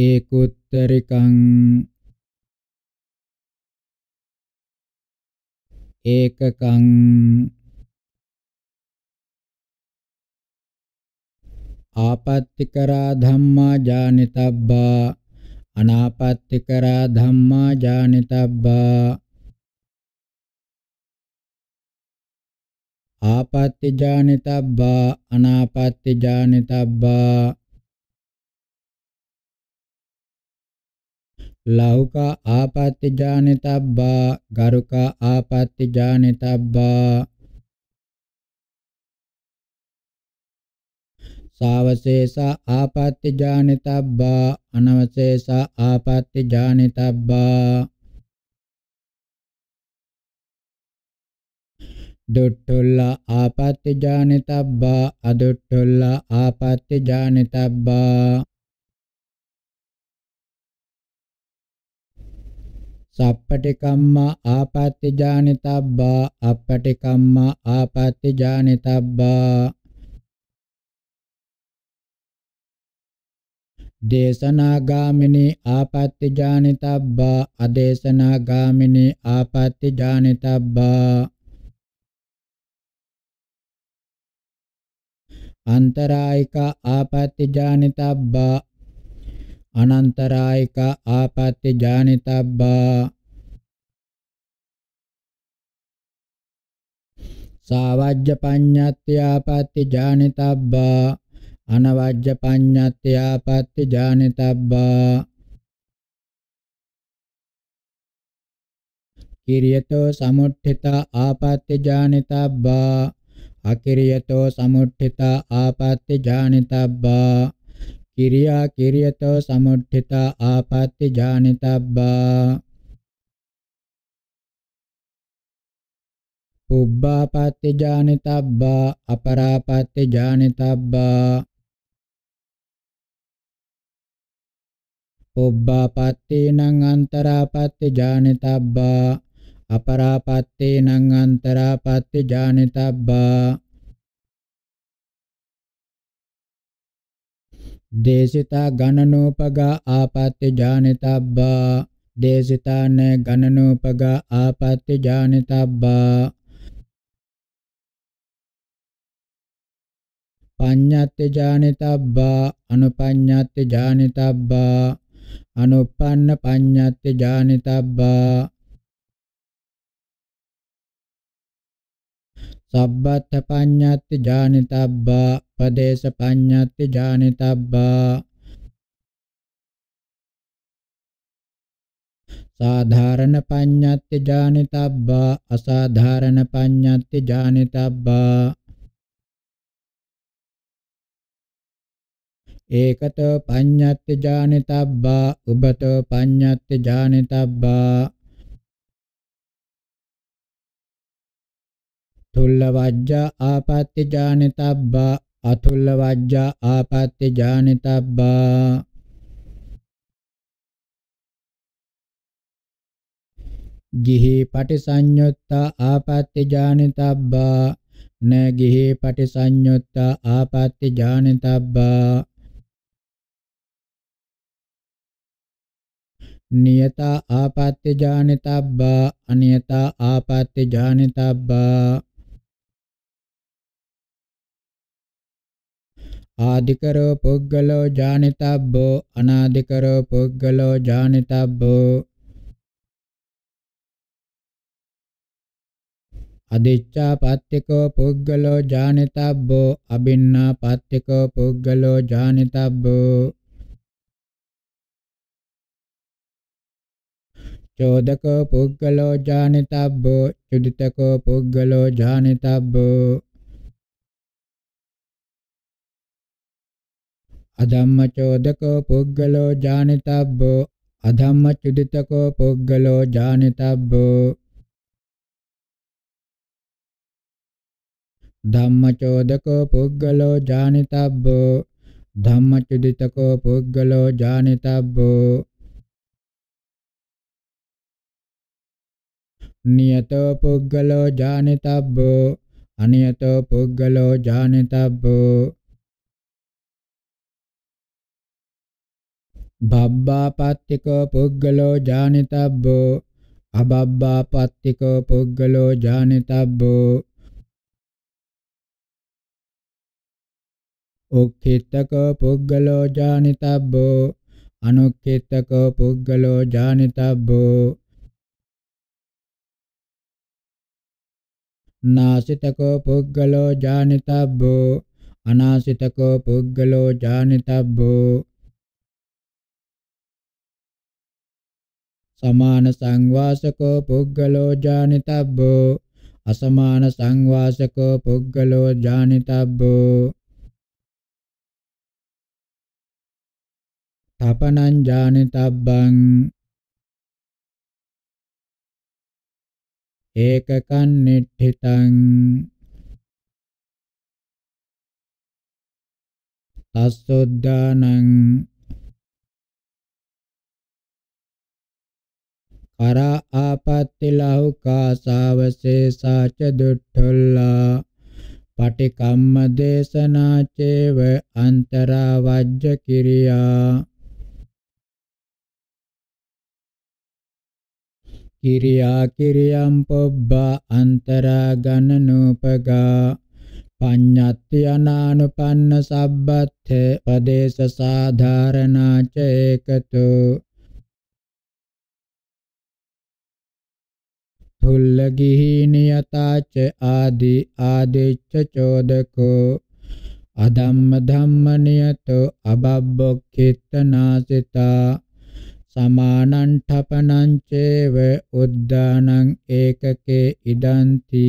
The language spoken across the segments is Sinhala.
ඒකුත්තරිකං ඒකකං ආපත්තිකරා ධම්මා ජානිතබ්බා අනාපත්තිකරා ධම්මා ජානිතබ්බා ආපත්‍ති ජානිතබ්බා අනාපත්‍ති ජානිතබ්බා ලෞක ආපත්‍ති ඥානෙතබ්බා ගරුක ආපත්‍ති ඥානෙතබ්බා සාවශේෂ ආපත්‍ති ඥානෙතබ්බා අනවශේෂ ආපත්‍ති ඥානෙතබ්බා දුට්ඨුල්ල ආපත්‍ති ඥානෙතබ්බා අදුට්ඨුල්ල ආපත්‍ති ඥානෙතබ්බා සප්පටි කම්මා ආපත්‍ති ජානිතබ්බා අපටි කම්මා ආපත්‍ති ජානිතබ්බා දේශනාගාමිනී ආපත්‍ති ජානිතබ්බා අදේශනාගාමිනී ආපත්‍ති ජානිතබ්බා අන්තරායික ආපත්‍ති ජානිතබ්බා අනන්තරායික ආපත්‍ති ජානිතබ්බා සාවජ්‍ය පඤ්ඤත්ති ආපත්‍ති ජානිතබ්බා අනවජ්‍ය පඤ්ඤත්ති ආපත්‍ති ජානිතබ්බා කිරියතෝ සමුට්ඨිත ආපත්‍ති ජානිතබ්බා අකිරියතෝ සමුට්ඨිත ආපත්‍ති ජානිතබ්බා කිරියා කිරියතෝ සමුද්ධිතා ආපත්‍ති ජානිතබ්බා පුබ්බාපත්‍ති ජානිතබ්බා අපරාපත්‍ති ජානිතබ්බා පුබ්බාපත්තේනං අන්තරාපත්‍ති ජානිතබ්බා අපරාපත්තේනං අන්තරාපත්‍ති ජානිතබ්බා දේශිතා ගණනෝපගා ආපත්‍ය ඥානිතබ්බා දේශිතාන ගණනෝපගා ආපත්‍ය ඥානිතබ්බා පඤ්ඤත්ති ඥානිතබ්බා අනුපඤ්ඤත්ති ඥානිතබ්බා අනුප්පන්න පඤ්ඤත්ති ඥානිතබ්බා සබ්බත්ථ පඤ්ඤත්ති ඥානිතබ්බා පදේශ පඤ්ඤත්ති ඥානිතබ්බා සාධාරණ පඤ්ඤත්ති ඥානිතබ්බා අසාධාරණ පඤ්ඤත්ති ඥානිතබ්බා ඒකතෝ පඤ්ඤත්ති ඥානිතබ්බා උබතෝ පඤ්ඤත්ති ඥානිතබ්බා තුල්ල වජ්ජා ආපත්‍ති ජානිතබ්බා අතුල්ල වජ්ජා ආපත්‍ති ජානිතබ්බා ගිහි පටිසඤ්ඤුත්තා ආපත්‍ති ජානිතබ්බා න ගිහි පටිසඤ්ඤුත්තා ආපත්‍ති ජානිතබ්බා නියතා ආපත්‍ය ජානිතබ්බා අනියතා ආපත්‍ය ජානිතබ්බා ආධිකරෝ පුද්ගලෝ ජානිතබ්බෝ අනාධිකරෝ පුද්ගලෝ ජානිතබ්බෝ අදිච්ඡා පත්තිකෝ පුද්ගලෝ ජානිතබ්බෝ අබින්නා පත්තිකෝ පුද්ගලෝ ජානිතබ්බෝ චෝදකෝ පුද්ගලෝ ජානිතබ්බෝ චුදිතකෝ පුද්ගලෝ ජානිතබ්බෝ අධම්මචෝදකෝ පුද්ගලෝ ඥානිතබ්බෝ අධම්මචුදිතකෝ පුද්ගලෝ ඥානිතබ්බෝ ධම්මචෝදකෝ පුද්ගලෝ ඥානිතබ්බෝ ධම්මචුදිතකෝ පුද්ගලෝ ඥානිතබ්බෝ නියතෝ පුද්ගලෝ ඥානිතබ්බෝ අනියතෝ පුද්ගලෝ ඥානිතබ්බෝ භබ්බාපත්තිකෝ පුද්ගලෝ ජානිතබ්බෝ අබබ්බාපත්තිකෝ පුද්ගලෝ ජානිතබ්බෝ උක්ඛිතකෝ පුද්ගලෝ ජානිතබ්බෝ අනුක්ඛිතකෝ පුද්ගලෝ ජානිතබ්බෝ නාසිතකෝ පුද්ගලෝ ජානිතබ්බෝ අනාසිතකෝ පුද්ගලෝ ජානිතබ්බෝ සමාන සංවාසකෝ පුද්ගලෝ ජානිතබ්බෝ අසමාන සංවාසකෝ පුද්ගලෝ ජානිතබ්බෝ තපනං ජානිතබ්බං ඒකකන් නිට්ඨිතං අස්සොද්ධානං අරා ආපත්‍ති ලෞකා සාවසේසාච දුට්ඨල්ලා පටිකම්ම දේශනා චේව අන්තරා වජ්ජ කිරියා කිරියා කිරියම් පොබ්බ අන්තරා ගණනූපගා පඤ්ඤත්ති අනානුපන්න සබ්බත්ථ පදේශ සාධාරණා ච ඒකතෝ හුල්ලගිහි නියතාච ආදි ආදිච්ච චෝදකෝ අදම්ම ධම්ම නියතෝ අබබ්බොක්ඛිතනාසිතා සමානං ඨපනං චේව උද්දානං ඒකකේ ඉදන්ති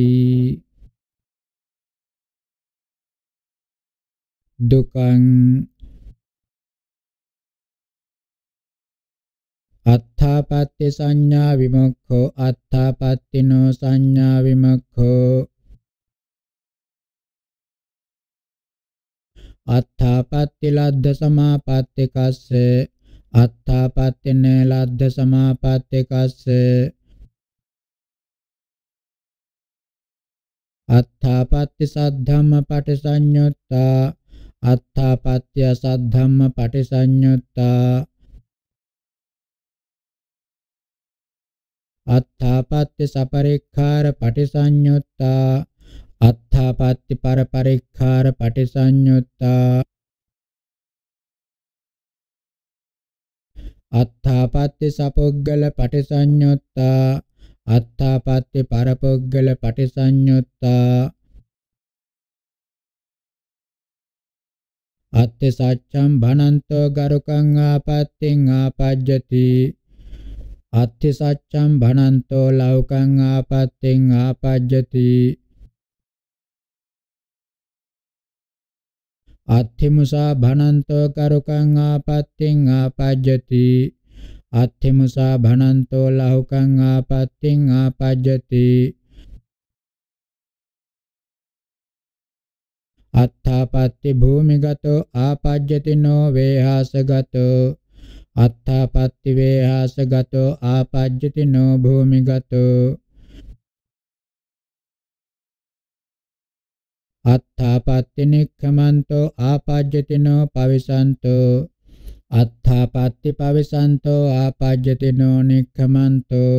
දුකං අත්ථාපත්ති සංඥා විමුක්ඛෝ අත්ථාපත්තිනෝ සංඥා විමුක්ඛෝ අත්ථාපත්ති ලද්ද සමාපatti කස්ස අත්ථාපත්තින ලද්ද සමාපatti කස්ස අත්ථාපත්ති සද්ධම්ම පටිසඤ්ඤුත්තා අත්ථාපත්‍ය සද්ධම්ම පටිසඤ්ඤුත්තා අත්ථාපත්‍ය සපරික්ඛාර පටිසඤ්ඤුත්තා අත්ථාපත්‍ය පරපරික්ඛාර පටිසඤ්ඤුත්තා අත්ථාපත්‍ය සපොග්ගල පටිසඤ්ඤුත්තා අත්ථාපත්‍ය පරපොග්ගල පටිසඤ්ඤුත්තා අත්ථ සච්ඡම් භනන්තෝ ගරුකං ආපත්‍තින් ආපජ්ජති අත්ථි සච්ඡම් භනන්තෝ ලෞකං ආපත්තෙන් ආපජ්ජති අත්ථි මුසා භනන්තෝ කරුකං ආපත්තෙන් ආපජ්ජති අත්ථි මුසා භනන්තෝ ලෞකං ආපත්තෙන් ආපජ්ජති අත්ථාපත්ති භූමිගතෝ ආපජ්ජති නෝ වේහාසගතෝ අත්ථාපත්ති වේහාස ගතෝ ආපජ්ජති නෝ භූමිගතෝ අත්ථාපත්ති නික්ඛමන්තෝ ආපජ්ජති නෝ පවිසන්තෝ අත්ථාපත්ති පවිසන්තෝ ආපජ්ජති නෝ නික්ඛමන්තෝ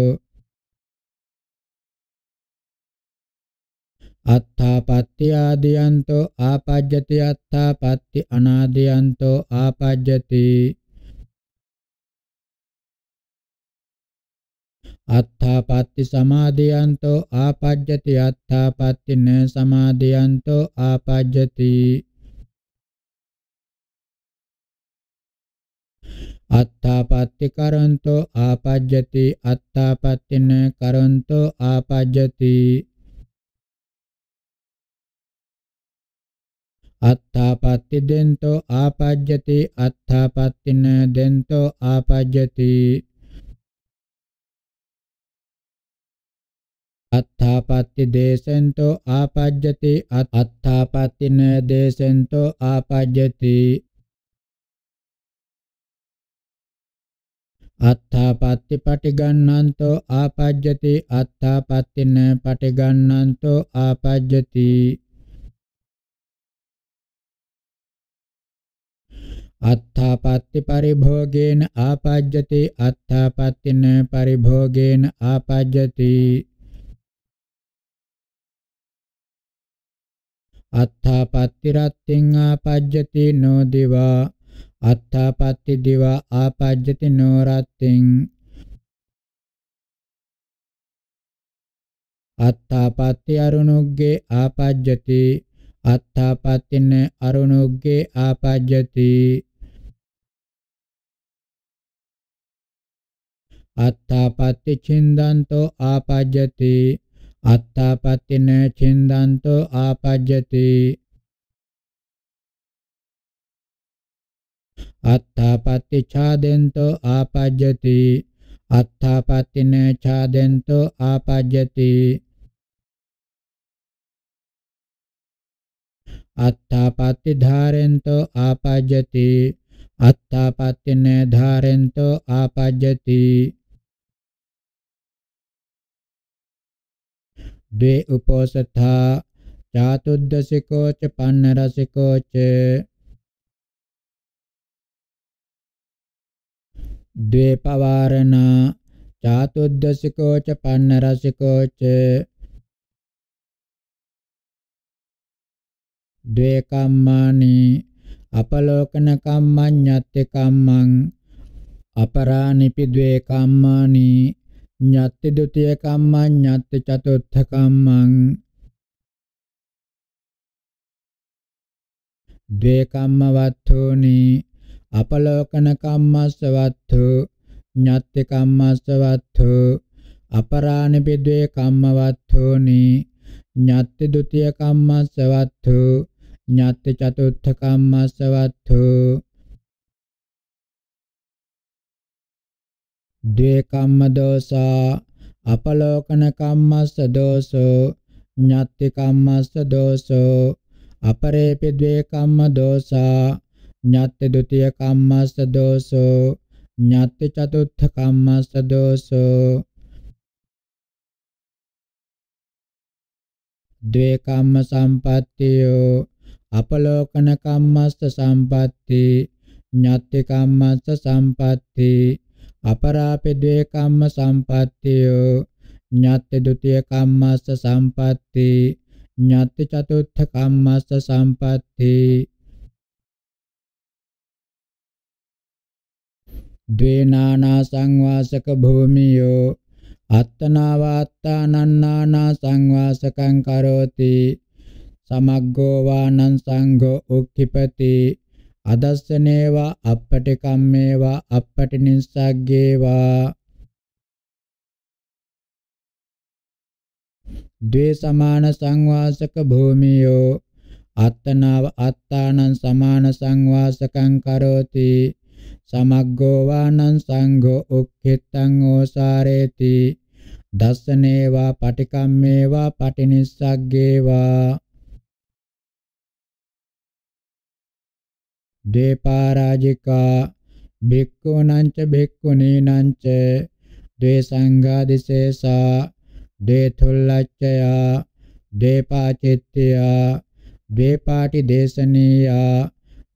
අත්ථාපත්ති ආදියන්තෝ ආපජ්ජති අත්ථාපත්ති අනාදියන්තෝ ආපජ්ජති අත්ථාපත්ති සමාදයන්තෝ ආපජ්ජති අත්ථාපත්තින සමාදයන්තෝ ආපජ්ජති අත්ථාපත්ති කරන්තෝ ආපජ්ජති අත්ථාපත්තින කරන්තෝ ආපජ්ජති අත්ථාපත්ති දෙන්තෝ ආපජ්ජති අත්ථාපත්තින දෙන්තෝ ආපජ්ජති අත්ථාපත්ති දේශෙන්තෝ ආපජ්ජති අත්ථාපත්තින දේශෙන්තෝ ආපජ්ජති අත්ථාපත්ති පටිගන්නන්තෝ ආපජ්ජති අත්ථාපත්තින පටිගන්නන්තෝ ආපජ්ජති අත්ථාපත්ති පරිභෝගේන ආපජ්ජති අත්ථාපත්තින පරිභෝගේන ආපජ්ජති අත්ථාපත්ති රත්ත්‍යං ආපජ්ජති නෝ දිවා අත්ථාපත්ති දිවා ආපජ්ජති නෝ රත්ත්‍යං අත්ථාපත්ති අරුණුග්ගේ ආපජ්ජති අත්ථාපත්තින අරුණුග්ගේ ආපජ්ජති අත්ථාපත්ති චින්දන්තෝ ආපජ්ජති අත්තාපත්තින චින්දන්තෝ ආපජ්ජති අත්තාපත්ති ඡාදෙන්තෝ ආපජ්ජති අත්තාපත්තින ඡාදෙන්තෝ ආපජ්ජති අත්තාපත්ති ධාරෙන්තෝ ආපජ්ජති අත්තාපත්තින ධාරෙන්තෝ ආපජ්ජති द्वे उपोसथा चातुर्दशिको च पन्नरसिको च द्वे पवारणा चातुर्दशिको च पन्नरसिको च द्वे කම්මානි අපලෝකන කම්මඤ්ඤත්ති කම්මං අපරානිපි द्वे කම්මානි ñatti dutiya kamma ñatti chatutha kammaṃ dve kamma vatthoni apalokana kammass vattu ñatti kammass vattu aparānipi dve kamma vatthoni ñatti dutiya kammass vattu ñatti chatutha kammass vattu ද්වේකම්ම දෝසා අපලෝකන කම්මස්ස දෝසෝ ඤත්ති කම්මස්ස දෝසෝ අපරේපි ද්වේකම්ම දෝසා ඤත්ති ဒ ුතිය කම්මස්ස දෝසෝ ඤත්ති චතුත්ථ කම්මස්ස දෝසෝ ද්වේකම්ම සම්පත්තියෝ අපලෝකන කම්මස්ස සම්පත්ති ඤත්ති කම්මස්ස සම්පත්ති අපරාපෙදේ කම්ම සම්පත්තියෝ ඤාත්ති ဒ ුතිය කම්මස්ස සම්පatti ඤාත්ති චතුත්ථ කම්මස්ස සම්පatti ද්වේනානා සංවාසක භූමියෝ අත්තනාවාත්තානන්නානා සංවාසකං කරෝති සමග්ගෝ වානං සංඝෝ උක්ඛිපති අදස්සනේවා අපපටි කම්මේවා අපපටි නිස්සග්ගේවා ද්වේ සමාන සංවාසක භූමියෝ අත්තනාව අත්තානං සමාන සංවාසකං කරෝති සමග්ගෝ වානං සංඝෝ උක්ඛිතං ඕසාරේති දස්සනේවා පටිකම්මේවා පටිනිස්සග්ගේවා ද්වේපාරාජිකා භික්ඛුනංච භික්ඛුනීනංච ද්වේ සංඝාදිශේසා ද්වේතුල්ලච්ඡයා ද්වේපාචිත්ත්‍යා ද්වේපාටි දේශනීයා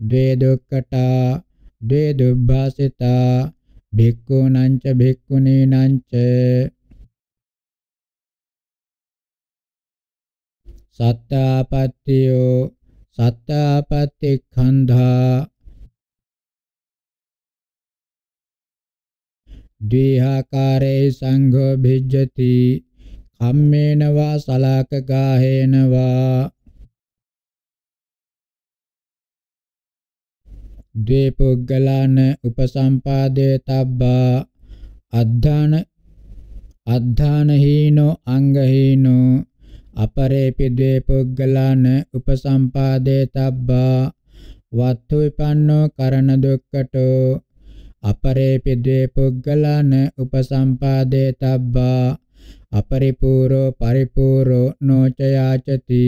ද්වේ දුක්කටා ද්වේ දුබ්බාසිතා භික්ඛුනංච භික්ඛුනීනංච සත්තාපත්තියෝ සත්තාපත්තික්ඛන්ධා ද්විහාකාරේ සංඝෝ භිජ්ජති කම්මේන වා සලාක ගාහේන වා ද්වේපුග්ගලාන උපසම්පාදේ තබ්බා අද්ධාන අද්ධාන හීනෝ අංග හීනෝ අපරේපි ද්වේ පුද්ගලාන උපසම්පාදේ තබ්බා වත්තු විපන්නෝ කරණ දුක්කටෝ අපරේපි ද්වේ පුද්ගලාන උපසම්පාදේ තබ්බා අපරිපූර්ණෝ පරිපූර්ණෝ නොචයාචති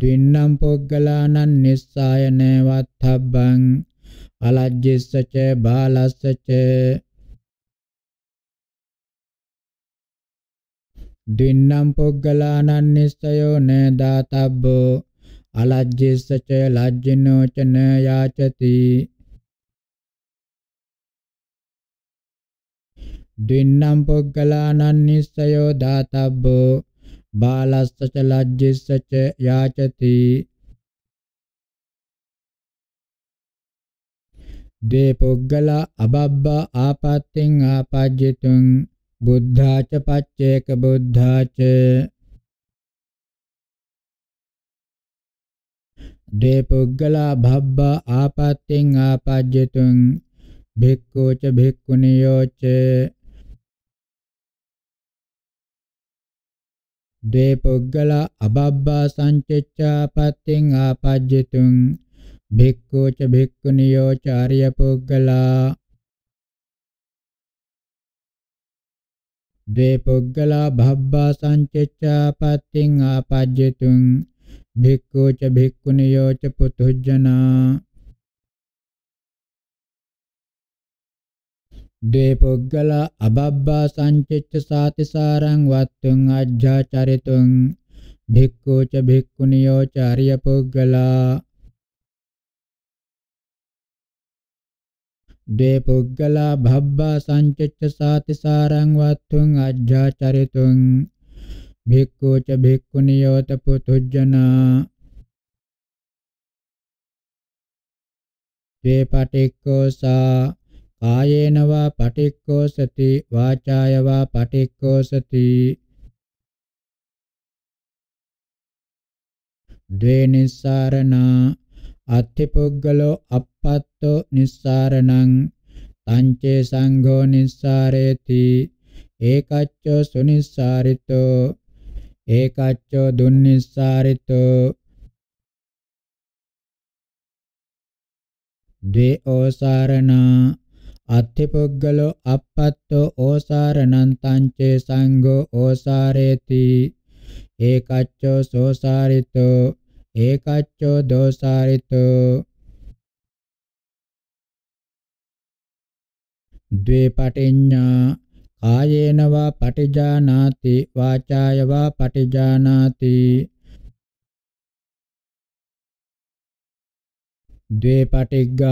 දින්නම් පොග්ගලානන් නිස්සායනේ වත්තබ්බං අලජ්ජිස්සච බාලස්සච දින්නම් පුග්ගලානං නිස්සයෝ න දාතබ්බෝ අලජ්ජිස්සච ලජ්ජිනෝ ච න යාචති දින්නම් පුග්ගලානං නිස්සයෝ දාතබ්බෝ බාලස්සච ලජ්ජිස්සච යාචති දේ පුග්ගල අබබ්බ ආපත්තෙන් ආපජ්ජිතුං බුද්ධාච පච්චේක බුද්ධාච දේ පුද්ගලා භබ්බා ආපත්‍තින් ආපජ්ජතුං භික්ඛෝච භික්ඛුනියෝච දේ පුද්ගලා අබබ්බා සංචිච්ඡාපත්‍තින් ආපජ්ජතුං භික්ඛෝච භික්ඛුනියෝච ආර්ය පුද්ගලා ද්වේ පුග්ගලා භබ්බා සංචෙච්ඡාපත්තින් ආපජ්ජතුං භික්ඛු ච භික්ඛුනියෝ ච පුතුජනා ද්වේ පුග්ගලා අබබ්බා සංචෙච්ඡ සාතිසාරං වත්තුං අජ්ජාචරිතුං භික්ඛු ච භික්ඛුනියෝ ච අරිය පුග්ගලා ද්වේ පුග්ගලා භබ්බා සංචච්ච සාති සාරං වත්තුං අජ්ජාචරිතුං භික්ඛුච භික්ඛුනියෝත පුතුජ්ජනා ද්වේ පටික්කෝසා කායේන වා පටික්කෝසති වාචාය වා පටික්කෝසති ද්වේ නිස්සාරණා අත්ථිපොග්ගලෝ අප්පත්තෝ නිස්සාරණං තංචේ සංඝෝ නිස්සාරේති ඒකච්චෝ සුනිස්සාරිතෝ ඒකච්චෝ දුන්නිස්සාරිතෝ ද්වේ ඕසාරණා අත්ථිපොග්ගලෝ අප්පත්තෝ ඕසාරණං තංචේ සංඝෝ ඕසාරේති ඒකච්චෝ සෝසාරිතෝ ඒකච්චෝ දෝසාරිතෝ ද්වේපටිඤ්ඤා කායේන වා පටිජානාති වාචාය වා පටිජානාති ද්වේපටිග්ගහ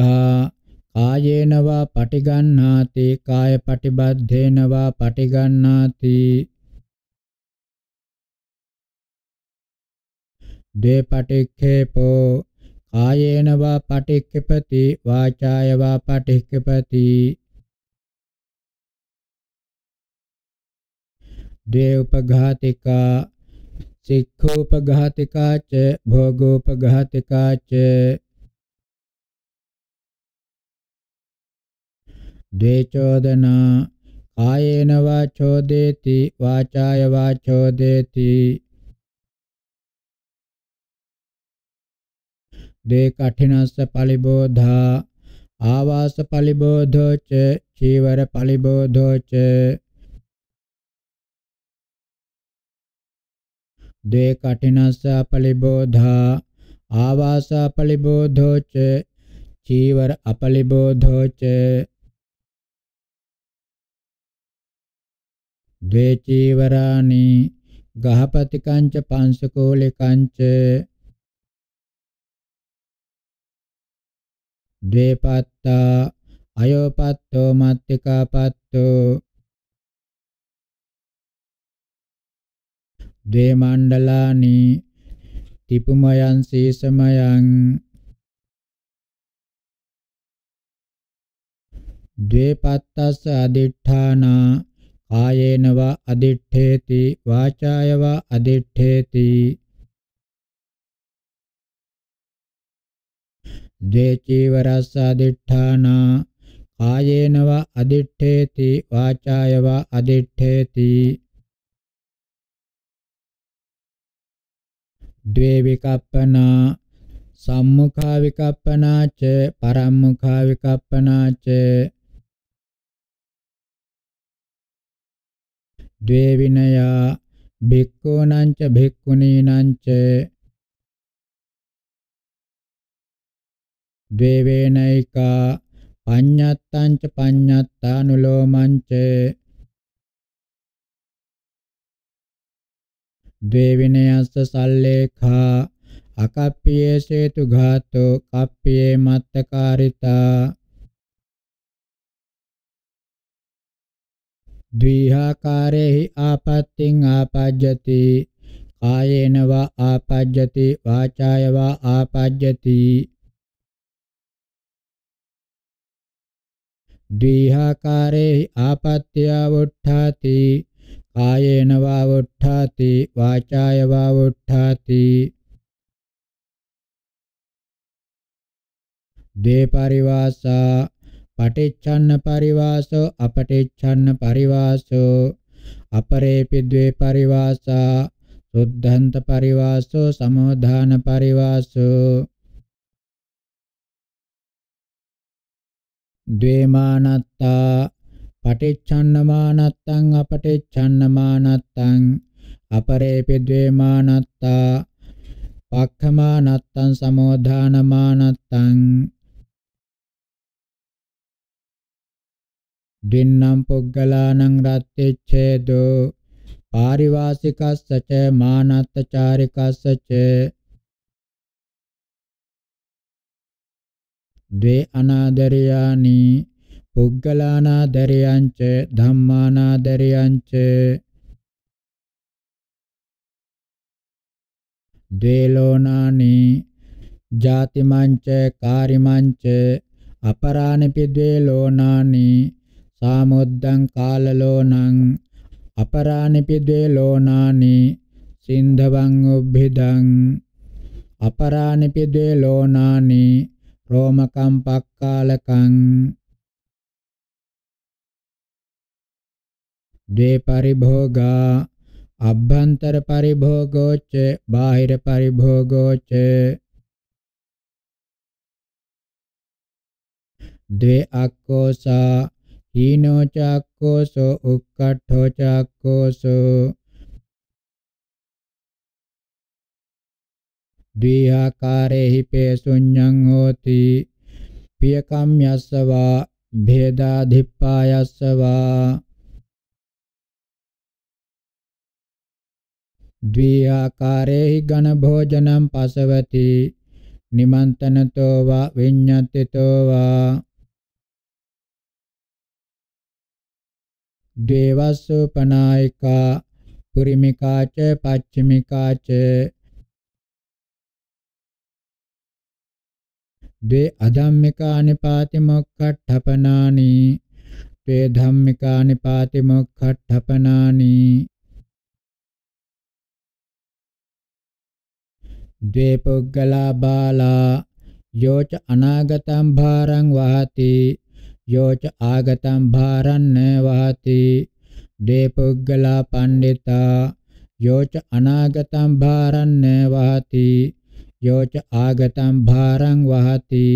කායේන වා පටිගන්නාති කාය පටිබද්ධේන වා පටිගන්නාති ද්වේපටික්ඛේපෝ කායේන වා පටික්ඛපති වාචාය වා පටික්ඛපති ද්වේඋපඝාතිකා සික්ඛූපඝාතිකා ච භෝගෝපඝාතිකා ච ද්වේචෝදනා කායේන වා චෝදේති වාචාය වා චෝදේති දේ කඨිනස්ස පලිබෝධා ආවාස පලිබෝධෝ ච චීවර පලිබෝධෝ ච දේ කඨිනස්ස පලිබෝධා ආවාස පලිබෝධෝ ච චීවර අපලිබෝධෝ ච ද්වේචීවරානි ගහපති කංච පංසකෝලි කංච ද්වේපත්තා අයෝපත්තෝ මත්තිකාපත්තෝ ද්වේ මණ්ඩලානි තිපුමයන් සීසමයන් ද්වේපත්තස්ස අදිඨානා කායේනව අදිඨේති වාචායව අදිඨේති ද්වේචීව රස්සාදිඨානා කායේනව අදිඨේති වාචායව අදිඨේති ද්වේ විකප්පනා සම්මුඛා විකප්පනා ච පරම්මුඛා විකප්පනා ච ද්වේ විනයා භික්ඛූනං ච භික්ඛුනීනං ච ද්වේවේනයිකා පඤ්ඤත්තං ච පඤ්ඤත්තානුලෝමං ච ද්වේවිනයස්ස සල්ලේඛා අකප්පියේ සේතු ඝාතෝ කප්පියේ මත්තකාරිතා ද්විහාකාරේහි ආපත්තිං ආපජ්ජති කායේන වා ආපජ්ජති වාචාය වා ආපජ්ජති ද්විහාකාරේ ආපත්‍ය වොට්ඨාති කායේන වා වොට්ඨාති වාචාය වා වොට්ඨාති දේ පරිවාසා පටිච්ඡන්න පරිවාසෝ අපටිච්ඡන්න පරිවාසෝ අපරේපි ද්වේ පරිවාසා සුද්ධන්ත පරිවාසෝ සමෝධාන පරිවාසෝ ද්වේමානත්තා පටිච්චන්නමානත්තං අපටිච්චන්නමානත්තං අපරේපි ද්වේමානත්තා පක්ඛමානත්තං සමෝධානමානත්තං දින්නම් පුග්ගලානං රත්තිච්ඡේදෝ පාරිවාසිකස්සච මානත්තචාරිකස්සච ද්වේ අනාදරයානි පුග්ගලානාදරයන්ච ධම්මානාදරයන්ච ද්වේලෝනානි ජාතිමංච කාරිමංච අපරාණිපි ද්වේලෝනානි සාමුද්දං කාලලෝනං අපරාණිපි ද්වේලෝනානි සින්ධවං උබ්බිදං අපරාණිපි ද්වේලෝනානි රෝමකම් පක්කාලකං ද්වේ පරිභෝගා අභ්‍යන්තර පරිභෝගෝච බාහිර පරිභෝගෝච ද්වේ අක්කෝසා හීනෝ චක්කෝසෝ උක්කට්ඨෝ චක්කෝසෝ ද්විආකාරේහි පේසුඤ්ඤං හෝති පියකම් යස්සවා භේදාධිප්පායස්සවා ද්විආකාරේහි ඝන භෝජනං පසවති නිමන්තනතෝ වා විඤ්ඤත්තිතෝ වා දේවස්සපනායිකා පුරිමිකාච පච්චිමිකාච ද්වේ අධම්මිකානි පාති මොක්ඛට්ඨපනානි ද්වේ ධම්මිකානි පාති මොක්ඛට්ඨපනානි ද්වේ පුග්ගලා බාලා යෝච අනාගතම් භාරං වහති යෝච ආගතම් භාරං න වහති ද්වේ පුග්ගලා පණ්ඩිතා යෝච අනාගතම් භාරං න වහති योच आगतं भारं वहति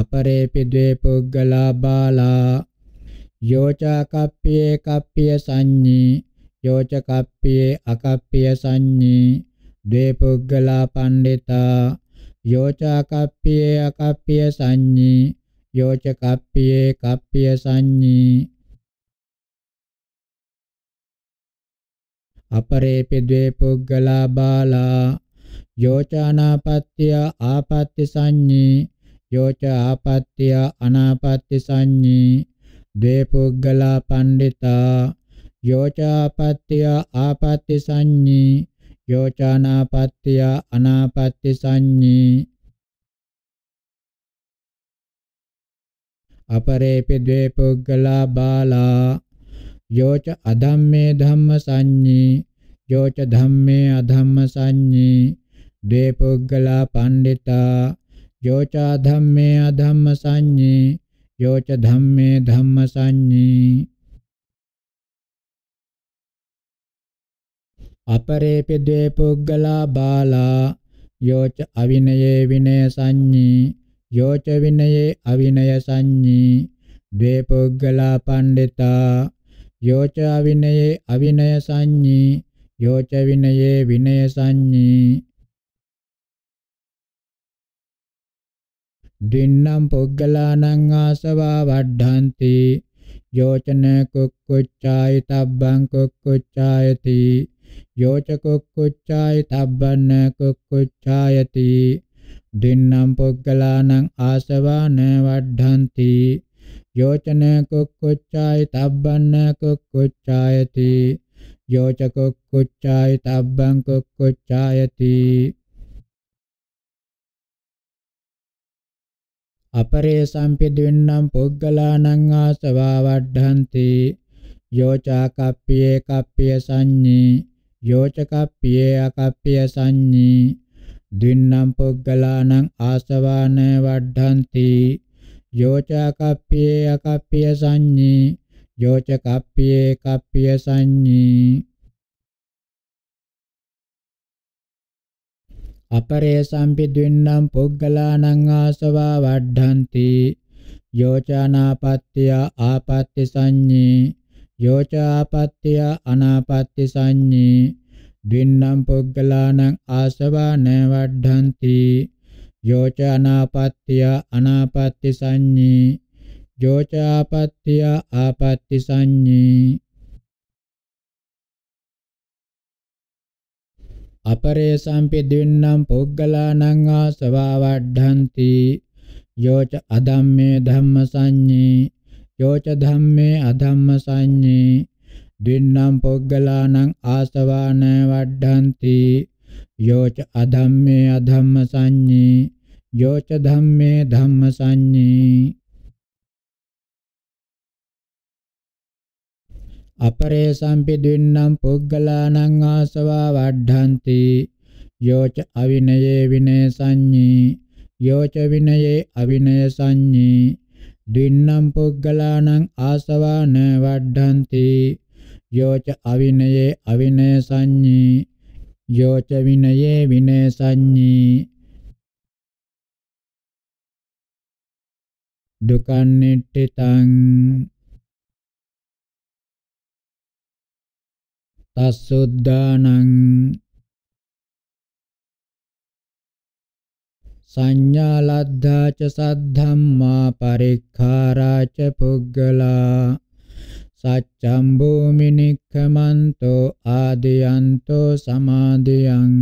अपरेऽपि द्वे पुग्गला बाला योचा कप्ये कप्ये सञ्ञि योच कप्ये अकप्ये सञ्ञि द्वे पुग्गला पण्डिता योचा कप्ये अकप्ये सञ्ञि योच कप्ये कप्ये सञ्ञि අපරේපි ද්වේ පුග්ගලා බාලා යෝචානාපත්‍ය ආපත්‍ය සංඤී යෝච ආපත්‍ය අනාපත්‍ය සංඤී ද්වේ පුග්ගලා පණ්ඩිතා යෝච ආපත්‍ය ආපත්‍ය සංඤී යෝචානාපත්‍ය අනාපත්‍ය සංඤී අපරේපි ද්වේ පුග්ගලා බාලා යෝච අධම්මේ ධම්ම සංඤී යෝච ධම්මේ අධම්ම සංඤී ද්වේ පුග්ගලා පණ්ඩිතා යෝච ධම්මේ අධම්ම සංඤී යෝච ධම්මේ ධම්ම සංඤී අපරේපි ද්වේ පුග්ගලා බාලා යෝච අවිනයේ විනය සංඤී යෝච විනයේ අවිනය සංඤී ද්වේ පුග්ගලා පණ්ඩිතා යෝච අවිනයේ අවිනය සංඤී යෝච විනයේ විනය සංඤී දින්නම් පුග්ගලානං ආසවා වඩ්ඩಂತಿ යෝචන කුක්කුච්චාය තබ්බං කුක්කුච්චායති යෝච කුක්කුච්චාය තබ්බන්න කුක්කුච්චායති දින්නම් පුග්ගලානං ආසවා න වඩ්ඩಂತಿ යෝචන කුක්කුච්චාය තබ්බන්න කුක්කුච්චායති යෝච කුක්කුච්චාය තබ්බං කුක්කුච්චායති අපරේ සම්පිදින්නම් පුග්ගලානං ආසවා වඩ්ඩಂತಿ යෝචා කප්පියේ කප්පිය සංඤී යෝච කප්පියේ අකප්පිය සංඤී දින්නම් පුග්ගලානං ආසවාන වඩ්ඩಂತಿ යෝච අකප්පියේ අකප්පිය සංඤේ යෝච කප්පියේ කප්පිය සංඤේ අපරේ සම්පිද්වින්නම් පුග්ගලානං ආසවා වඩ්ඩಂತಿ යෝචානාපත්ත්‍ය ආපත්‍ති සංඤේ යෝචාපත්ත්‍ය අනාපත්‍ති සංඤේ ද්වින්නම් පුග්ගලානං ආසවා නවඩ්ඩಂತಿ යෝච අනාපත්‍ය අනාපත්‍ය සංඤී යෝච ආපත්‍ය ආපත්‍ය සංඤී අපරේ සම්පෙද්දින්නම් පුග්ගලානං ආසවාවඩ්ඩಂತಿ යෝච අධම්මේ ධම්ම සංඤී යෝච ධම්මේ අධම්ම සංඤී දින්නම් පුග්ගලානං ආසවාන වඩ්ඩಂತಿ යෝච අධම්මේ අධම්ම සංඤේ යෝච ධම්මේ ධම්ම සංඤේ අපරේ සම්පිදින්නම් පුග්ගලානං ආසවා වඩ්ඩಂತಿ යෝච අවිනයේ විනය සංඤී යෝච විනයේ අවිනය සංඤී දින්නම් පුග්ගලානං ආසවාන වඩ්ඩಂತಿ යෝච අවිනයේ අවිනය සංඤී යෝච විනයේ විනය සංඤී දුකන්නිට්ඨිතං තස්සුද්ධානං සංඥාලද්ධාච සද්ධම්මා පරික්ඛාරාච පුග්ගලා සච්ඡම් භූමිනික්ඛමන්තෝ ආදියන්තෝ සමාදියං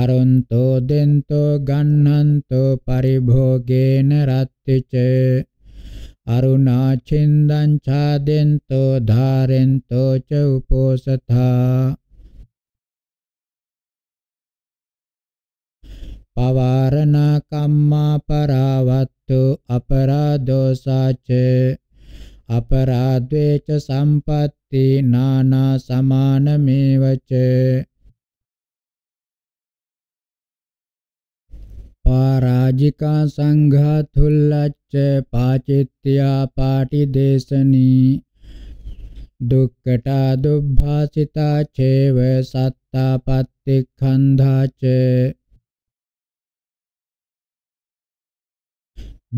අරන්තෝ දෙන්තෝ ගන්නන්තෝ පරිභෝගේන රත්තිච අරුණා චින්දං ඡාදෙන්තෝ ධාරෙන්තෝ ච උපෝසථා පවාරණා කම්මා පරාවත්තු අපරාධෝ සාච අපරාද්වේච සම්පatti නානා සමානමේවච පාරාජිකා සංඝා තුල්ලච්ච පාචිත්‍යා පාටිදේශනී දුක්කටා දුබ්භාසිතා චේව සත්තා පත්තිඛන්ධා ච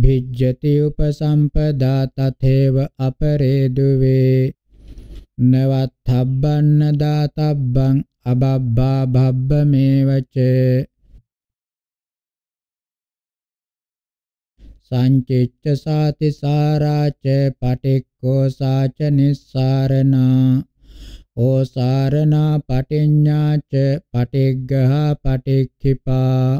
भिज्यति उपसम्पदा तथैव अपरे दुवे नवत्थब्बन्न दातब्बं अबब्बा भब्बमेव च සංචිච්ච සාති සාරාච පටික්කෝ සාච නිස්සාරණා ඕසාරණා පටිඤ්ඤාච පටිග්ගහ පටික්ඛිපා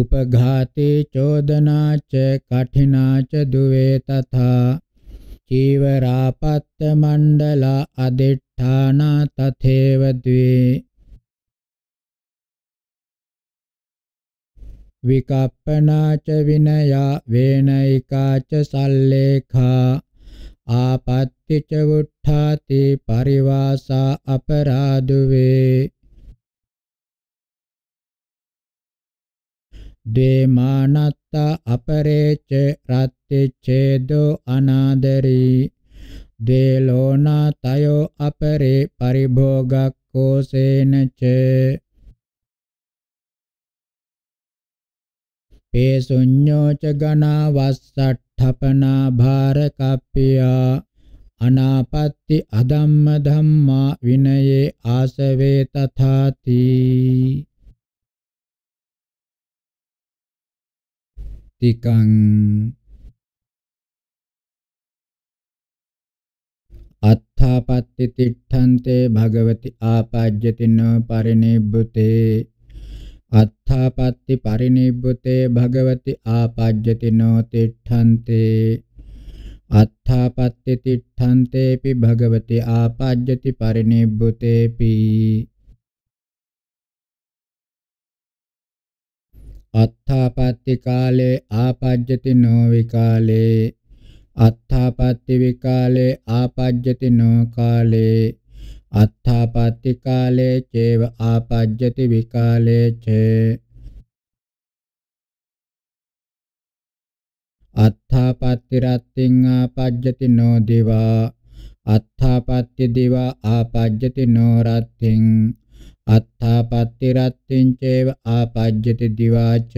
उपघाते चोदनाच कठिनाच दुवे तथा චීවරාපත්තමණ්ඩලා අදිඨානා තතේව ද්වේ විකප්පනාච විනයා වේනයිකාච සල්ලේඛා ආපත්‍තිච වුට්ඨාති පරිවාසා අපරාදු වේ දේමානත්තා අපරේච රත්තිච්ඡේදෝ අනාදරී දේලෝනා තයෝ අපරේ පරිභෝගක්කෝ සේනච පේසුඤ්ඤෝච ගනා වස්සට්ඨපනා භාර කප්පියා අනාපත්‍ති අධම්ම ධම්මා විනයේ ආසවේ තථාති අත්තිකං අත්ථාපත්ති තිට්ඨන්තේ භගවති ආපජ්ජතිනෝ පරිනිබ්බුතේ අත්ථාපත්ති පරිනිබ්බුතේ භගවති ආපජ්ජතිනෝ තිට්ඨන්තේ අත්ථාපත්ති තිට්ඨන්තේපි භගවති ආපජ්ජති පරිනිබ්බුතේපි අත්ථාපත්ති කාලේ ආපජ්ජති නෝ විකාලේ අත්ථාපත්ති විකාලේ ආපජ්ජති නෝ කාලේ අත්ථාපත්ති කාලේ චේව ආපජ්ජති විකාලේ ච අත්ථාපත්ති රත්ත්‍ං ආපජ්ජති නෝ දිවා අත්ථාපත්ති දිවා ආපජ්ජති නෝ රත්ත්‍ං අත්ථාපත්ති රත්ත්‍රිං චේව ආපජ්ජති දිවාච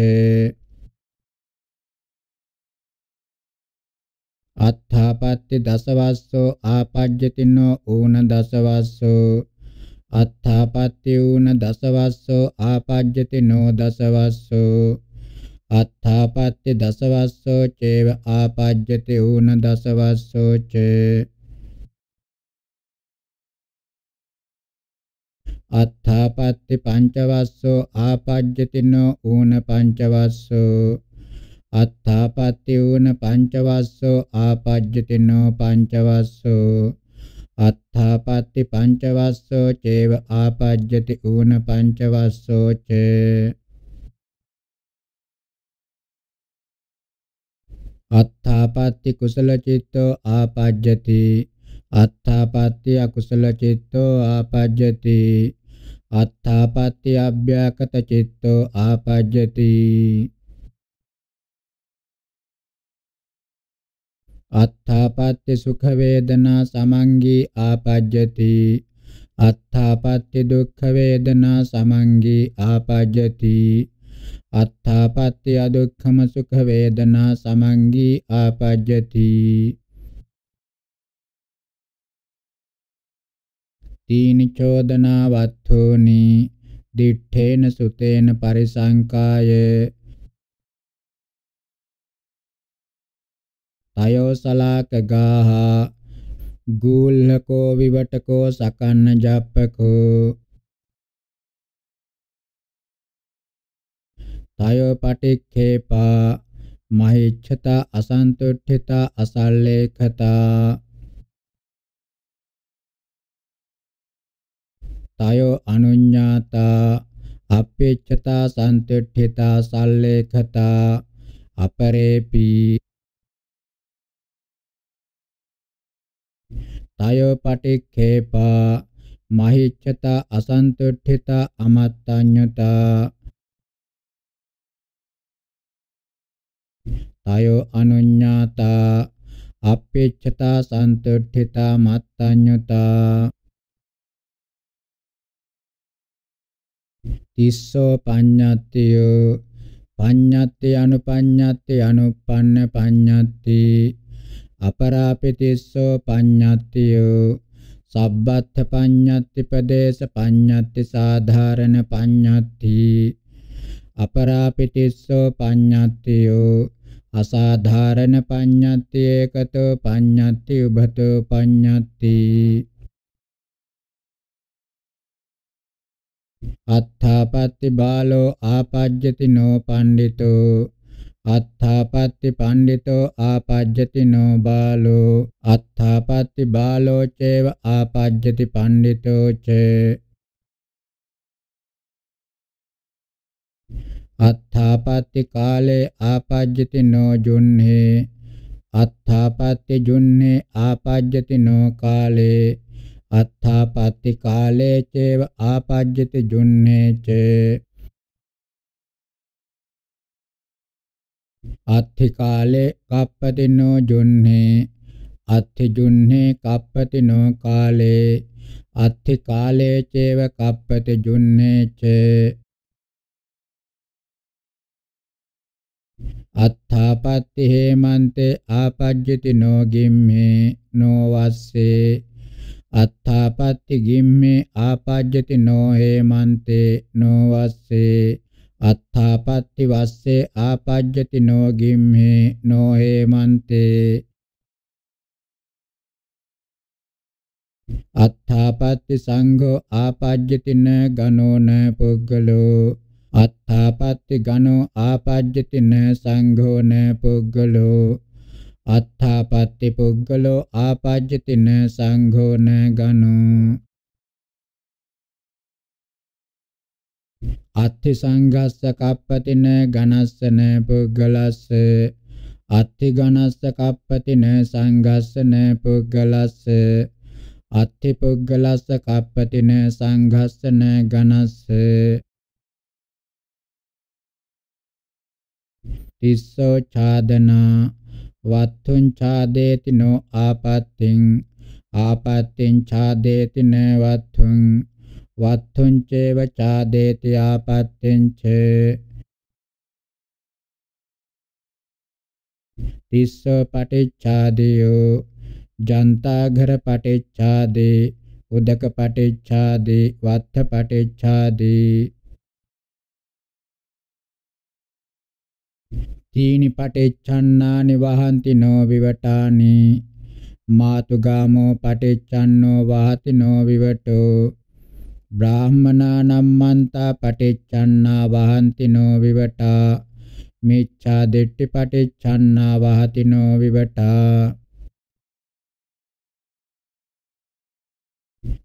අත්ථාපත්ති දසවස්සෝ ආපජ්ජති නෝ ඌන දසවස්සෝ අත්ථාපත්ති ඌන දසවස්සෝ ආපජ්ජති නෝ දසවස්සෝ අත්ථාපත්ති දසවස්සෝ චේව ආපජ්ජති ඌන දසවස්සෝ චේ අත්ථාපත්ති පංචවස්සෝ ආපජ්ජතිනෝ ඌන පංචවස්සෝ අත්ථාපත්ති ඌන පංචවස්සෝ ආපජ්ජතිනෝ පංචවස්සෝ අත්ථාපත්ති පංචවස්සෝ චේව ආපජ්ජති ඌන පංචවස්සෝ චේ අත්ථාපත්ති කුසල චිත්තෝ ආපජ්ජති අත්ථාපත්ති අකුසල චිත්තෝ ආපජ්ජති අත්ථාපත්ති අභ්‍යකත චිත්තෝ ආපජ්ජති අත්ථාපත්ති සුඛ වේදනා සමංගී ආපජ්ජති අත්ථාපත්ති දුක්ඛ වේදනා සමංගී ආපජ්ජති අත්ථාපත්ති අදුක්ඛම සුඛ වේදනා සමංගී ආපජ්ජති තීනි චෝදනා වත්ථෝනි දිඨේන සුතේන පරිසංකාය තයෝ සලාක ගාහා ගූල්හකෝ විවටකෝ සකන්න ජප්පකෝ තයෝ පටික්ඛේපා මහිච්ඡත අසන්තුට්ඨිත අසල්ලේඛතා තයෝ අනුඤ්ඤාතා අපේච්ඡතා සන්තිට්ඨිතා සල්ලේඛතා අපරේපි තයෝ පටික්ඛේපා මහිච්ඡතා අසන්තිට්ඨිතා අමත්තඤ්ඤතා තයෝ අනුඤ්ඤාතා අපේච්ඡතා සන්තිට්ඨිතා මත්තඤ්ඤතා තිස්සෝ පඤ්ඤත්තියෝ පඤ්ඤත්ති අනුපඤ්ඤත්ති අනුප්පන්න පඤ්ඤත්ති අපරාපිතිස්සෝ පඤ්ඤත්තියෝ සබ්බත්ථ පඤ්ඤත්ති පදේශ පඤ්ඤත්ති සාධාරණ පඤ්ඤත්ති අපරාපිතිස්සෝ පඤ්ඤත්තියෝ අසාධාරණ පඤ්ඤත්ති ඒකතෝ පඤ්ඤත්ති උභතෝ පඤ්ඤත්ති අත්ථාපත්ති බාලෝ ආපජ්ජති නෝ පණ්ඩිතෝ අත්ථාපත්ති පණ්ඩිතෝ ආපජ්ජති නෝ බාලෝ අත්ථාපත්ති බාලෝ චේව ආපජ්ජති පණ්ඩිතෝ ච අත්ථාපත්ති කාලේ ආපජ්ජති නෝ ජුන්නේ අත්ථාපත්ති ජුන්නේ ආපජ්ජති නෝ කාලේ අත්ථාපත්ති කාලේ චේව ආපජ්ජති ජුන්නේච අත්ථි කාලේ කප්පතිනෝ ජුන්නේ අත්ථි ජුන්නේ කප්පතිනෝ කාලේ අත්ථි කාලේ චේව කප්පති ජුන්නේච අත්ථාපත්ති හේමන්තේ ආපජ්ජති නෝ ගිම්මේ නෝ වස්සේ අත්ථාපත්ති ගිම්මේ ආපජ්ජති නෝ හේමන්තේ නෝ වස්සේ අත්ථාපත්ති වස්සේ ආපජ්ජති නෝ ගිම්මේ නෝ හේමන්තේ අත්ථාපත්ති සංඝෝ ආපජ්ජති න ගනෝ න පුග්ගලෝ අත්ථාපත්ති ගනෝ ආපජ්ජති න සංඝෝ න පුග්ගලෝ අත්ථාපත්ති පුද්ගලෝ ආපජ්ජති න සංඝෝ න ගනෝ අත්ථි සංඝස්ස කප්පති න ඝනස්ස න පුද්ගලස්ස අත්ථි ඝනස්ස කප්පති න සංඝස්ස න පුද්ගලස්ස අත්ථි පුද්ගලස්ස කප්පති න සංඝස්ස න ඝනස්ස තිස්සෝ ඡාදනා වත්තුං ඡාදේති නෝ ආපත්තිං ආපත්තිං ඡාදේති න වත්තුං වත්තුං චේව ඡාදේති ආපත්තිං ච තිස්ස පටිච්ඡාදයෝ ජන්තාඝර පටිච්ඡාදේ උදක පටිච්ඡාදේ වත්ත පටිච්ඡාදේ තීනි පටිච්චන්නානි වහන්ති නෝ විවටානි මාතුගාමෝ පටිච්චන්නෝ වහති නෝ විවටෝ බ්‍රාහ්මනානම් මන්තා පටිච්චන්නා වහන්ති නෝ විවටා මිච්ඡා දිට්ඨි පටිච්චන්නා වහති නෝ විවටා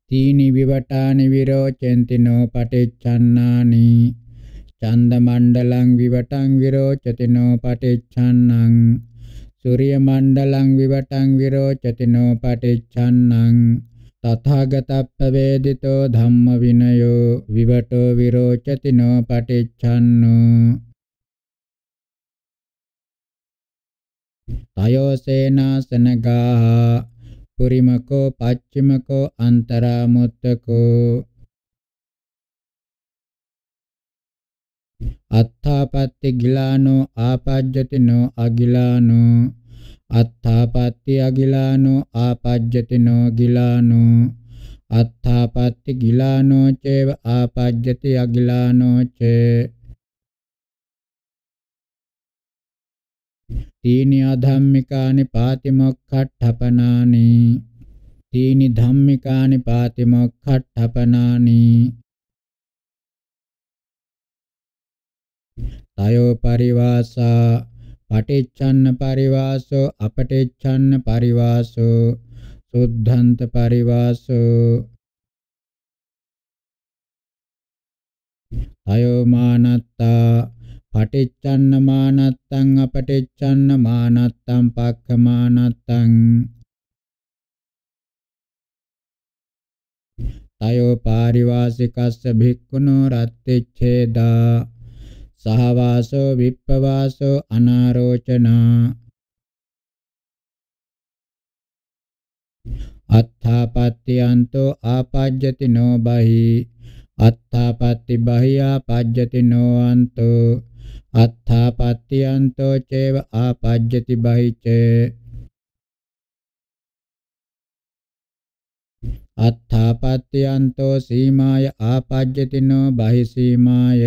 තීනි විවටානි විරෝචෙන්ති නෝ පටිච්චන්නානි චන්ද මණ්ඩලං විවටං විරෝචතිනෝ පටිච්ඡන්නං සූර්ය මණ්ඩලං විවටං විරෝචතිනෝ පටිච්ඡන්නං තථාගතප්ප වේදිතෝ ධම්ම විනයෝ විවටෝ විරෝචතිනෝ පටිච්ඡන්නෝ තයෝ සේනාසනගාහ පුරිමකෝ පච්චිමකෝ අන්තරාමුත්තකෝ අත්ථාපත්ති ගිලානෝ ආපජ්ජතිනෝ අගිලානෝ අත්ථාපත්ති අගිලානෝ ආපජ්ජතිනෝ ගිලානෝ අත්ථාපත්ති ගිලානෝ චේව ආපජ්ජති අගිලානෝ චේ තීනි අධම්මිකානි පාතිමොක්ඛට්ඨපනානි තීනි ධම්මිකානි පාතිමොක්ඛට්ඨපනානි තයෝ පරිවාසා පටිච්ඡන්න පරිවාසෝ අපටිච්ඡන්න පරිවාසෝ සුද්ධන්ත පරිවාසෝ තයෝ මානත්තා පටිච්චන්න මානත්තං අපටිච්චන්න මානත්තං පක්ඛමානත්තං තයෝ පාරිවාසිකස්ස භික්ඛුනෝ රත්තිච්ඡේදා සහවාසෝ විප්පවාසෝ අනාරෝචනා අත්ථාපත්‍යන්තෝ ආපජ්ජති නෝ බහි අත්ථාපත්ති බහියා පජ්ජති නෝ අන්තෝ අත්ථාපත්‍යන්තෝ චේව ආපජ්ජති බහිචේ අත්ථාපත්‍යන්තෝ සීමාය ආපජ්ජති නෝ බහි සීමාය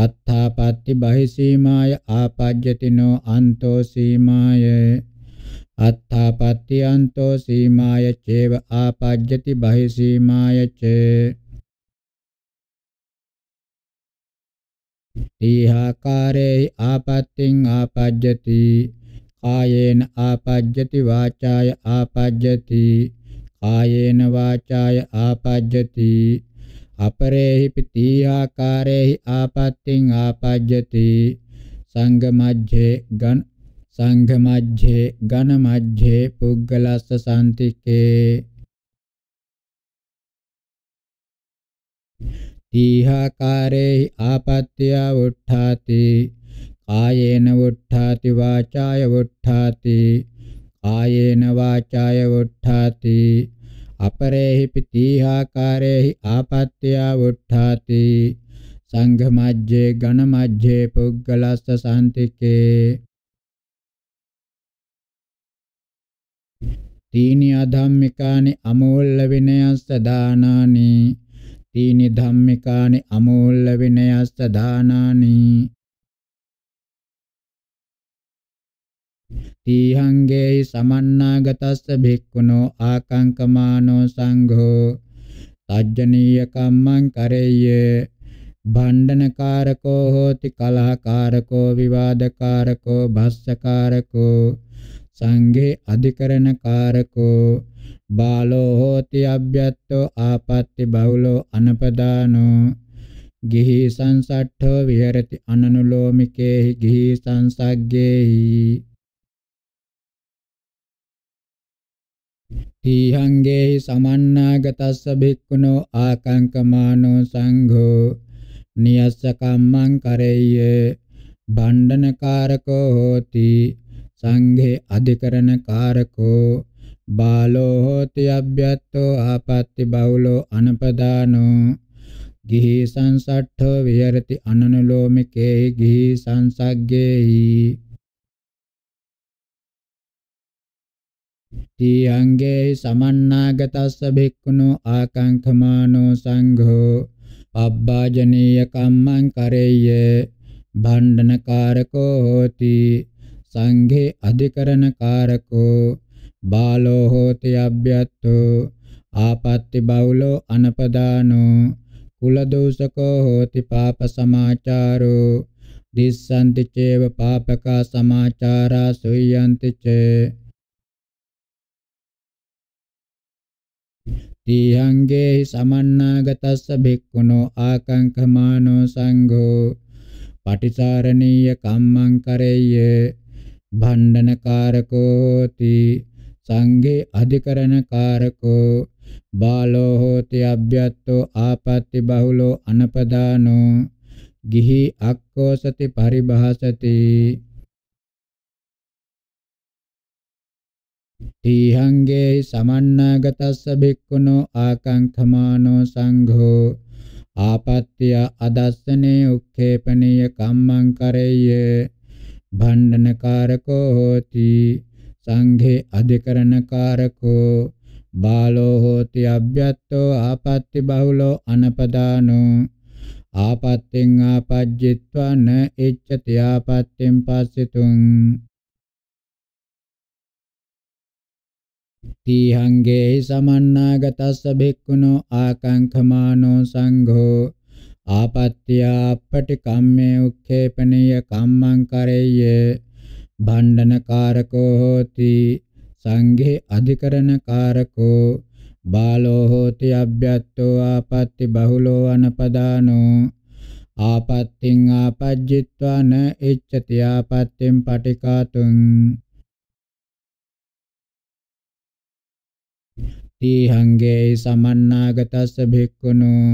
අත්ථාපත්ති බහිසීමාය ආපජ්ජතිනෝ අන්තෝ සීමාය අත්ථාපත්ති අන්තෝ සීමාය චේව ආපජ්ජති බහිසීමාය ච ඊහාකාරේ ආපත්‍තින් ආපජ්ජති කායේන ආපජ්ජති වාචාය ආපජ්ජති කායේන වාචාය ආපජ්ජති අපරේහි පිටී ආකාරේහි ආපත්‍තින් ආපජ්ජති සංඝ මජ්ජේ ගණ සංඝ මජ්ජේ ඝන මජ්ජේ පුග්ගලස්ස සම්තිකේ තීහාකාරේහි ආපත්‍ය වුට්ඨාති කායේන වුට්ඨාති වාචාය වුට්ඨාති කායේන වාචාය වුට්ඨාති අපරේහි පිටීහාකාරේහි ආපත්‍ය වුට්ඨාති සංඝ මජ්ජේ ඝන මජ්ජේ පුග්ගලස්ස සාන්තිකේ තීනි අධම්මිකානි අමෝල්ල විනයස්ස දානානි තීනි ධම්මිකානි අමෝල්ල විනයස්ස දානානි තීහංගේයි සමන්නාගතස්ස භික්ඛුනෝ ආකංකමානෝ සංඝෝ තජ්ජනීය කම්මං කරෙය්‍ය භණ්ඩනකාරකෝ හෝති කලහකාරකෝ විවාදකාරකෝ භස්සකාරකෝ සංඝේ අධිකරණකාරකෝ බාලෝ හෝති අබ්යත්තෝ ආපත්‍ති බහුලෝ අනපදානෝ ගිහි සංසට්ඨෝ විහෙරති අනනුලෝමිකේහි ගිහි සංසග්ගේහි තීහංගේ සමන්නාගතස්ස භික්ඛුනෝ ආකංකමානෝ සංඝෝ නියස්ස කම්මං කරෙය්‍ය බණ්ඩනකාරකෝ හෝති සංඝේ අධිකරණකාරකෝ බාලෝ හෝති අබ්බයත්තෝ ආපත්‍ති බහුලෝ අනපදානෝ ගිහි සංසට්ඨෝ විහෙරති අනනුලෝමිකේ ගිහි සංසග්ගේහි ඉති අංගේ සමන්නාගතස්ස භික්ඛුනෝ ආකාංඛමානෝ සංඝෝ අබ්බාජනීය කම්මං කරෙය්‍ය භණ්ඩනකාරකෝ හෝති සංඝේ අධිකරණකාරකෝ බාලෝ හෝති අබ්බයත්තෝ ආපත්‍ති බහුලෝ අනපදානෝ කුල දෝෂකෝ හෝති පාප සමාචාරෝ දිස්සන්ති චේව පාපකා සමාචාරා සොයන්ති චේ තියංගේ සමන්නාගතස්ස භික්ඛුනෝ ආකංකමානෝ සංඝෝ පටිසාරණීය කම්මං කරෙය්‍ය භණ්ඩනකාරකෝ හෝති සංඝේ අධිකරණකාරකෝ බාලෝ හෝති අබ්බ්‍යත්තෝ ආපත්‍ති බහුලෝ අනපදානෝ ගිහි අක්කෝසති පරිභාසති තීහංගේ සමන්නාගතස්ස භික්ඛුනෝ ආකාංඛමානෝ සංඝෝ ආපත්‍ය අදස්සනේ උක්ඛේපනීය කම්මං කරෙය්‍ය භණ්ඩනකාරකෝ හෝති සංඝේ අධිකරණකාරකෝ බාලෝ හෝති අබ්බ්‍යත්තෝ ආපත්‍ති බහුලෝ අනපදානෝ ආපත්තෙන් ආපජ්ජිත්වා න එච්චති ආපත්තෙන් පස්සෙතුං තීහංගේ සමන්නාගතස්ස භික්ඛුනෝ ආකංඛමානෝ සංඝෝ ආපත්‍ය අපටිකම්මේ උක්ඛේපනීය කම්මං කරෙය්‍ය භණ්ඩනකාරකෝ හෝති සංඝේ අධිකරණකාරකෝ බාලෝ හෝති අබ්බ්‍යත්තෝ ආපත්‍ති බහුලෝ අනපදානෝ ආපත්‍තින් ආපජ්ජිත්වා න එච්ඡති ආපත්‍යෙන් පටිකාතුං අත්ති හංගේ සමන්නාගතස්ස භික්ඛුනෝ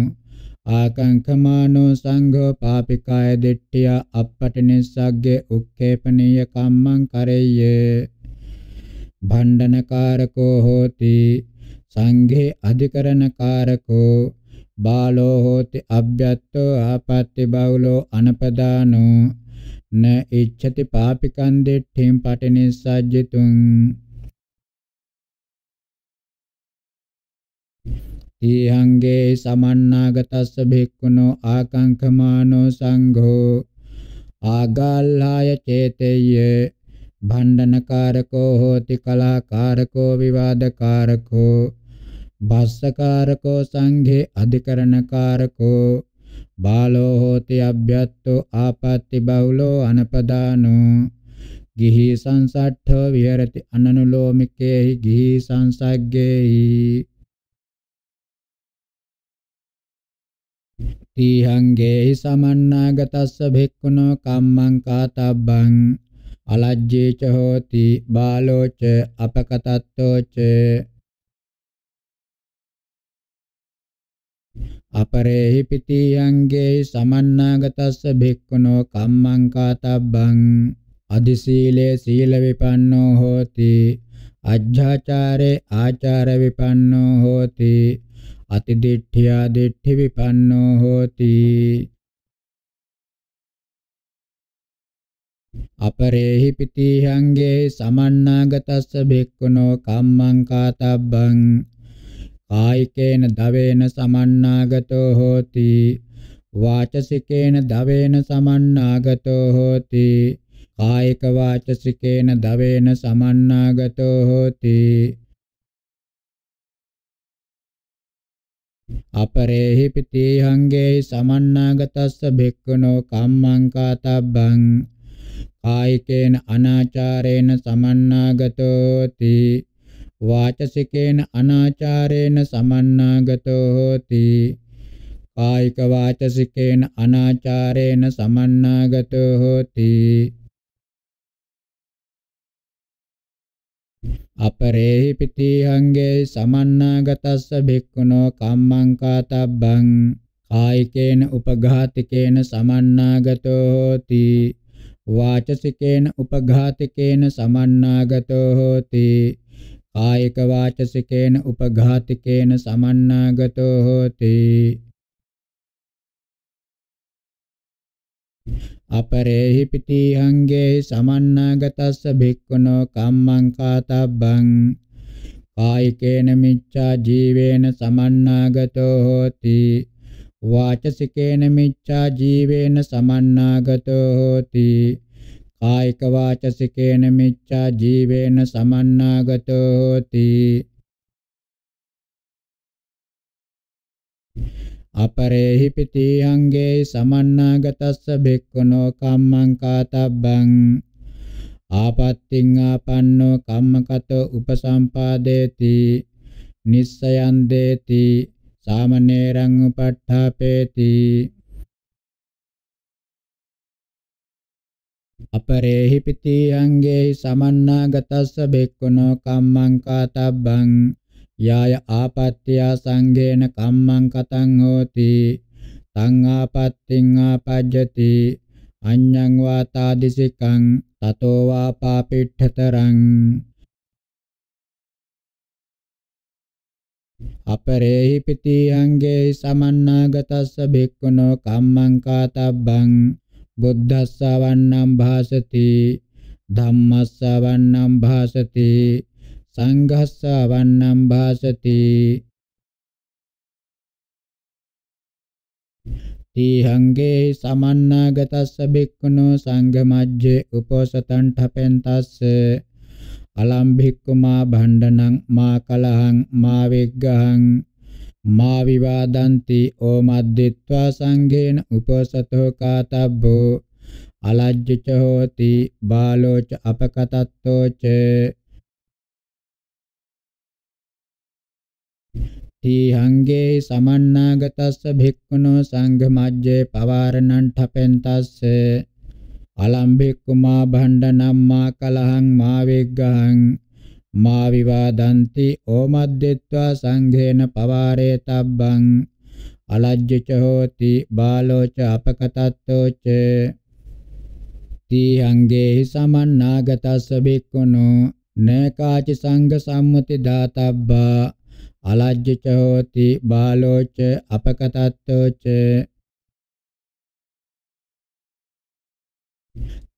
ආකංකමානෝ සංඝෝ පාපිකාය දිට්ඨිය අපපටිනිස්සග්ගේ උක්කේපනීය කම්මං කරෙය්‍ය භණ්ඩනකාරකෝ හෝති සංඝේ අධිකරණකාරකෝ බාලෝ හෝති අබ්බ්‍යත්තෝ ආපත්‍ති බහුලෝ අනපදානෝ න ඉච්ඡති පාපිකං දිට්ඨින් පටිනිස්සජ්ජිතුං තිහංගේ සමන්නාගතස්ස භික්ඛුනෝ ආකංකමානෝ සංඝෝ ආගල්ලාය චේතේය භණ්ඩනකාරකෝ හෝති කලාකාරකෝ විවාදකාරකෝ භස්සකාරකෝ සංඝේ අධිකරණකාරකෝ බාලෝ හෝති අභ්‍යත්තෝ ආපත්‍ති බහුලෝ අනපදානෝ ගිහි සංසට්ඨ විහෙරති අනනුලෝමිකේහි ගිහි සංසග්ගේහි තීහංගේ සමන්නාගතස්ස භික්ඛුනෝ කම්මං කාතබ්බං අලජ්ජේච හෝති බාලෝච අපකතත්තෝච අපරේහි පිටියංගේ සමන්නාගතස්ස භික්ඛුනෝ කම්මං කාතබ්බං අදිශීලේ සීල විපන්නෝ හෝති අජ්ජාචාරේ ආචාර විපන්නෝ හෝති අතිදිඨියා දිඨි විපන්නෝ හෝති අපරේහි පිටිහංගේ සමන්නාගතස්ස භික්ඛුනෝ කම්මං කාතබ්බං කායිකේන දවේන සමන්නාගතෝ හෝති වාචසිකේන දවේන සමන්නාගතෝ හෝති කායික වාචසිකේන දවේන සමන්නාගතෝ හෝති අපරේහි පිටිහංගේ සමන්නාගතස්ස භික්ඛුනෝ කම්මං කාතබ්බං කායිකේන අනාචාරේන සමන්නාගතෝති වාචසිකේන අනාචාරේන සමන්නාගතෝති කායික වාචසිකේන අනාචාරේන සමන්නාගතෝති අපරේහි පිටිහංගේ සමන්නාගතස්ස භික්ඛුනෝ කම්මං කාතබ්බං කායිකේන උපඝාතිකේන සමන්නාගතෝ හෝති වාචසිකේන උපඝාතිකේන සමන්නාගතෝ හෝති කායික වාචසිකේන උපඝාතිකේන සමන්නාගතෝ හෝති අපරේහි පිටිහංගේ සමන්නාගතස්ස භික්ඛුනෝ කම්මං කාතබ්බං කායිකේන මිච්ඡා ජීවේන සමන්නාගතෝ හෝති වාචසිකේන මිච්ඡා ජීවේන සමන්නාගතෝ හෝති කායික වාචසිකේන මිච්ඡා ජීවේන සමන්නාගතෝ හෝති අපරේහි පිටියංගේ සමන්නාගතස්ස භික්ඛුනෝ කම්මං කාතබ්බං ආපත්තිං ආපන්නෝ කම්මකතෝ උපසම්පාදේති නිස්සයන් දේති සාමනේරං උපට්ඨාපේති අපරේහි පිටියංගේ සමන්නාගතස්ස භික්ඛුනෝ කම්මං කාතබ්බං යාය ආපත්‍ය සංගේන කම්මං කතං හෝති තං ආපත්‍තිං ආපජ්ජති අඤ්ඤං වාතාදිසිකං තතෝ වා පාපිට්ඨතරං අපරේහි පිටියංගේ සමන්නාගතස්ස බික්කුණෝ කම්මං කාතබ්බං බුද්ධස්සවන්නම් භාසති ධම්මස්සවන්නම් භාසති සංඝස්සවන්නම් භාසති තීහංගේ සමන්නාගතස්ස බික්ඛුනෝ සංඝමජ්ජේ උපෝසතං ඨපෙන්තස්ස අලම්භික්ඛුමා භණ්ඩනං මා කලහං මා විග්ගහං මා විවාදಂತಿ ඕමද්දිත්වා සංඝේන උපෝසතෝ කාතබ්බෝ අලජ්ජච හෝති බාලෝච අපකතත්තෝච තී අංගේ සමන්නාගතස්ස භික්ඛුනෝ සංඝමජ්ජේ පවාරණං ඨපෙන්තස්ස අලම්භික්ඛුමා භණ්ඩනම්මා කලහං මා විග්ගහං මා විවාදಂತಿ ඕමද්දෙත්වා සංඝේන පවාරේ තබ්බං අලජ්ජච හෝති බාලෝච අපකතත්තෝච තී අංගේ සමන්නාගතස්ස භික්ඛුනෝ නකාච සංඝ සම්මුති දාතබ්බා අලජ්ජච හෝති බාලෝච අපකතත්තෝච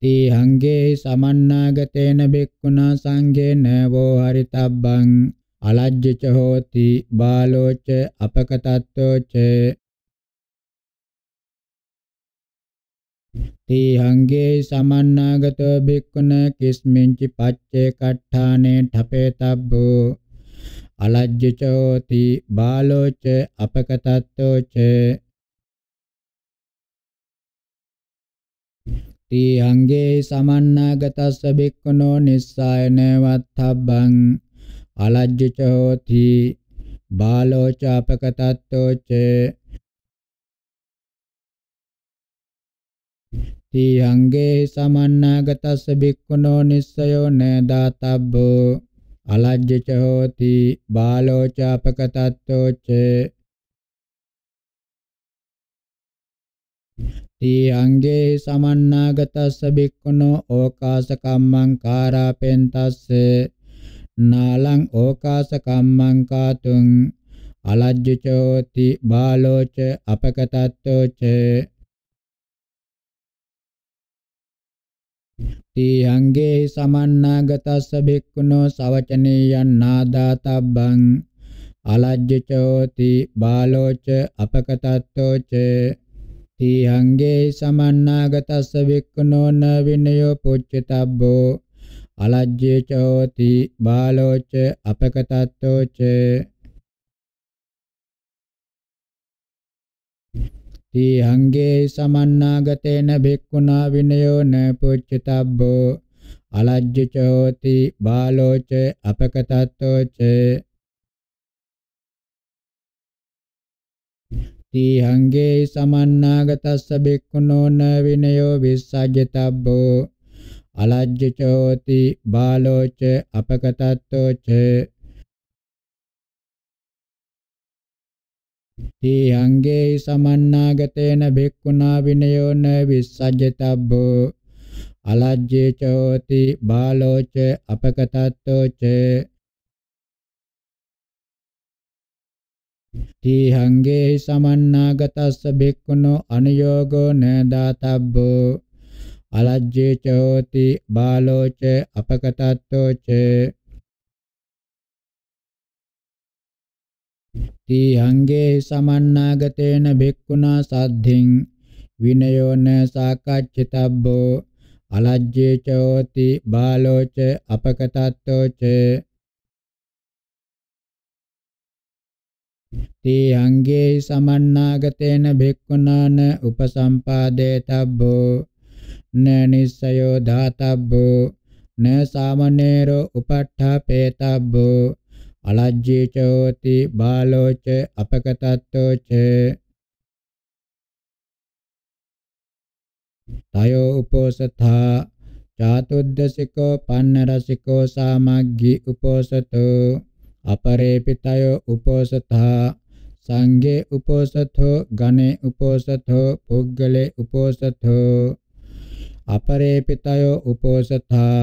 තී හංගේ සමන්නාගතේන බික්ඛුනා සංඝේන වෝ හරිතබ්බං අලජ්ජච හෝති බාලෝච අපකතත්තෝච තී හංගේ සමන්නාගතෝ බික්ඛුන කිස්මින්චි පච්චේ කට්ඨානේ ඨපේතබ්බෝ අලජ්ජචෝති බාලෝච අපකතත්තෝච තීහංගේ සමන්නාගතස්ස බික්කනෝ නිස්සායන වත්තබ්බං අලජ්ජචෝති බාලෝච අපකතත්තෝච තීහංගේ සමන්නාගතස්ස බික්කනෝ නිස්සයෝ නදාතබ්බෝ අලජ්ජච හෝති බාලෝච අපකතත්තෝච තී අංගේ සමන්නාගතස්ස බික්කුණෝ ඕකාස කම්මං කාරාපෙන් තස්ස නාලං ඕකාස කම්මං කාතුං අලජ්ජචෝති බාලෝච අපකතත්තෝච ti angge samannāgatassa bhikkhuno savacaniyan nādatabbaṃ alajjacoti bāloc apakatattoc ti angge samannāgatassa bhikkhuno na vinayo puccitabbo alajjacoti bāloc apakatattoc තිහංගේ සමන්නාගතේන භික්ඛුනා විනයෝ න පුච්චතබ්බෝ අලජ්ජචෝති බාලෝච අපකතත්තෝච තිහංගේ සමන්නාගතස්ස භික්ඛුනෝ න විනයෝ විස්සජ්ජතබ්බෝ අලජ්ජචෝති බාලෝච අපකතත්තෝච තී අංගේ සමන්නාගතේන භික්ඛුනා විනයෝන විස්සජ්ජතබ්බෝ අලජ්ජේ චෝති බාලෝච අපකතත්තෝච තී අංගේ සමන්නාගතස්ස භික්ඛුනෝ අනුയോഗෝ න දාතබ්බෝ අලජ්ජේ චෝති බාලෝච අපකතත්තෝච ති අංගේ සමන්නාගතේන භික්ඛුනා සද්ධින් විනයෝන සාකච්ඡිතබ්බෝ අලජ්ජේ චෝති බාලෝච අපකතත්තෝච තී අංගේ සමන්නාගතේන භික්ඛුනාන උපසම්පාදේතබ්බෝ න නිස්සයෝ දාතබ්බෝ න සාමනේරෝ උපට්ඨපේතබ්බෝ අලජ්ජේචෝති බාලෝච අපකතත්තෝච තයෝ උපෝසථා චාතුද්දසිකෝ පන්නරසිකෝ සාමග්ගි උපෝසතෝ අපරේපිතයෝ උපෝසථා සංඝේ උපෝසතෝ ගණේ උපෝසතෝ පුග්ගලේ උපෝසතෝ අපරේපිතයෝ උපෝසථා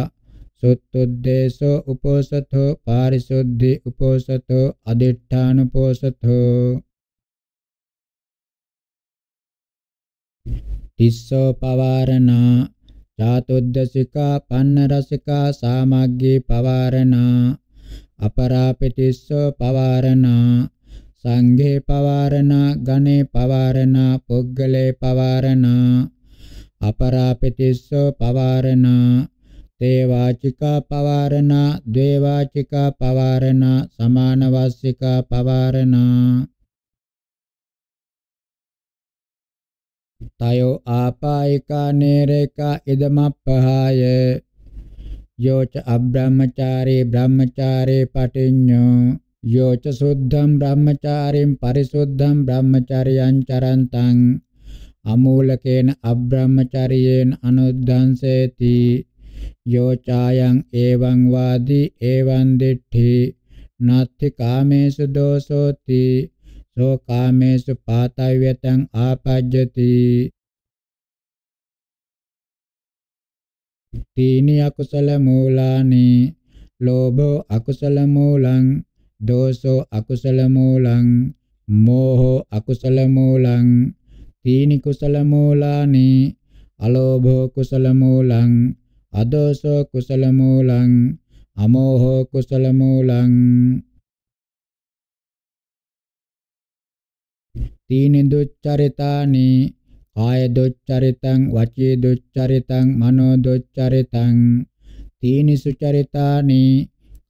සුත්තුද්දේශෝ උපෝසතෝ පාරිශුද්ධි උපෝසතෝ අදිඨානුපෝසතෝ තිස්සෝ පවාරණා චාතුද්දසිකා පන්න රසිකා සාමග්ගී පවාරණා අපරාපිතිස්සෝ පවාරණා සංඝේ පවාරණා ගණේ පවාරණා පුග්ගලේ පවාරණා අපරාපිතිස්සෝ පවාරණා තේවාචිකා පවාරණා ද්වේවාචිකා පවාරණා සමානවාස්සිකා පවාරණා තයෝ ආපායිකා නේරේකා ඉදමප්පහාය යෝච අබ්‍රහ්මචාරේ බ්‍රහ්මචාරේ පටිඤ්ඤෝ යෝච සුද්ධම් බ්‍රහ්මචාරින් පරිසුද්ධම් බ්‍රහ්මචාරියං චරන්තං අමූලකේන අබ්‍රහ්මචාරියේන අනුද්ධංසේති යෝචායන් එවං වාදී එවං දිට්ඨි නාත්ථි කාමේසු දෝසෝති සෝ කාමේසු පාතව්‍යතං ආපජ්ජති තීනි අකුසල මූලානි ලෝභෝ අකුසල මූලං දෝසෝ අකුසල මූලං මෝහෝ අකුසල මූලං තීනි කුසල මූලානි අලෝභෝ කුසල මූලං අදෝසෝ කුසල මූලං අමෝහෝ කුසල මූලං තීනි දුච්චරිතානි කාය දුච්චරිතං වචී දුච්චරිතං මනෝ දුච්චරිතං තීනි සුචරිතානි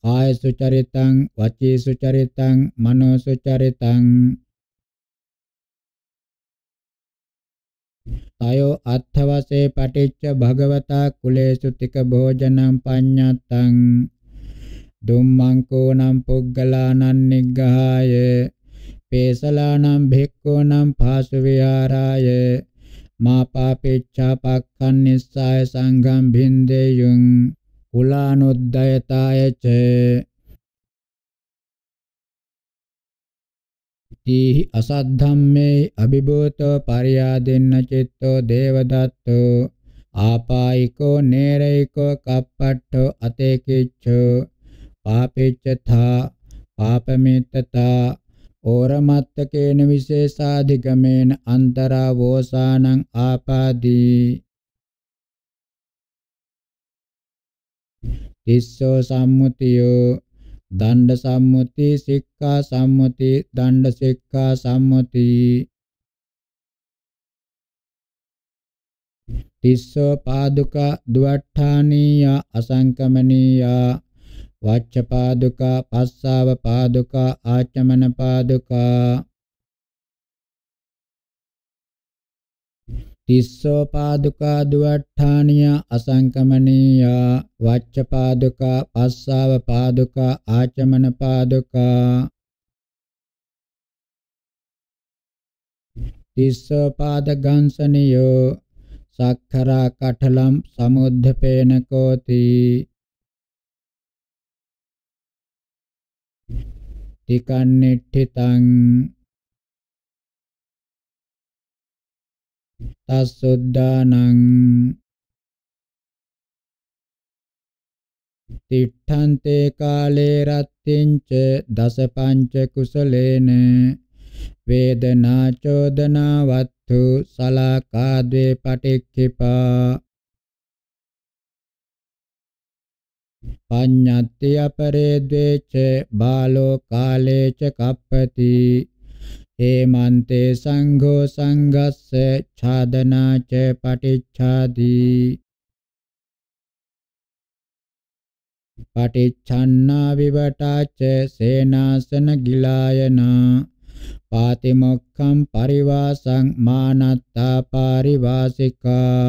කාය සුචරිතං වචී සුචරිතං මනෝ සුචරිතං තයෝ අත්ථවසේ පටිච්ච භගවතා කුලේසු තික භෝජනං පඤ්ඤත්තං දුම්මංකෝ නම් පුග්ගලානං නිග්ගහාය පේසලානම් භික්ඛූනම් පාසු විහාරාය මා පාපේච්ඡා පක්ඛන් නිස්සාය සංඝම් භින්දේයං කුලානුද්යතාය ච තේහි අසද්ධම්මේ අභිභූතෝ පරියාදෙන්න චිත්තෝ දේවදත්තෝ ආපායිකෝ නේරයිකෝ කප්පට්ඨෝ අතේකිච්ඡෝ පාපේච්ඡතා පාපමෙත්තතා ඕරමත්තකේන විශේෂාධිගමේන අන්තරා වෝසානං ආපාදී තිස්සෝ සම්මුතියෝ දණ්ඩ සම්මුති සික්ඛා සම්මුති දණ්ඩ සික්ඛා සම්මුති තිස්සෝ පාදුක දුවට්ඨානීය අසංකමනීය වච්ච පාදුක පස්සාව පාදුක ආචමන පාදුකා තිස්සෝ පාදුකා දුවට්ඨානිය අසංකමනීයා වච්ච පාදුකා පස්සාව පාදුකා ආචමන පාදුකා තිස්සෝ පාද ගංසනියෝ සක්ඛරා කඨලම් සමුද්ධපේන කෝති තිකන්නිට්ඨිතං තස්සොද්දානං තිට්ඨන්තේ කාලේ රත්තිංච දස පංච කුසලේන වේදනා චෝදනාවත්තු සලාකා ද්වේ පටික්ඛිපා පඤ්ඤත්ති අපරේ ද්වේච බාලෝ කාලේච කප්පති ඒමන්තේ සංඝෝ සංඝස්ස ඡාදනා ච පටිච්ඡාදී පටිච්ඡන්නා විවටාච සේනාසන ගිලායනා පාතිමොක්ඛම් පරිවාසං මානත්තා පරිවාසිකා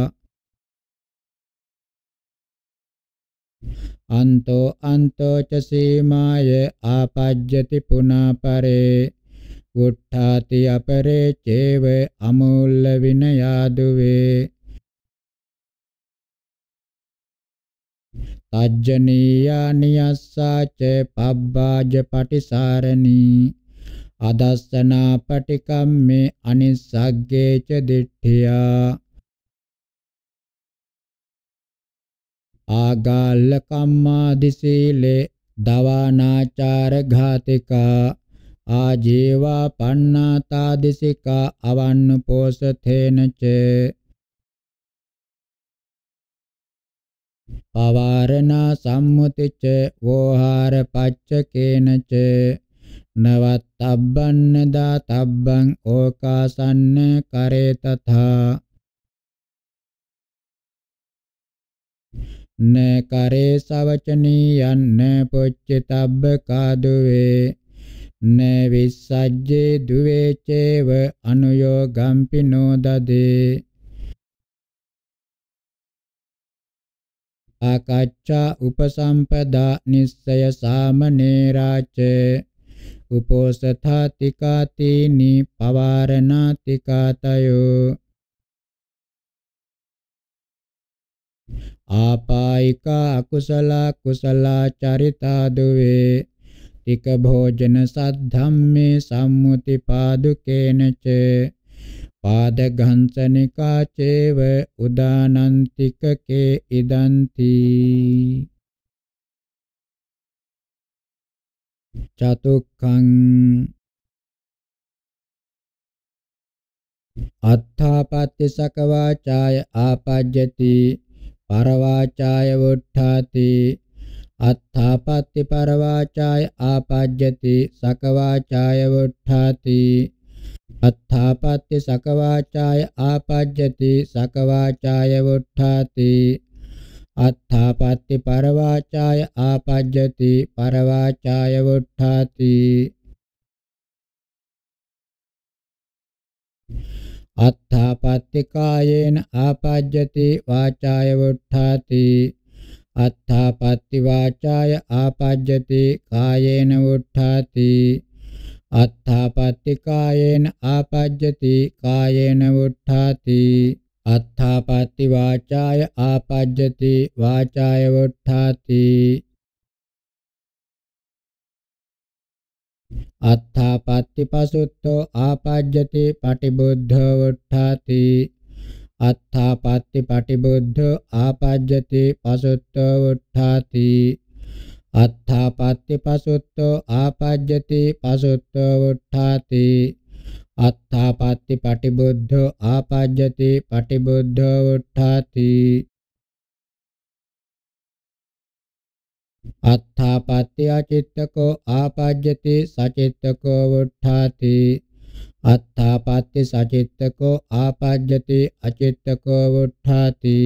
අන්තෝ අන්තෝ ච සීමාය ආපජ්ජති පුනා පරේ වුට්ඨාති අපරේ චේව අමූල්ල විනයාදුවේ තජ්ජනීයා නියස්සාච පබ්බාජ පටිසාරණී අදස්සනා පටිකම්මේ අනිස්සග්ගේච දිට්ඨියා ආගාල්ල කම්මාදි සීලේ දවානාචාර ඝාතිකා ආජීවා පන්නාතා දිසිකා අවන්න පෝසතේනච පවාරණා සම්මුතිච්ච වෝහාර පච්චකේනච නවත්තබ්බන්න දාතබ්බං ඕකාසන්න කරේ තථා න කරේ සවචනී යන්න පුච්චිතබ්බ කාදුවේ න විස්සජ්ජේ දුවේචේව අනුയോഗම්පි නෝදදේ ආකච්ඡා උපසම්පදා නිස්සය සාමනේරාච උපෝසථාතිකාතීනි පවාරණාතිකාතයෝ ආපායිකා අකුසල කුසල චරිතා දුවේ ඉක භෝජන සද්ධම්මේ සම්මුති පාදුකේනච පාදඝංසනිකා චේව උදානන්තිකකේ ඉදන්ති චතුක්ඛං අත්ථාපත්‍ය සකවාචාය ආපජ්ජති පරවාචාය වොට්ඨාති අත්ථාපත්ති පරවාචාය ආපජ්ජති සකවාචාය වුට්ඨාති අත්ථාපත්ති සකවාචාය ආපජ්ජති සකවාචාය වුට්ඨාති අත්ථාපත්ති පරවාචාය ආපජ්ජති පරවාචාය වුට්ඨාති අත්ථාපත්ති කායේන ආපජ්ජති වාචාය වුට්ඨාති අත්ථාපත්ති වාචාය ආපජ්ජති කායේන වුට්ඨාති අත්ථාපත්ති කායේන ආපජ්ජති කායේන වුට්ඨාති අත්ථාපත්ති වාචාය ආපජ්ජති වාචාය වුට්ඨාති අත්ථාපත්ති පසුත්තෝ ආපජ්ජති පටිබුද්ධ වුට්ඨාති අත්ථාපත්ති පටිබුද්ධ ආපජ්ජති පසුත්තෝ උත්ථාති අත්ථාපත්ති පසුත්තෝ ආපජ්ජති පසුත්තෝ උත්ථාති අත්ථාපත්ති පටිබුද්ධ ආපජ්ජති පටිබුද්ධ උත්ථාති අත්ථාපත්ති අචිත්තකෝ ආපජ්ජති සචිත්තකෝ උත්ථාති අත්ථාපත්ති සචිත්තකෝ ආපජ්ජති අචිත්තකෝ වුට්ඨාති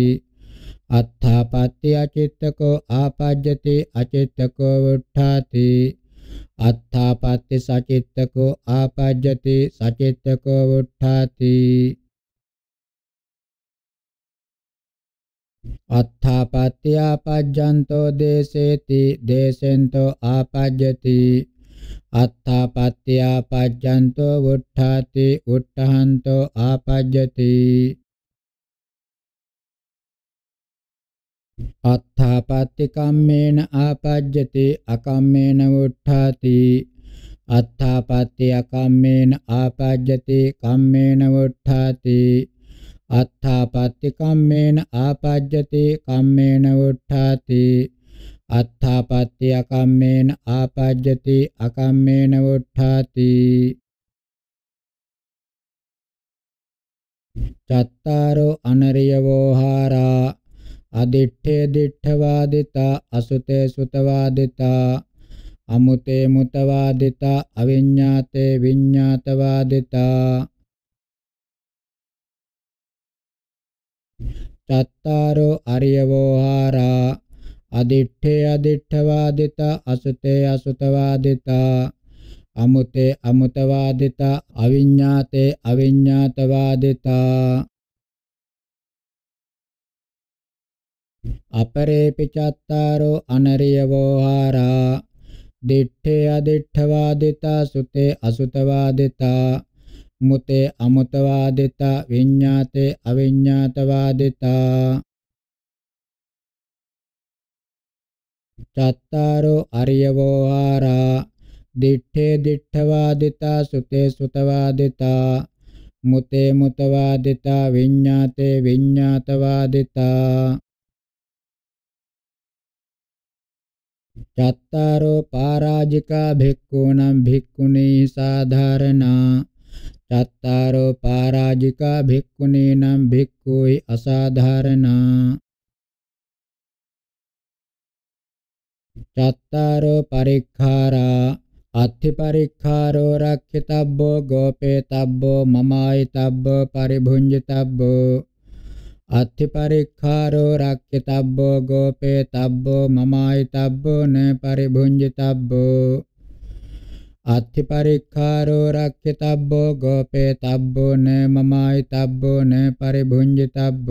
අත්ථාපත්ති අචිත්තකෝ ආපජ්ජති අචිත්තකෝ වුට්ඨාති අත්ථාපත්ති සචිත්තකෝ ආපජ්ජති සචිත්තකෝ වුට්ඨාති අත්ථාපත්ති ආපජ්ජන්තෝ දේසේති දේසෙන්තෝ ආපජ්ජති අත්ථාපත්ත්‍යා පජ්ජන්තෝ වුට්ඨාති උට්ඨහන්තෝ ආපජ්ජති අත්ථාපත්ති කම්මේන ආපජ්ජති අකම්මේන වුට්ඨාති අත්ථාපත්ති අකම්මේන ආපජ්ජති කම්මේන වුට්ඨාති අත්ථාපත්ති කම්මේන ආපජ්ජති කම්මේන වුට්ඨාති අත්ථාපත්ති අකම්මේන ආපජ්ජති අකම්මේන වොට්ඨාති චත්තාරෝ අනරිය වෝහාරා අදිත්තේ දිත්තවාදිතා අසුතේ සුතවාදිතා අමුතේ මුතවාදිතා අවිඤ්ඤාතේ විඤ්ඤාතවාදිතා චත්තාරෝ අරියවෝහාරා අදිඨේ අදිඨවාදිතා අසුතේ අසුතවාදිතා අමුතේ අමුතවාදිතා අවිඤ්ඤාතේ අවිඤ්ඤාතවාදිතා අපරේපි චත්තාරෝ අනරිය වෝහාරා දිඨේ අදිඨවාදිතා සුතේ අසුතවාදිතා මුතේ අමුතවාදිතා විඤ්ඤාතේ අවිඤ්ඤාතවාදිතා චත්තාරෝ අරියවෝ ආරා දිත්තේ දිත්තවාදිතා සුතේ සුතවාදිතා මුතේ මුතවාදිතා විඤ්ඤාතේ විඤ්ඤාතවාදිතා චත්තාරෝ පරාජිකා භික්ඛූනම් භික්ඛුනී සාධාරණා චත්තාරෝ පරාජිකා භික්ඛුනී නම් භික්ඛුයි අසාධාරණා चारो परिखारा अथि परिखारो रक्षितव्यो गोपेतव्यो ममायितव्यो परिभुञ्जितव्यो अति परिखारो रक्षितव्यो गोपेतव्यो ममायितव्यो न परिभुञ्जितव्यो अति परिखारो ने गोपेतव्यो न ने न तब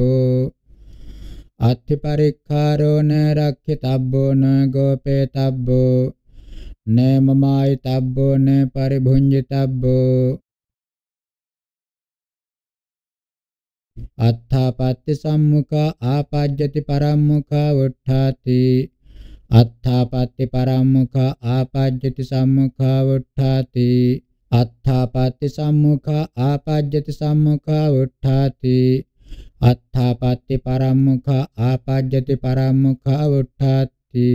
අත්ථි පරික්ඛාරෝණ රක්ඛිතබ්බෝන ගෝපේතබ්බෝ නේමමයි තබ්බෝන පරිභුඤ්ජිතබ්බෝ අත්ථාපත්ති සම්මුඛා ආපජ්ජති පරම්මුඛා වුට්ඨාති අත්ථාපත්ති පරම්මුඛා ආපජ්ජති සම්මුඛා වුට්ඨාති අත්ථාපත්ති සම්මුඛා ආපජ්ජති සම්මුඛා වුට්ඨාති අත්ථාපත්ති පරම්මුඛ ආපජ්ජති පරම්මුඛ උට්ඨාති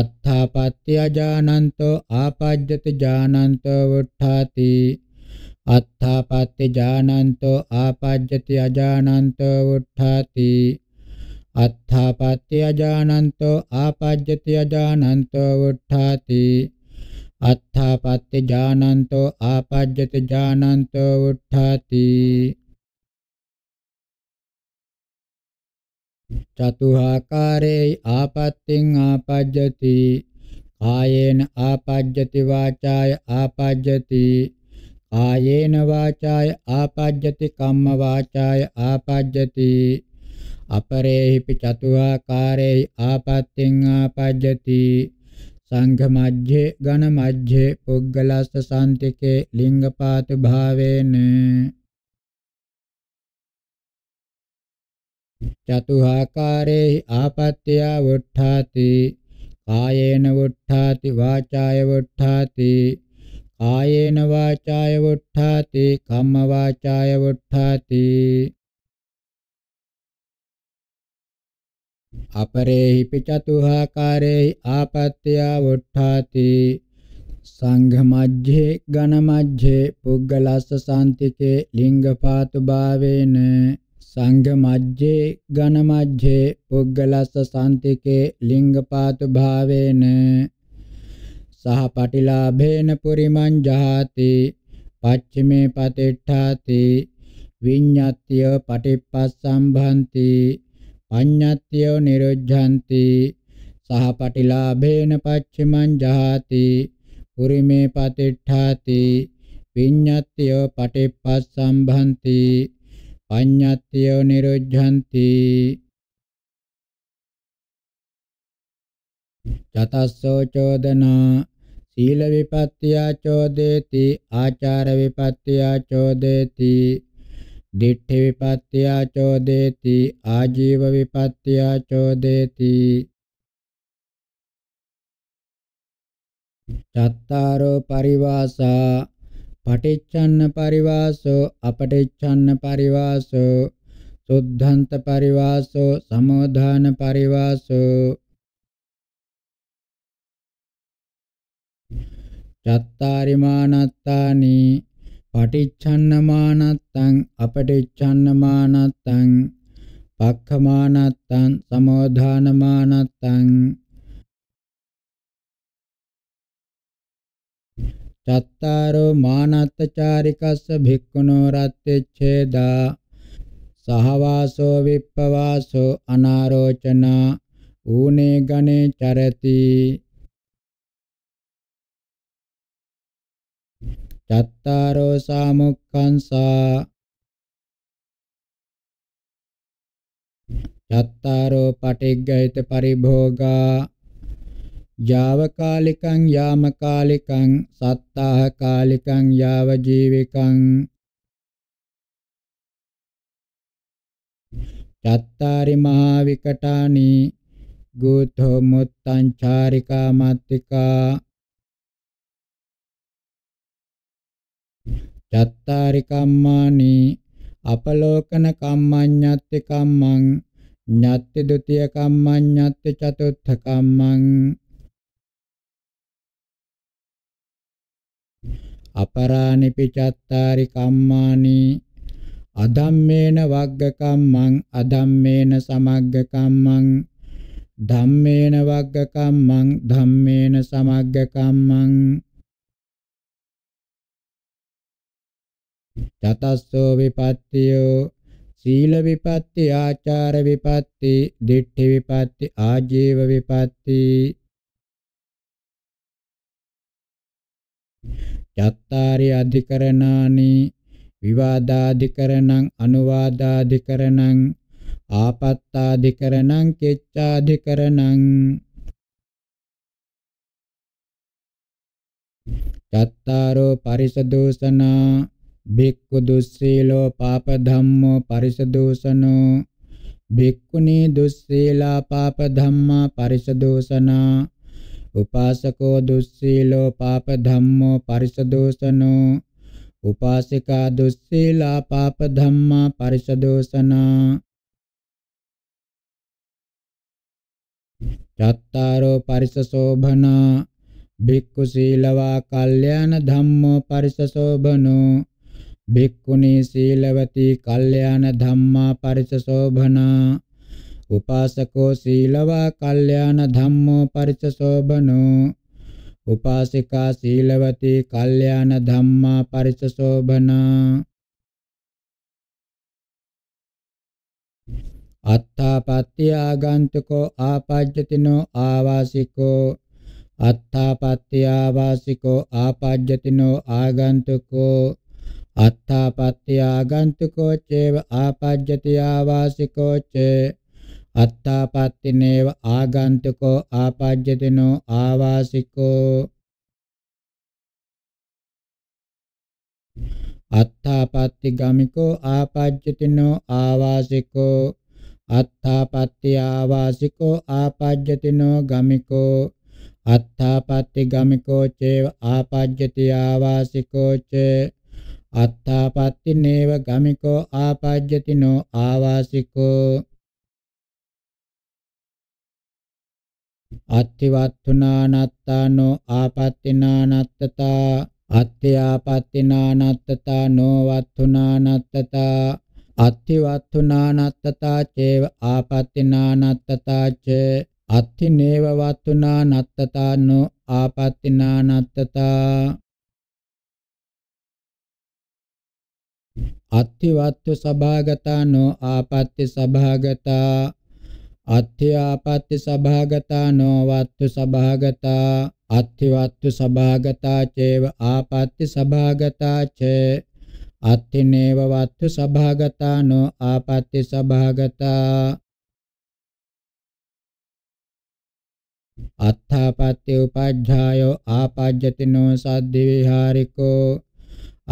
අත්ථාපත්ති අජානන්තෝ ආපජ්ජති ජානන්තෝ උට්ඨාති අත්ථාපත්ති ජානන්තෝ ආපජ්ජති අජානන්තෝ උට්ඨාති අත්ථාපත්ති අජානන්තෝ ආපජ්ජති අජානන්තෝ උට්ඨාති අත්ථාපත්ති ජානන්තෝ ආපජ්ජති ජානන්තෝ උත්ථාති චතුහාකාරේ ආපත්තිං ආපජ්ජති කායේන ආපජ්ජති වාචාය ආපජ්ජති ආයේන වාචාය ආපජ්ජති කම්ම වාචාය ආපජ්ජති අපරේහිපි චතුආකාරේ ආපත්‍තින් ආපජ්ජති සංඝ මජ්ජේ ඝන මජ්ජේ පුද්ගලස්ස සාන්තිකේ ලිංගපාත භාවේන චතුහාකාරේ ආපත්‍ය වුට්ඨාති කායේන වුට්ඨාති වාචාය වුට්ඨාති කායේන වාචාය වුට්ඨාති කම්ම වාචාය වුට්ඨාති අපරේහි පිචතුහාකාරේහි ආපත්‍ය වොට්ඨාති සංඝ මජ්ජේ ඝන මජ්ජේ පුග්ගලස්ස සාන්තිකේ ලිංගපාතු භාවේන සංඝ මජ්ජේ ඝන මජ්ජේ පුග්ගලස්ස සාන්තිකේ ලිංගපාතු භාවේන සහ පටිලාභේන පුරිමං ජහති පච්චිමේ පතිට්ඨාති විඤ්ඤාත්‍ය පටිප්පස්සම්භන්ති අඤ්ඤත්‍යෝ නිරුද්ධಂತಿ සහපටිලාභේන පච්චිමං ජහති පුරිමේ පතිට්ඨාති විඤ්ඤත්‍යෝ පටිපස්සම්භಂತಿ පඤ්ඤත්‍යෝ නිරුද්ධಂತಿ චතස්සෝ චෝදනා සීල විපත්තියා චෝදේති ආචාර විපත්තියා චෝදේති දිඨි විපත්තියා චෝදේති ආජීව විපත්තියා චෝදේති චත්තාරෝ පරිවාසා පටිච්ඡන්න පරිවාසෝ අපටිච්ඡන්න පරිවාසෝ සුද්ධන්ත පරිවාසෝ සමෝධාන පරිවාසෝ චත්තාරිමානත්තානි පටිච්චන්නමානත්තං අපටිච්චන්නමානත්තං පක්ඛමානත්තං සමෝධානමානත්තං චත්තාරෝ මානත්තචාරිකස්ස භික්ඛුනෝ රත්තේච්ඡේදා සහවාසෝ විප්පවාසෝ අනාරෝචනා ඌනේ ගනේ චරති චත්තාරෝ සාමුක්ඛංසා චත්තාරෝ පටිග්ගහිත පරිභෝගා යාවකාලිකං යාමකාලිකං සත්තාහකාලිකං යාව ජීවිකං චත්තාරි මහා විකටානි ගෝතෝ මුත්තං චාරිකා මත්තිකා චත්තාරි කම්මානි අපලෝකන කම්මඤ්ඤත්ති කම්මං ඤත්ති ဒ ුතිය කම්මඤ්ඤත්ති චතුත්ථ කම්මං අපරානිපි චත්තාරි කම්මානි අධම්මේන වග්ග කම්මං අධම්මේන සමග්ග කම්මං ධම්මේන වග්ග කම්මං ධම්මේන සමග්ග කම්මං චතස්සෝ විපත්තියෝ සීල විපත්ති ආචාර විපත්ති දිට්ඨි විපත්ති ආජීව විපත්ති චත්තාරි අධිකරණානි විවාදාධිකරණං අනුවාදාධිකරණං ආපත්තාධිකරණං කෙච්ඡාධිකරණං චත්තාරෝ පරිසදෝසනා භික්ඛු දුස්සීලෝ පාප ධම්මෝ පරිසදෝසනෝ භික්ඛුනි දුස්සීලා පාප ධම්මා පරිසදෝසනා උපාසකෝ දුස්සීලෝ පාප ධම්මෝ පරිසදෝසනෝ උපාසිකා දුස්සීලා පාප ධම්මා පරිසදෝසනා චත්තාරෝ පරිසසෝභනා භික්ඛු සීලවා කල්යාණ ධම්මෝ පරිසසෝභනෝ භික්ඛුනී සීලවති කල්යාණ ධම්මා පරිසසෝභනා උපාසකෝ සීලවා කල්යාණ ධම්මෝ පරිසසෝභනෝ උපාසිකා සීලවති කල්යාණ ධම්මා පරිසසෝභනා අත්තාපත්ති ආගන්තුකෝ ආපජ්ජතිනෝ ආවාසිකෝ අත්තාපත්ති ආවාසිකෝ ආපජ්ජතිනෝ ආගන්තුකෝ අත්තාපත්ත්‍ය ආගන්තුකෝ චේව ආපජ්ජති ආවාසිකෝ චේ අත්තාපත්තිනේව ආගන්තුකෝ ආපජ්ජතිනෝ ආවාසිකෝ අත්තාපත්ති ගමිකෝ ආපජ්ජතිනෝ ආවාසිකෝ අත්තාපත්ති ආවාසිකෝ ආපජ්ජතිනෝ ගමිකෝ අත්තාපත්ති ගමිකෝ චේව ආපජ්ජති ආවාසිකෝ චේ අත්තාපත්ති නේව ගමිකෝ ආපජ්ජතිනෝ ආවාසිකෝ අත්තිවත්තුනානත්තානෝ ආපත්තිනානත්තතා අත්ත්‍යාපත්තිනානත්තතා නොවත්තුනානත්තතා අත්තිවත්තුනානත්තතා චේව ආපත්තිනානත්තතා ච අත්තිනේව වත්තුනානත්තතා නො ආපත්තිනානත්තතා අත්ථිවත්තු සභාගතා නෝ ආපත්‍ති සභාගතා අත්ථි ආපත්‍ති සභාගතා නෝ වත්තු සභාගතා අත්ථිවත්තු සභාගතා චේව ආපත්‍ති සභාගතා චේ අත්ථිනේව වත්තු සභාගතා නෝ ආපත්‍ති සභාගතා අත්ථාපත්‍ය උපජ්ජායෝ ආපජ්ජති නෝ සද්දි විහාරිකෝ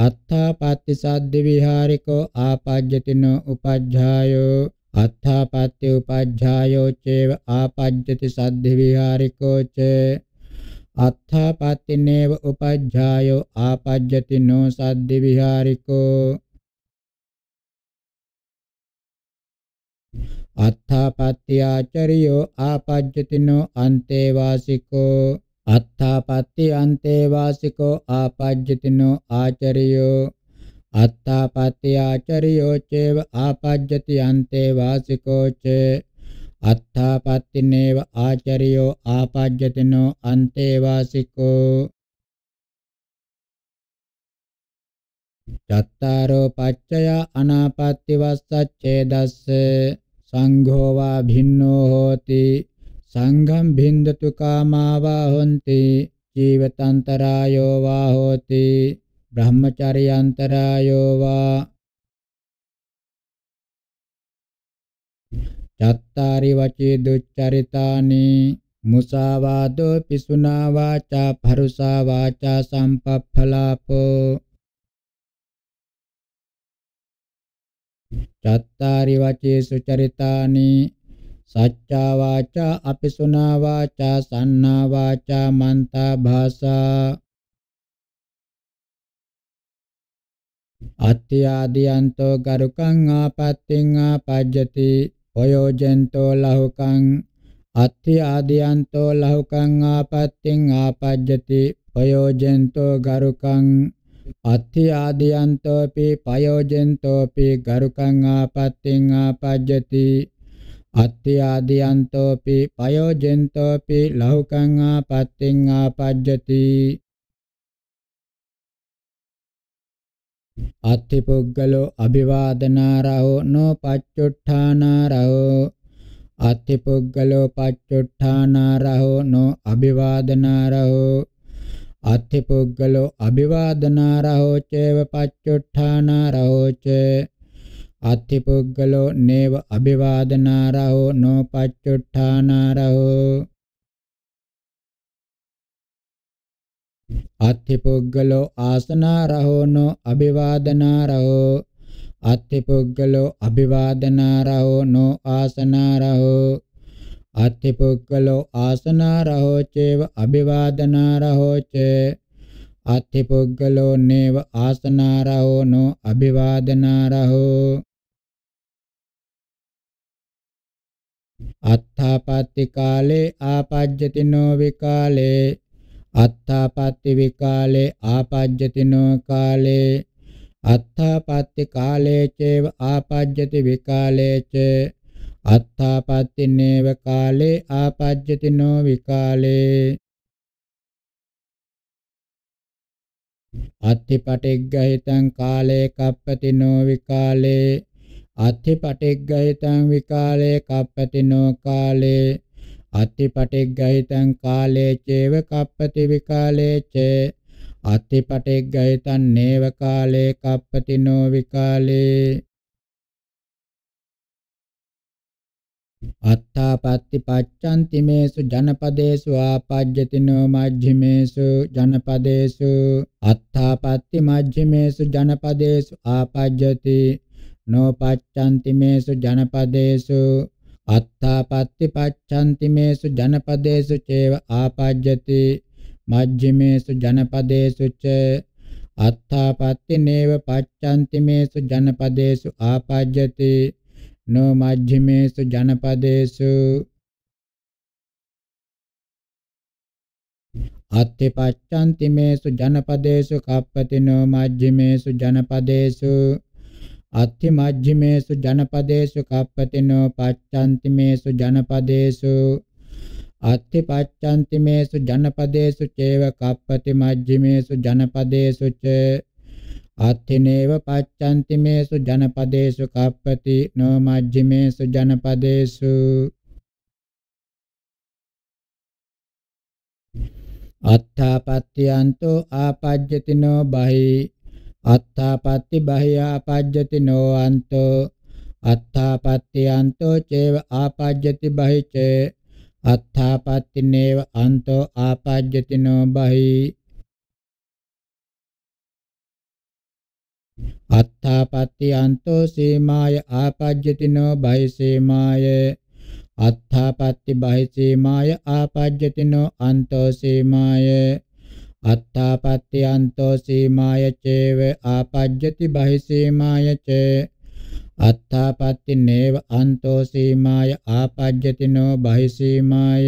අත්ථා පත්තිසද්ද විහාරිකෝ ආපජ්ජතින උපජ්ජායෝ අත්ථා පත්ති උපජ්ජායෝ චේව ආපජ්ජති සද්ද විහාරිකෝ ච අත්ථා පත්තිනේව උපජ්ජායෝ ආපජ්ජතින සද්ද විහාරිකෝ අත්ථාපත්ති ආචරියෝ ආපජ්ජතිනෝ අන්තේ වාසිකෝ අත්තාපත්ති අන්තේ වාසිකෝ ආපජ්ජතිනෝ ආචරියෝ අත්තාපත්ති ආචරියෝ චේව ආපජ්ජති අන්තේ වාසිකෝ ච අත්තාපත්තිනේව ආචරියෝ ආපජ්ජතිනෝ අන්තේ වාසිකෝ චත්තාරෝ පච්චය අනාපත්ති වස්සච්ඡේදස්ස සංඝෝ වා භින්නෝ හෝති සංඝම් බින්දතු කාමාවා හොಂತಿ ජීවතන්තරායෝ වා හෝති බ්‍රහ්මචර්යන්තරායෝ වා චත්තාරි වචේ දුච්චරිතානි මුසාවාදෝ පිසුනා වාචා පරුසා වාචා සම්පප්ඵලාපෝ චත්තාරි වචේසු චරිතානි සච්චා වාචා අපිසුනා වාචා සන්නා වාචා මන්තා භාසා අත්‍යාදියන්තෝ ගරුකං ආපත්තිං ආපජ්ජති පයෝජෙන්තෝ ලහුකං අත්‍යාදියන්තෝ ලහුකං ආපත්තිං ආපජ්ජති පයෝජෙන්තෝ ගරුකං අත්‍යාදියන්තෝපි පයෝජෙන්තෝපි ගරුකං ආපත්තිං ආපජ්ජති අත්ත්‍යාදියන්තෝපි පයෝජෙන්තෝපි ලෞකං ආපත්‍තින් ආපජ්ජති අත්ථි පුග්ගලෝ අභිවාදනාරහෝ නොපච්චුට්ඨානාරහෝ අත්ථි පුග්ගලෝ පච්චුට්ඨානාරහෝ නො අභිවාදනාරහෝ අත්ථි පුග්ගලෝ අභිවාදනාරහෝ චේව පච්චුට්ඨානාරහෝ චේ අත්තිපුග්ගලෝ නේව අභිවාදනාරහෝ නෝපච්චුට්ඨානාරහෝ අත්තිපුග්ගලෝ ආසනාරහෝ නෝ අභිවාදනාරහෝ අත්තිපුග්ගලෝ අභිවාදනාරහෝ නෝ ආසනාරහෝ අත්තිපුග්ගලෝ ආසනාරහෝ චේව අභිවාදනාරහෝ චේ අත්තිපුග්ගලෝ නේව ආසනාරහෝ නෝ අභිවාදනාරහෝ අත්ථාපත්ති කාලේ ආපජ්ජති නෝ විකාලේ අත්ථාපත්ති විකාලේ ආපජ්ජති නෝ කාලේ අත්ථාපත්ති කාලේ චේව ආපජ්ජති විකාලේ ච අත්ථාපත්ති නේව කාලේ ආපජ්ජති නෝ විකාලේ අත්ථිපටිග්ගහිතං කාලේ කප්පති නෝ විකාලේ අත්ථි පටිග්ගහිතං විකාලේ කප්පතිනෝ කාලේ අත්ථි පටිග්ගහිතං කාලේ චේව කප්පති විකාලේ ච අත්ථි පටිග්ගහිතං නේව කාලේ කප්පතිනෝ විකාලේ අත්තාපත්ති පච්ඡන්ති මේසු ජනපදේසු ආපජ්ජතිනෝ මජ්ජිමේසු ජනපදේසු අත්තාපත්ති මජ්ජිමේසු ජනපදේසු ආපජ්ජති නෝපච්ඡන්ති මේසු ජනපදේසු අත්තාපත්ති පච්ඡන්ති මේසු ජනපදේසු චේව ආපජ්ජති මජ්ජිමේසු ජනපදේසු ච අත්තාපත්ති නේව පච්ඡන්ති මේසු ජනපදේසු ආපජ්ජති නෝ මජ්ජිමේසු ජනපදේසු අත්ථි පච්ඡන්ති මේසු ජනපදේසු කප්පති නෝ මජ්ජිමේසු ජනපදේසු අත්ථි මජ්ජිමේසු ජනපදේසු කප්පතිනෝ පච්ඡන්තිමේසු ජනපදේසු අත්ථි පච්ඡන්තිමේසු ජනපදේසු චේව කප්පති මජ්ජිමේසු ජනපදේසු ච අත්ථිනේව පච්ඡන්තිමේසු ජනපදේසු කප්පති නෝ මජ්ජිමේසු ජනපදේසු අත්ථාපත්‍යන්තෝ ආපජ්ජතිනෝ බහි අත්තාපත්ති බහියාපජ්ජති නොවන්තෝ අත්තාපත්ති අන්තෝ චේව ආපජ්ජති බහිච අත්තාපත්ති නේව අන්තෝ ආපජ්ජති නො බහි අත්තාපත්ති අන්තෝ සීමාය ආපජ්ජති නො බහි සීමාය අත්තාපත්ති බහි සීමාය ආපජ්ජති නො අන්තෝ සීමාය අත්තාපත්‍යන්තෝ සීමාය චේව ආපජ්ජති බහි සීමාය චේ අත්තාපත්ති නේව අන්තෝ සීමාය ආපජ්ජති නෝ බහි සීමාය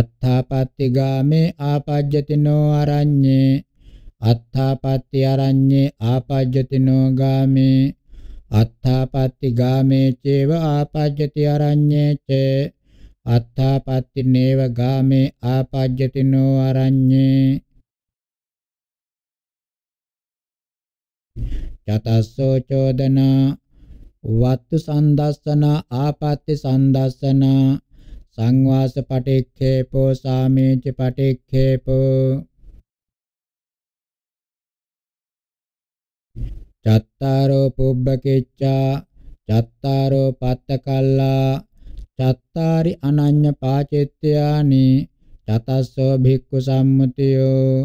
අත්තාපත්ති ගාමේ ආපජ්ජති නෝ අරඤ්ඤේ අත්තාපත්ති අරඤ්ඤේ ආපජ්ජති නෝ ගාමේ අත්තාපත්ති ගාමේ චේව ආපජ්ජති අරඤ්ඤේ චේ අත්ථාපත්ති නේව ගාමේ ආපජ්ජති නෝ අරඤ්ඤේ චතස්සෝ චෝදන වත්තු සන්දස්සන ආපත්‍ති සන්දස්සන සංවාස පටික්ඛේපෝ සාමේච පටික්ඛේපෝ චත්තාරෝ පුබ්බකෙච්චා චත්තාරෝ පත්තකල්ලා චත්තාරි අනඤ්ඤ පාචෙත්‍යානි චතස්සෝ භික්ඛු සම්මුතියෝ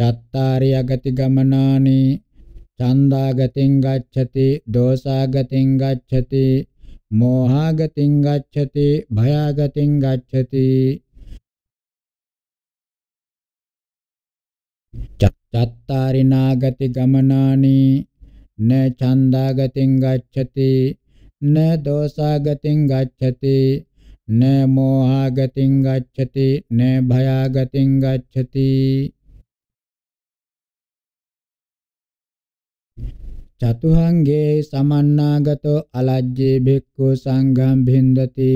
චත්තාරි අගති ගමනානි චන්දාගතින් ගච්ඡති දෝසාගතින් ගච්ඡති මෝහාගතින් ගච්ඡති භයාගතින් ගච්ඡති චත්තාරි නාගති ගමනානි न छन्दागतिं गच्छति न दोषागतिं गच्छति न मोहागतिं गच्छति न भयागतिं गच्छति චතුහංගේ සමන්නාගතෝ අලජ්ජේ භික්ඛු සංඝං භින්දති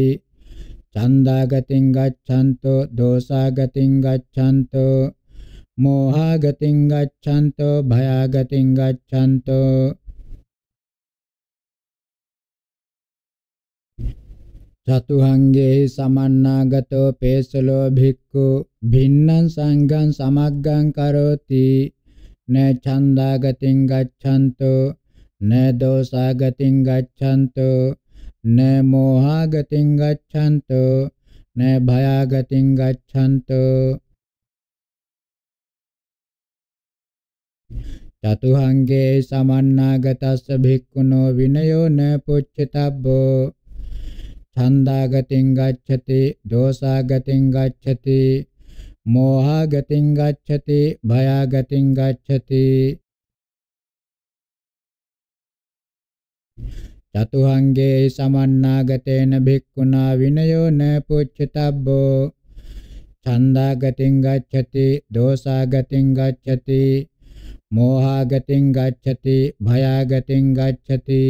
චන්දාගතින් ගච්ඡන්තෝ දෝසාගතින් ගච්ඡන්තෝ मोहागतिं गच्छन्तो भयागतिं गच्छन्तो චතුහංගේ සමන්නාගතෝ පේසලෝ භික්ඛු භින්නං සංඝං සමග්ගං කරෝති න ඡන්දාගතින් ගච්ඡන්තෝ න දෝසාගතින් ගච්ඡන්තෝ න මෝහාගතින් ගච්ඡන්තෝ න භයාගතින් ගච්ඡන්තෝ චතුහංගේ සමන්නාගතස්ස භික්ඛුනෝ විනයෝ න පුච්චතබ්බෝ ඡන්දාගතින් ගච්ඡති දෝසාගතින් ගච්ඡති මෝහාගතින් ගච්ඡති භයාගතින් ගච්ඡති චතුහංගේ සමන්නාගතේන භික්ඛුනා විනයෝ න පුච්චතබ්බෝ ඡන්දාගතින් ගච්ඡති දෝසාගතින් ගච්ඡති मोहागतिं गच्छति भयागतिं गच्छति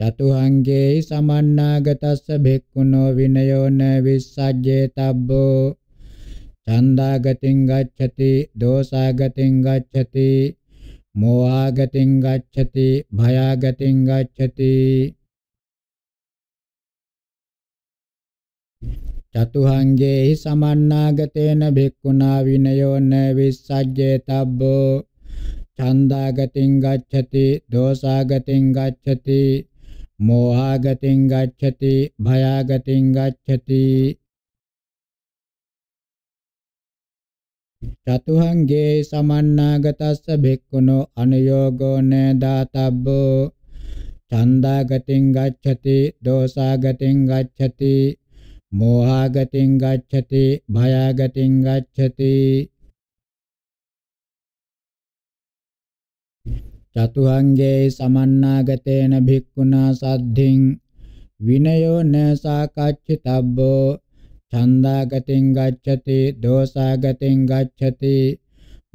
චතුහංගේ සමන්නාගතස්ස භික්ඛුනෝ විනයෝන විස්සජ්ජේතබ්බෝ ඡන්දාගතින් ගච්ඡති දෝසාගතින් ගච්ඡති මෝහාගතින් ගච්ඡති භයාගතින් ගච්ඡති චතුහංගේහි සමන්නාගතේන භික්ඛුනා විනයෝන විස්සජ්ජේතබ්බෝ ඡන්දාගතින් ගච්ඡති දෝසාගතින් ගච්ඡති මෝහාගතින් ගච්ඡති භයාගතින් ගච්ඡති චතුහංගේ සමන්නාගතස්ස භික්ඛුනෝ අනුയോഗෝ න දාතබ්බෝ ඡන්දාගතින් ගච්ඡති දෝසාගතින් ගච්ඡති मोहागतिं गच्छति भयागतिं गच्छति චතුහංගේ සමන්නාගතේන භික්ඛුනා සද්ධින් විනයෝ න සාකච්ඡිතබ්බෝ ඡන්දාගතින් ගච්ඡති දෝසාගතින් ගච්ඡති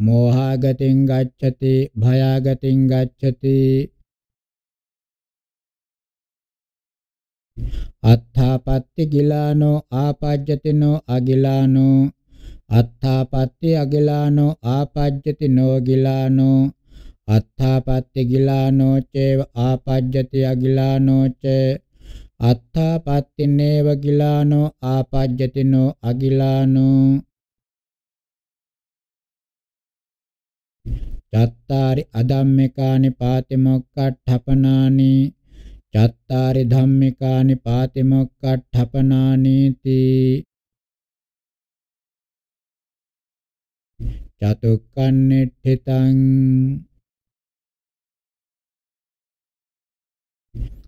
මෝහාගතින් ගච්ඡති භයාගතින් ගච්ඡති අත්ථාපත්ති ගිලානෝ ආපජ්ජතිනෝ අගිලානෝ අත්ථාපත්ති අගිලානෝ ආපජ්ජතිනෝ ගිලානෝ අත්ථාපත්ති ගිලානෝ චේව ආපජ්ජති අගිලානෝ ච අත්ථාපත්තිනේව ගිලානෝ ආපජ්ජතිනෝ අගිලානෝ චත්තාරි අදම්මකානි පාතිමොක්කට්ඨපනානි චත්තාරි ධම්මිකානි පාතිමොක්ඛට්ඨපනානීති චතුක්කන්නිට්ඨිතං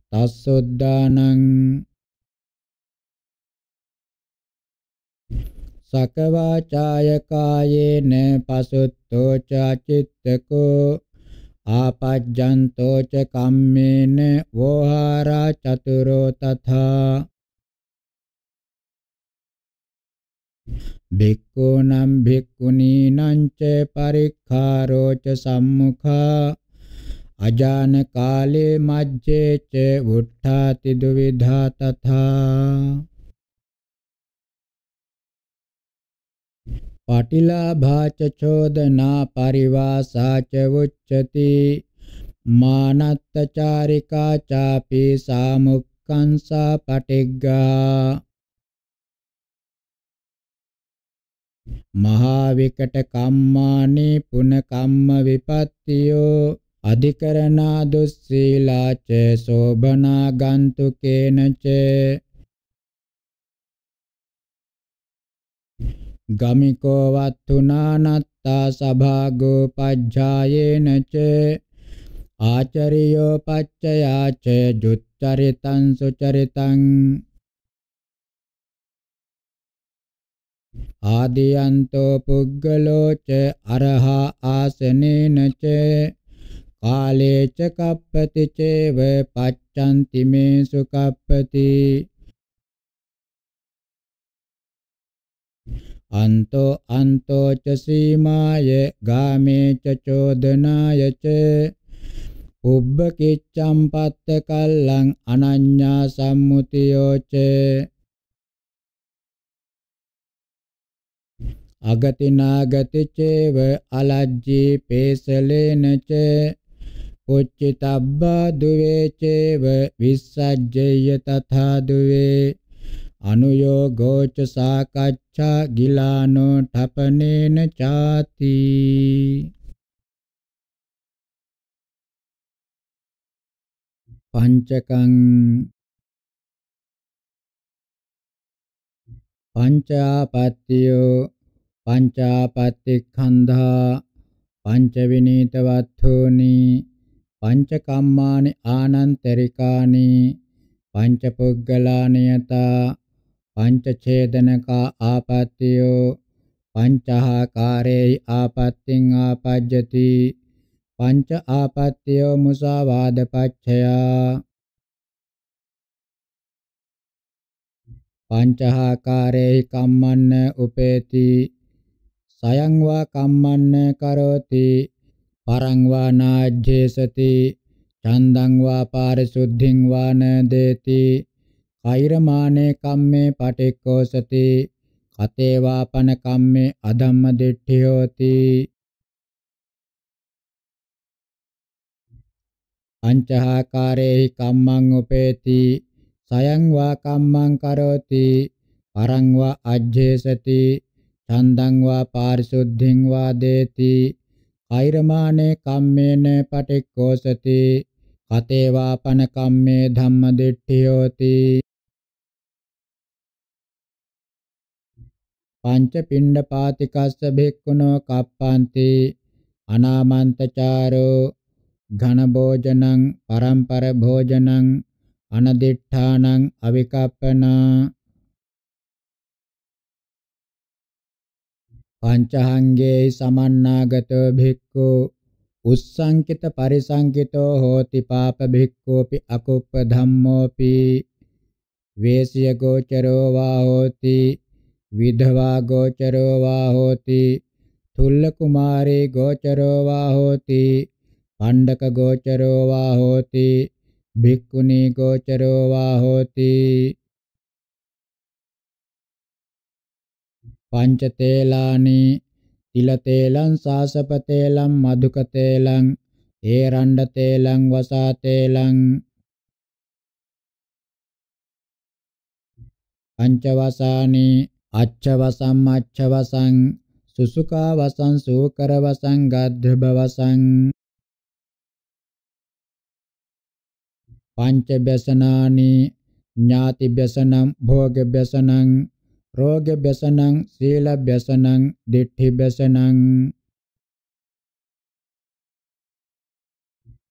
තස්සොද්දානං සකවාචාය කායේන පසුත්තෝ චිත්තකෝ आपज्जन्तो च कम्मेन वोहारा चतुरो तथा භික්ඛූනම් භික්ඛුනීනම් ච පරික්ඛාරෝ ච සම්මුඛා අජාන කාලේ මජ්ජේ ච වුට්ඨාති දුවිධා තථා පටිලාභාච චෝදනා පරිවාසා ච උච්චති මානත්තචාරිකා ചാපි සාමුක්ඛංසා පටිග්ගා මහා විකට කම්මානේ පුන කම්ම විපත්තියෝ අධිකරණා දුස්සීලාච සෝබනා ගන්තුකේනච ගමිකෝ වත්තුනානත්තා සභාගෝ පජ්ජායේන ච ආචරියෝ පච්චයා ච ජුච්චරිතං සුචරිතං ආදියන්තෝ පුග්ගලෝ ච අරහා ආසනේන ච කාලේ ච කප්පති චේව පච්ඡන්ති මේ සුකප්පති අන්තෝ අන්තෝ ච සීමාය ගාමේ ච චෝදනාය ච උබ්බ කිච්ඡම් පත්ත කල්ලං අනඤ්ඤා සම්මුතියෝ ච අගතිනාගති චේව අලජ්ජී පේසලේන ච උච්චිතබ්බා දුවේ චේව විස්සජ්ජය තථා දුවේ අනුയോഗෝච සාකච්ඡා ගිලානෝ ඨපනේන ചാති පංචකං පංචාපත්තියෝ පංචාපත්තිඛන්ධා පංච විනීතවත්ථෝනි පංච කම්මානි ආනන්තරිකානි පංච පුග්ගලානියතා පංචඡේදනකා ආපත්‍යෝ පංචහාකාරේ ආපත්‍තින් ආපජ්ජති පංච ආපත්‍යෝ මුසාවාද පච්චයා පංචහාකාරේ කම්මන්න උපේති සයං වා කම්මන්න කරෝති පරං වා නාජ්ජේසති ඡන්දං වා පාරිසුද්ධින් වා නදේති කෛරමානේ කම්මේ පටික්කෝසති කතේවාපන කම්මේ අධම්ම දිට්ඨියෝති පංචහාකාරේහි කම්මං උපේති සයං වා කම්මං කරෝති පරං වා අජ්ජේසති ඡන්දං වා පාරිශුද්ධින් වා දේති කෛරමානේ කම්මේන පටික්කෝසති කතේවාපන කම්මේ ධම්ම දිට්ඨියෝති පංච පිණ්ඩ පාතිකස්ස භික්ඛුනෝ කප්පන්ති අනාමන්තචාරෝ ඝන භෝජනං පරම්පර භෝජනං අනදිඨානං අවිකප්පනා පංචහංගේ සමන්නාගතෝ භික්ඛු උස්සංකිත පරිසංකිතෝ හෝති පාප භික්ඛෝපි අකුප්ප ධම්මෝපි වේසිය ගෝචරෝ වා හෝති विधवा गोचरो वा होति तुल्यकुमारी गोचरो वा होति पण्डक गोचरो वा होति भिक्खुनी गोचरो वा होति पञ्चतेलानि तिलतेलं सासपतेलं मधुकतेलं ඒරණ්ඩතේලං වසාතේලං පංචවසානි අච්චවසං මච්චවසං සුසුකාවසං සූකරවසං ගද්ධබවසං පංච බ්‍යසනානි ඥාති බ්‍යසනං භෝග බ්‍යසනං රෝග බ්‍යසනං සීල බ්‍යසනං දිඨි බ්‍යසනං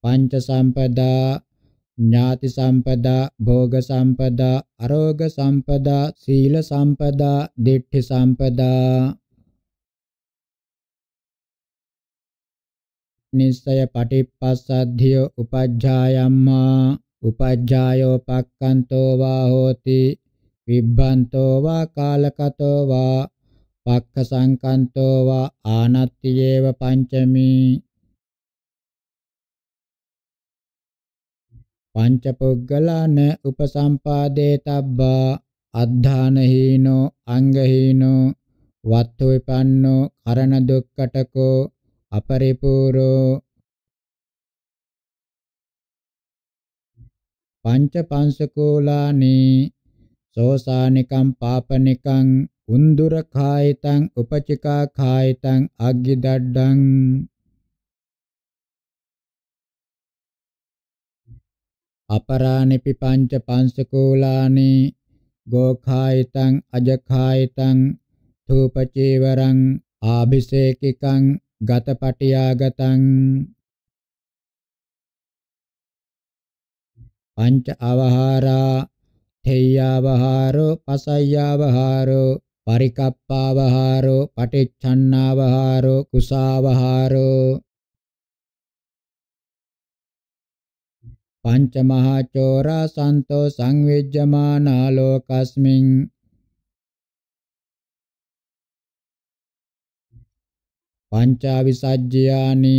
පංච සම්පදා ඥාති සම්පදා, භෝග සම්පදා, අරෝග සම්පදා, සීල සම්පදා, දිට්ඨි සම්පදා. නිස්සය පටිප්පස්සද්ධිය උපජ්ජායම්මා උපජ්ජායෝ පක්කන්තෝ වා හෝති විබ්බන්තෝ වා කාලකතෝ වා පක්ඛ සංකන්තෝ වා ආනත්තියේව පංචමී පංචපොග්ගලාන උපසම්පාදේතබ්බා අද්ධානහීනෝ අංගහීනෝ වත්තු විපන්නෝ කරණ දුක්කටකෝ අපරිපූර්ණෝ පංච පංසකෝලානි සෝසානිකම් පාපනිකං උන්දුර කායිතං උපචිකා කායිතං අග්ගිදඩ්ඩං අපරානිපි පංච පංසකූලානි ගෝඛායිතං අජඛායිතං තූපචීවරං ආභිසේකිකං ගතපටියාගතං පංච අවහාරා තේයාවහාරෝ පසය්‍යාවහාරෝ පරිකප්පාවහාරෝ පටිච්ඡන්නාවහාරෝ කුසාවහාරෝ පංච මහා චෝරා සන්තෝ සංවිජ්ජමානා ලෝකස්මින් පංචාවිසජ්ජයානි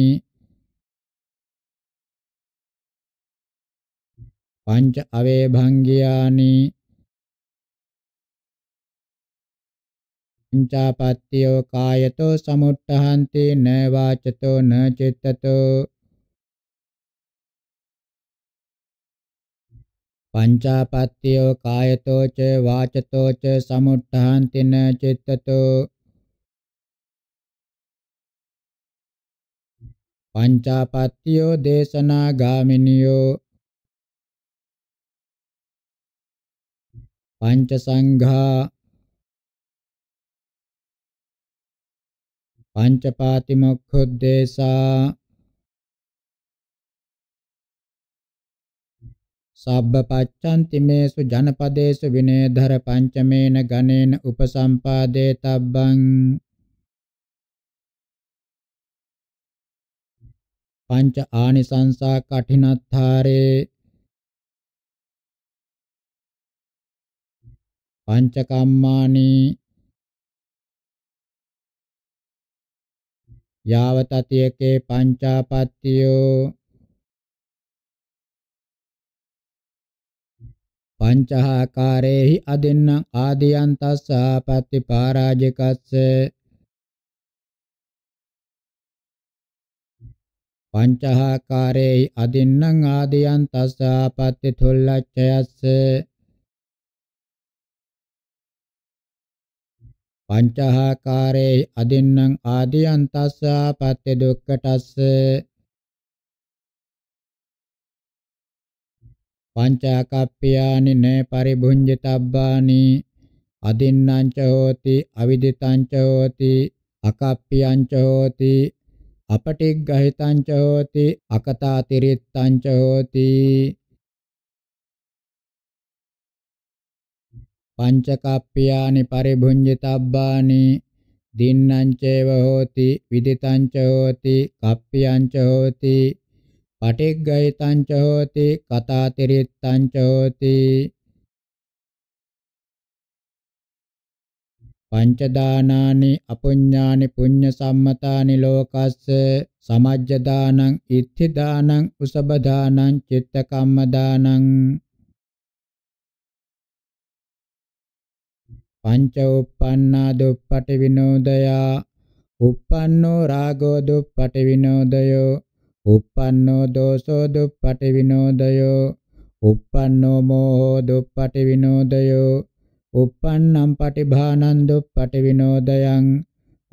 පංච අවේභංගියානි පංචාපත්තියෝ කායතෝ සමුට්ඨහන්ති න වාචතෝ න චිත්තතෝ පංචාපත්තියෝ කායතෝ ච වාචතෝ ච සමුත්ථාන්තින චිත්තතෝ පංචාපත්තියෝ දේශනා ගාමිනියෝ පංච සංඝා පංච පාතිමොක්ඛුද්දේශා සබ්බපච්ඡන්ති මේසු ජනපදේසු විනේධර පංචමේන ගණේන උපසම්පාදේ තබ්බං පංච ආනිසංසා කඨිනත්ථාරේ පංච කම්මානි යාවතතියකේ පංචාපත්තියෝ පංචහාකාරේහි අදින්නම් ආදියන්තස්ස ආපත්‍ති පරාජිකස්ස පංචහාකාරේහි අදින්නම් ආදියන්තස්ස ආපත්‍ති තුල්ලච්ඡයස්ස පංචහාකාරේහි අදින්නම් ආදියන්තස්ස ආපත්‍ති දුක්ඛටස්ස පංචාකප්පියානි න පරිභුඤ්ජිතබ්බානි අදින්නම් ච හෝති අවිදිතං ච හෝති අකප්පියං ච හෝති අපටිග්ගහිතං ච හෝති අකතාතිරිත්තං ච හෝති පංචකප්පියානි පරිභුඤ්ජිතබ්බානි දින්නම් චේව හෝති විදිතං ච හෝති කප්පියං ච හෝති පටිග්ගයිතං ච හෝති කතාතිරිත්තං ච හෝති පංච දානානි අපුඤ්ඤානි පුඤ්ඤ සම්මතානි ලෝකස්ස සමජ්ජ දානං ඉත්ථි දානං උසබ දානං චිත්ත කම්ම දානං පංච උප්පන්නා දුප්පටි විනෝදයා uppannō rāgo duppati vinodayō uppannō doso duppati vinodayo uppannō moho duppati vinodayo uppannam patibhanan duppati vinodayan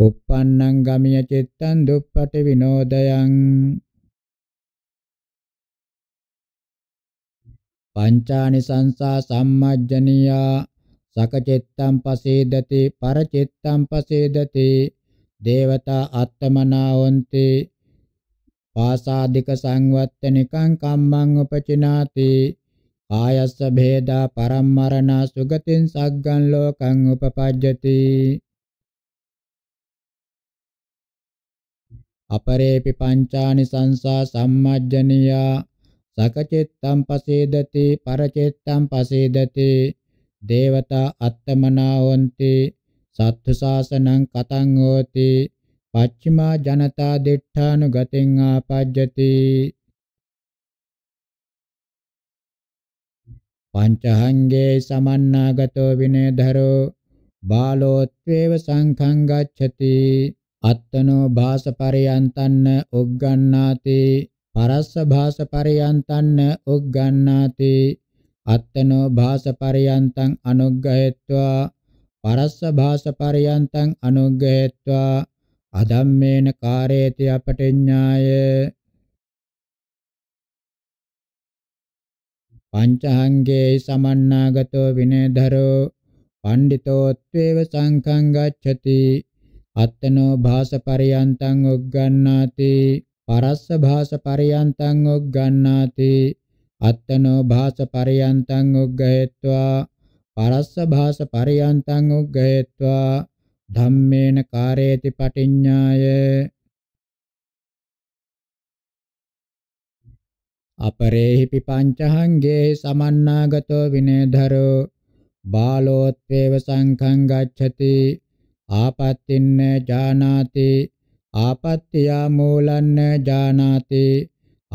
uppannam gamiya cittan duppati vinodayan පංචානි සංසා සම්මජ්ජනියා සකචිත්තම් පසේදති පරචිත්තම් පසේදති දේවතා අත්තමනා වොන්ති පාසාදික සංවත්තනිකං කම්මං උපචිනාති කායස්ස භේදා පරම්මරණා සුගතින් සග්ගං ලෝකං උපපජ්ජති අපරේපි පංචානි සංසා සම්මජ්ජනියා සකචිත්තම් පසේදති පරචිත්තම් පසේදති දේවතා අත්තමනා හොಂತಿ සත්තු ශාසනං කතං හෝති පච්චිමා ජනතා දිඨානුගතෙන් ආපජ්ජති පංචහංගේ සමන්නාගතෝ විනේධරෝ බාලෝත්වේව සංඛං ගච්ඡති අත්තනෝ භාස පරියන්තන්න උග්ගන්නාති පරස්ස භාස පරියන්තන්න උග්ගන්නාති අත්තනෝ භාස පරියන්තං අනුග්ගහෙත්වා පරස්ස භාස පරියන්තං අනුග්ගහෙත්වා අදම්මේන කාරේති අපටිඤ්ඤාය පංචහංගේ සමන්නාගතෝ විනේධරෝ පණ්ඩිතෝත්වේව සංඛං ගච්ඡති අත්තනෝ භාස පරියන්තං උග්ගන්නාති පරස්ස භාස පරියන්තං උග්ගන්නාති අත්තනෝ භාස පරියන්තං උග්ගහෙත්වා පරස්ස භාස පරියන්තං උග්ගහෙත්වා ධම්මේන කාරේති පටිඤ්ඤාය අපරේහි පිපංචහංගේ සමන්නාගතෝ විනේධරෝ බාලෝත්වේව සංඛං ගච්ඡති ආපත්තින්න ජානාති ආපත්‍තියා මූලන්න ජානාති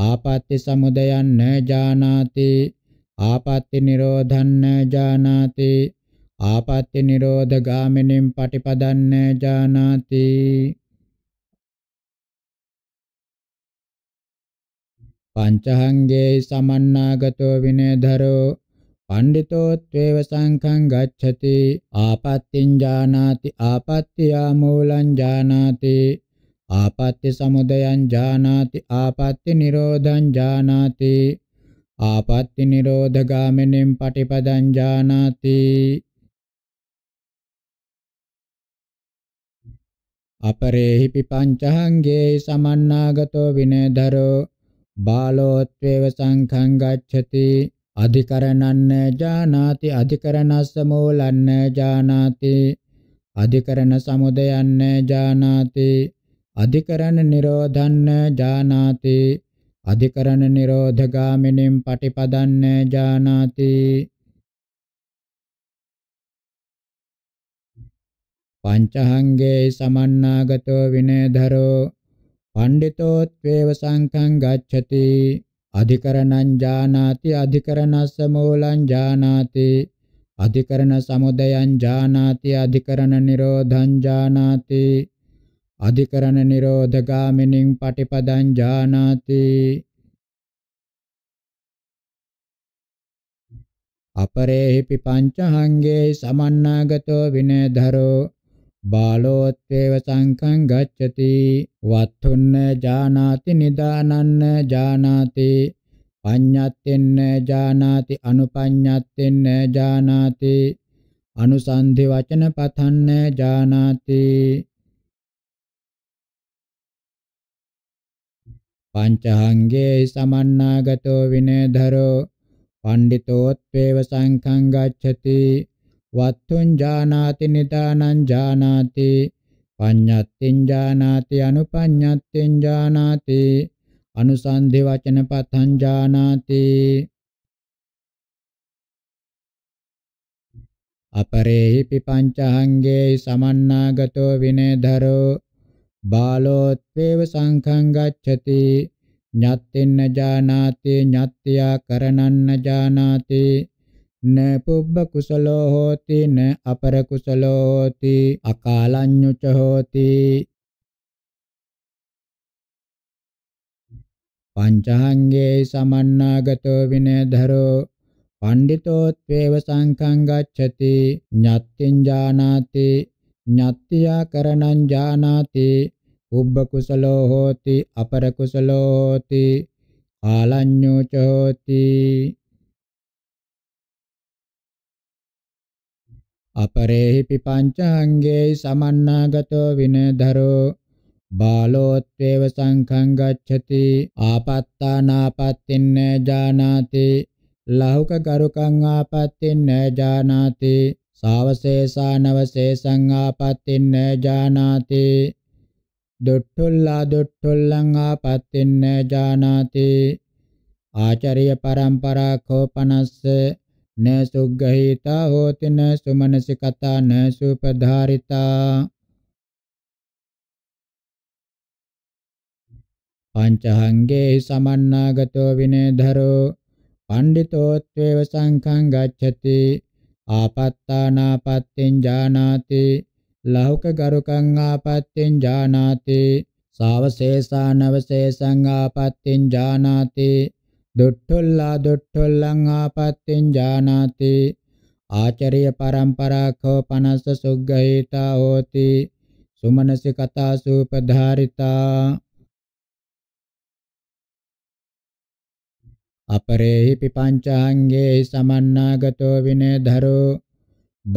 ආපත්‍ති සමුදයන්න ජානාති ආපත්‍ති නිරෝධන්න ජානාති ආපත්‍ය නිරෝධ ගාමිනින් පටිපදන්න ජානාති පංචහංගේ සමන්නාගතෝ විනේධරෝ පණ්ඩිතෝත්වේව සංඛං ගච්ඡති ආපත්‍තින් ජානාති ආපත්‍තියා මූලං ජානාති ආපත්‍ති සමුදයං ජානාති ආපත්‍ති නිරෝධං ජානාති ආපත්‍ති නිරෝධ ගාමිනින් පටිපදං ජානාති අපරේහි පිපංචහංගේ සමන්නාගතෝ විනේදරෝ බාලෝත්වේව සංඛං ගච්ඡති අධිකරණන්න ජානාති අධිකරණස්ස මූලන්න ජානාති අධිකරණ සමුදයන්න ජානාති අධිකරණ නිරෝධන්න ජානාති අධිකරණ නිරෝධගාමිනින් පටිපදන්න ජානාති පංචහංගේ සමන්නාගතෝ විනේධරෝ පණ්ඩිතෝත්වේව සංඛං ගච්ඡති අධිකරණං ජානාති අධිකරණස්ස මූලං ජානාති අධිකරණ සමුදයං ජානාති අධිකරණ නිරෝධං ජානාති අධිකරණ නිරෝධගාමිනින් පටිපදං ජානාති අපරේහිපි පංචහංගේ සමන්නාගතෝ විනේධරෝ බාලෝත්වේව සංඛං ගච්ඡති වත්තුන්න ජානාති නිදානන්න ජානාති පඤ්ඤත්ෙන්න ජානාති අනුපඤ්ඤත්ෙන්න ජානාති අනුසන්ධි වචන පතන්න ජානාති පංචහංගේ සමන්නාගතෝ විනේධරෝ පණ්ඩිතෝත්වේව සංඛං ගච්ඡති වත්තුං ජානාති නිදානං ජානාති පඤ්ඤත්තිං ජානාති අනුපඤ්ඤත්තිං ජානාති අනුසන්ධි වචන පතං ජානාති අපරේහි පිපංචහංගේ සමන්නාගතෝ විනේධරෝ බාලෝත්වේව සංඛං ගච්ඡති ඤත්තින්න ජානාති ඤත්ත්‍යා කරණන්න ජානාති न පුබ්බ කුසලෝ හෝති න අපර කුසලෝ හෝති අකාලඤ්ඤුච හෝති පංචාංගේ සමන්නාගතෝ විනේධරෝ පණ්ඩිතෝත්වේව සංඛං ගච්ඡති ඤත්තිං ජානාති ඤත්තියා කරණං ජානාති උබ්බ කුසලෝ හෝති අපර කුසලෝ හෝති ආලඤ්ඤෝ චෝති අපරේහිපි පංචාංගේ සමන්නාගතෝ විනදරෝ බාලෝත්වේව සංඛං ගච්ඡති ආපත්තානාපත්තින්න ජානාති ලෞක ගරුකං ආපත්තින්න ජානාති සාවශේෂානවශේෂං ආපත්තින්න ජානාති දුට්ඨුල්ලා දුට්ඨුල්ලං ආපත්තින්න ජානාති ආචාර්ය පරම්පරා කෝපනස්ස न सुगहिता होति न सुमनसिकता न सुपधारिता පංචහංගේ සමන්නාගතෝ විනේධරෝ පණ්ඩිතෝත්වේව සංඛං ගච්ඡති ආපත්තානාපත්තින් ජානාති ලෞක ගරුකං ආපත්තින් ජානාති සාවශේෂානවශේෂං ආපත්තින් ජානාති දුට්ඨුල්ලා දුට්ඨුල්ලං ආපත්‍තින් ජානාති ආචාර්ය පරම්පරාඛෝ පනස සුග්ගහිතා හෝති සුමනසිකතා සූපධාරිතා අපරේහි පිපංචාංගේ සමන්නාගතෝ විනේධරෝ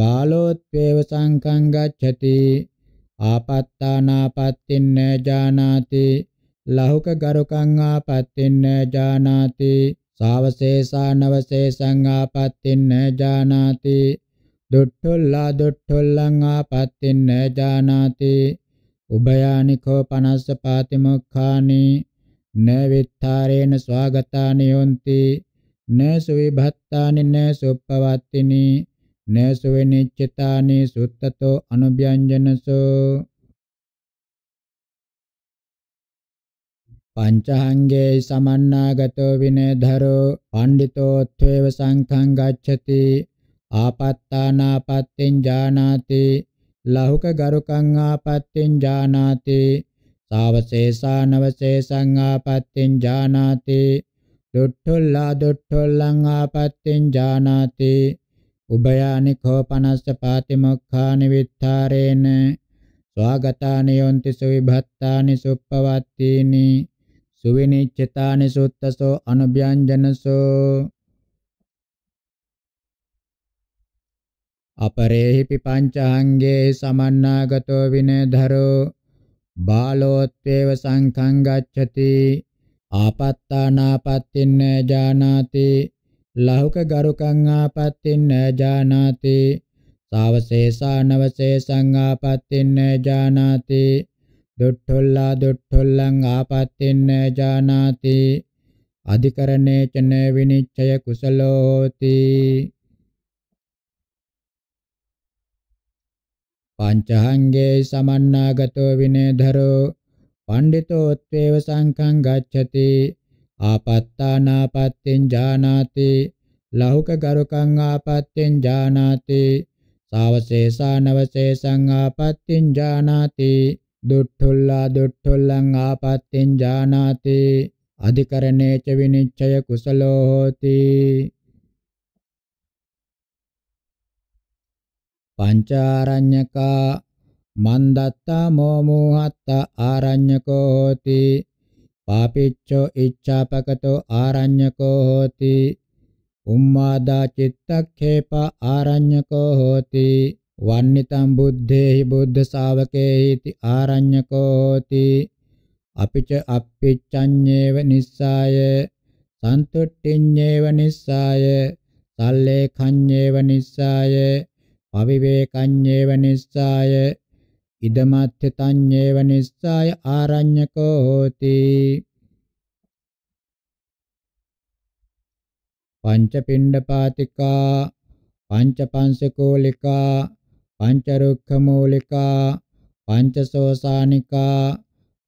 බාලෝත්වේව සංකං ගච්ඡති ආපත්තානාපත්තින්න ජානාති ලෞක ගරුකං ආපත්තින්න ජානාති සාවශේෂා නවශේෂං ආපත්තින්න ජානාති දුට්ඨුල්ලා දුට්ඨුල්ලං ආපත්තින්න ජානාති උභයානිකෝ පනස්ස පාතිමුක්ඛානි නවිත්තාරේන ස්වාගතානි යොන්ති නසුවිභත්තානි නසුප්පවත්තිනි නසුවිනිච්චතානි සුත්තතෝ අනුභ්‍යංජනසෝ පංචහංගේ සමන්නාගතෝ විනේධරෝ පණ්ඩිතෝත්වේව සංඛං ගච්ඡති ආපත්තානාපත්තින් ජානාති ලහුක ගරුකං ආපත්තින් ජානාති සාවශේෂානවශේෂං ආපත්තින් ජානාති දුට්ඨුල්ලා දුට්ඨුල්ලං ආපත්තින් ජානාති උභයානි කෝපනස්ස පාතිමොක්ඛානි විත්තරේන ස්වාගතානි යොන්ති සුවිභත්තානි සුප්පවත්තීනි සුවිනිච්ඡතානි සුත්තසෝ අනුභ්‍යංජනසෝ අපරේහිපි පංචාංගේ සමන්නාගතෝ විනේධරෝ බාලෝත්වේව සංඛං ගච්ඡති ආපත්තානාපත්තින් ජානාති ලෞක ගරුකං ආපත්තින් ජානාති සාවශේෂානවශේෂං ආපත්තින් ජානාති දොට්ඨොල්ලා දොට්ඨොල්ලං ආපත්‍තින්න ජානාති අධිකරණේ චන විනිච්ඡය කුසලෝති පංචහංගේ සමන්නාගතෝ විනේධරෝ පණ්ඩිතෝත්වේව සංඛං ගච්ඡති ආපත්තානාපත්තින් ජානාති ලෞක ගරුකං ආපත්තින් ජානාති සාවශේෂානවශේෂං ආපත්තින් ජානාති දුට්ඨුල්ලා දුට්ඨුල්ලං ආපත්තින් ජානාති අධිකරණේ ච විනිච්ඡය කුසලෝ හෝති පංචාරඤ්‍යකා මන්දත්තා මෝමෝහත්තා ආරඤ්‍යකෝ හෝති පාපිච්චෝ ඉච්ඡාපකතෝ ආරඤ්‍යකෝ හෝති උම්මාදා චිත්තක්ඛේප ආරඤ්‍යකෝ හෝති වන්නිතං බුද්ධේහි බුද්ධ ශාවකේහිති ආරඤ්‍යකෝති අපිච අප්පිච්ඡඤ්ඤේව නිස්සාය සන්තුට්ඨිඤ්ඤේව නිස්සාය සල්ලේඛඤ්ඤේව නිස්සාය අවිවේකඤ්ඤේව නිස්සාය ඉදමත්ථතඤ්ඤේව නිස්සාය ආරඤ්‍යකෝ හෝති පංචපිණ්ඩපාතිකා පංචපංසකෝලිකා පංචරුක්ඛමූලිකා පංචසෝසානිකා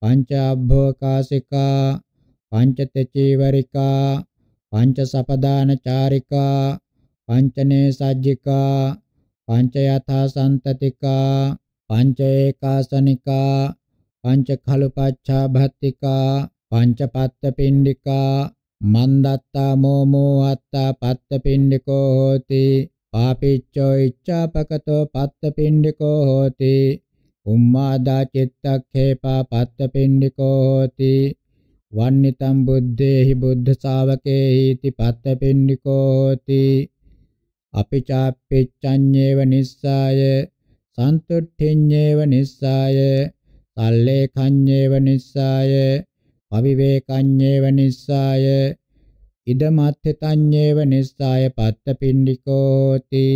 පංචඅබ්භවකාසිකා පංචතචීවරිකා පංචසපදානචාරිකා පංචනේ සජ්ජිකා පංචයථාසන්තතිකා පංචේකාසනිකා පංචඛලුපච්ඡාභත්තිකා පංචපත්තපිණ්ඩිකා මන්දත්තා මෝමෝහත්තා පත්තපිණ්ඩිකෝ හෝති පාපිච්චෝ ඉච්ඡාපකතෝ පත්තපිණ්ඩිකෝ හෝති උම්මාදා චිත්තක්ඛේපා පත්තපිණ්ඩිකෝ හෝති වන්නිතම් බුද්දේහි බුද්ධ ශාවකේහිති පත්තපින්ඩිකෝ හෝති අපිචාප්පිච්ඡඤ්ඤේව නිස්සාය සන්තුට්ඨිඤ්ඤේව නිස්සාය සල්ලේඛඤ්ඤේව නිස්සාය අවිවේකඤ්ඤේව නිස්සාය ඉදමත්ථතඤ්ඤේව නිස්සාය පත්තපින්ඩිකෝති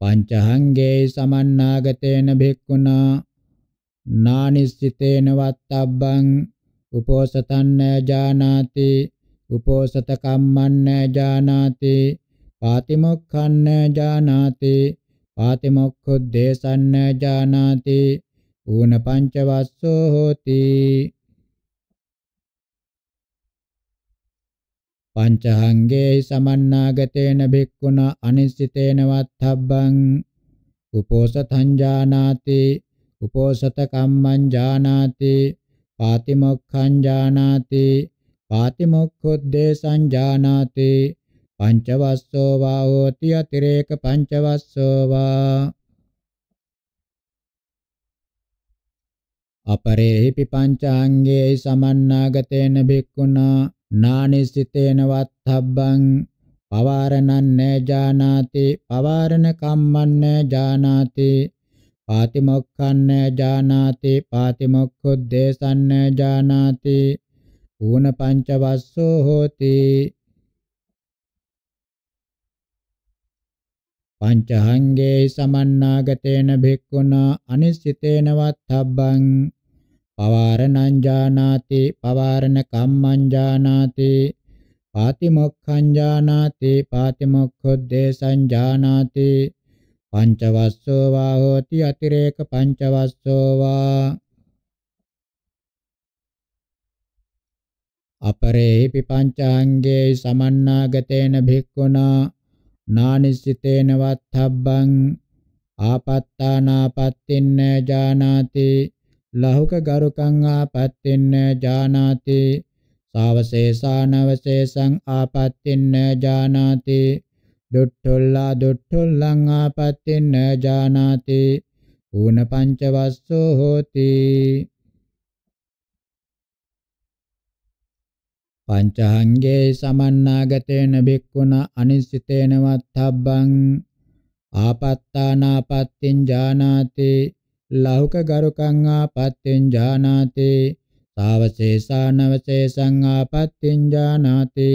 පංචහංගේ සමන්නාගතේන භික්ඛුනා නානිස්සිතේන වත්තබ්බං උපෝසතන්න ජානාති උපෝසත කම්මන්න ජානාති පාතිමොක්ඛන්න ජානාති පාතිමොක්ඛුද්දේශන්න ජානාති ඌන පංචවස්සෝ හෝති පංචහංගේ සමන්නාගතේන භික්ඛුනා අනිසිතේන වත්තබ්බං උපෝසතං ජානාති උපෝසත කම්මං ජානාති පාතිමොක්ඛං ජානාති පාතිමොක්ඛොද්දේශං ජානාති පංචවස්සෝ වා හෝති අතිරේක පංචවස්සෝ වා අපරේහි පංචාංගේයි සමන්නාගතේන භික්ඛුනා නානිසිතේනවත් හබ්බං පවාරණං ජානාති පවාරණ කම්මං ජානාති පාතිමොක්ඛං ජානාති පාතිමොක්ඛුද්දේශං ජානාති ඌන පංචවස්සෝ හෝති පංචහංගේ සමන්නාගතේන භික්ඛුනා අනිසිතේනවත් හබ්බං පවාරණං ජානාති පවාරණ කම්මං ජානාති පාතිමොක්ඛං ජානාති පාතිමොක්ඛොද්දේශං ජානාති පංචවස්සෝ වා හෝති අතිරේක පංචවස්සෝ වා අපරේපි පංචාංගේ සමන්නාගතේන භික්ඛුනා නානිසිතේන වත්තබ්බං ආපත්තානාපත්තින්න ජානාති ලහුක ගරුකං ආපත්තින්න ජානාති සාවශේෂාන අවශේෂං ආපත්තින්න ජානාති දුට්ඨුල්ලා දුට්ඨුල්ලං ආපත්තින්න ජානාති ඌන පංච වස්සෝ හෝති පංචහංගේ සමන්නාගතේන බික්කුණ අනිසිතේන වත්තබ්බං ආපත්තානාපත්තින් ජානාති ලෞක ගරුකං ආපත්‍යෙන් ජානාති සාවශේෂාන වශේෂං ආපත්‍යෙන් ජානාති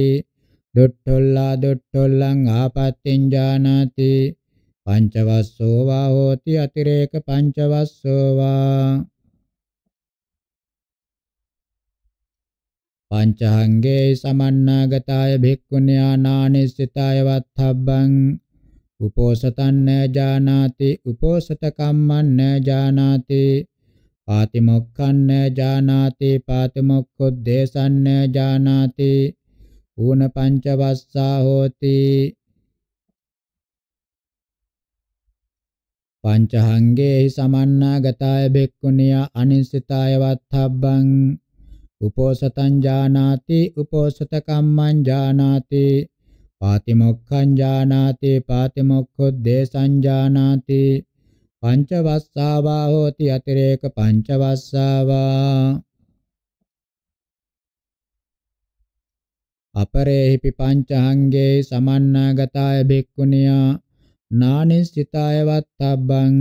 දුට්ඨොල්ලා දුට්ඨොල්ලං ආපත්‍යෙන් ජානාති පංචවස්සෝ වා හෝති අතිරේක පංචවස්සෝ වා පංචහංගේ සමන්නාගතාය භික්ඛුණ්‍යානානිස්සිතාය වත්ථබ්බං උපෝසතං න ජානාති උපෝසත කම්මං න ජානාති පාතිමොක්ඛං න ජානාති පාතිමොක්ඛොද්දේශං න ජානාති ඌන පංචවස්සා හෝති පංචහංගේහි සමන්නාගතාය බෙක්කුණිය අනිසිතාය වත්හබ්බං උපෝසතං ජානාති උපෝසත කම්මං ජානාති පාතිමොක්ඛං ජානාති පාතිමොක්ඛෝ දේසං ජානාති පංචවස්සාවා හෝති අතිරේක පංචවස්සාවා අපරේහිපි පංචහංගේ සමන්නාගතාය භික්ඛුනියා නානිස්සිතාය වත්තබ්බං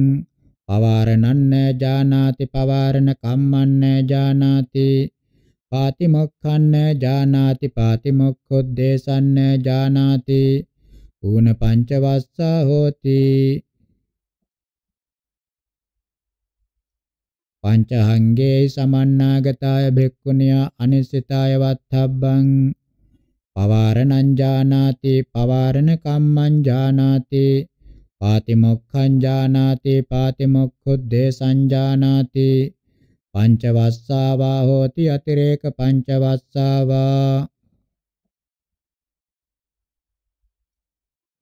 පවාරණන්න ජානාති පවාරණ කම්මන්න ජානාති පාතිමොක්ඛන්න ජානාති පාතිමොක්ඛොද්දේශන්න ජානාති ඌන පංචවස්සා හෝති පංචහංගේ සමන්නාගතාය භික්ඛුනිය අනිසිතාය වත්තබ්බං පවාරණං ජානාති පවාරණ කම්මං ජානාති පාතිමොක්ඛං ජානාති පාතිමොක්ඛුද්දේ සංජානාති පංචවස්සා වා හෝති අතිරේක පංචවස්සා වා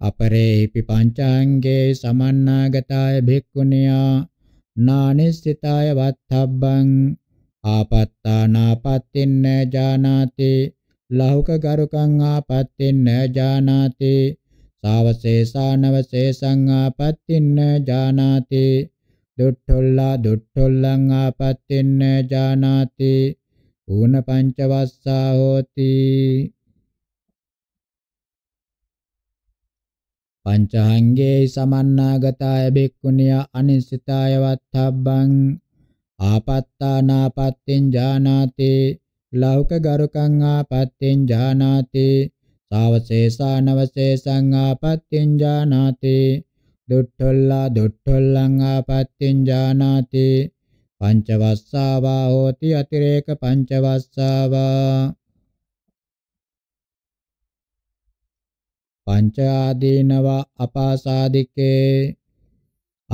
අපරේපි පංචාංගේ සමන්නාගතාය භික්ඛුනියා නානිස්සිතාය වත්තබ්බං ආපත්තානාපත්තින් න ජානාති ලෞක ගරුකං ආපත්තින් න ජානාති සාවසේසානවසේසං ආපත්තින් න ජානාති දුට්ඨොල්ලා දුට්ඨොල්ලං ආපත්‍තින්න ජානාති ඌන පංචවස්සා හෝති පංචහංගේ සමන්නාගතාය බික්කුණිය අනිසිතාය වත්තබ්බං ආපත්තානාපත්තින් ජානාති ලෞක ගරුකං ආපත්තින් ජානාති සාවශේෂානවශේෂං ආපත්තින් ජානාති දුට්ඨොල්ලා දුට්ඨොල්ලං ආපත්‍තිං ජානාති පංචවස්සාවා හෝති අතිරේක පංචවස්සාවා පංච ආදීනව අපාසාදිකේ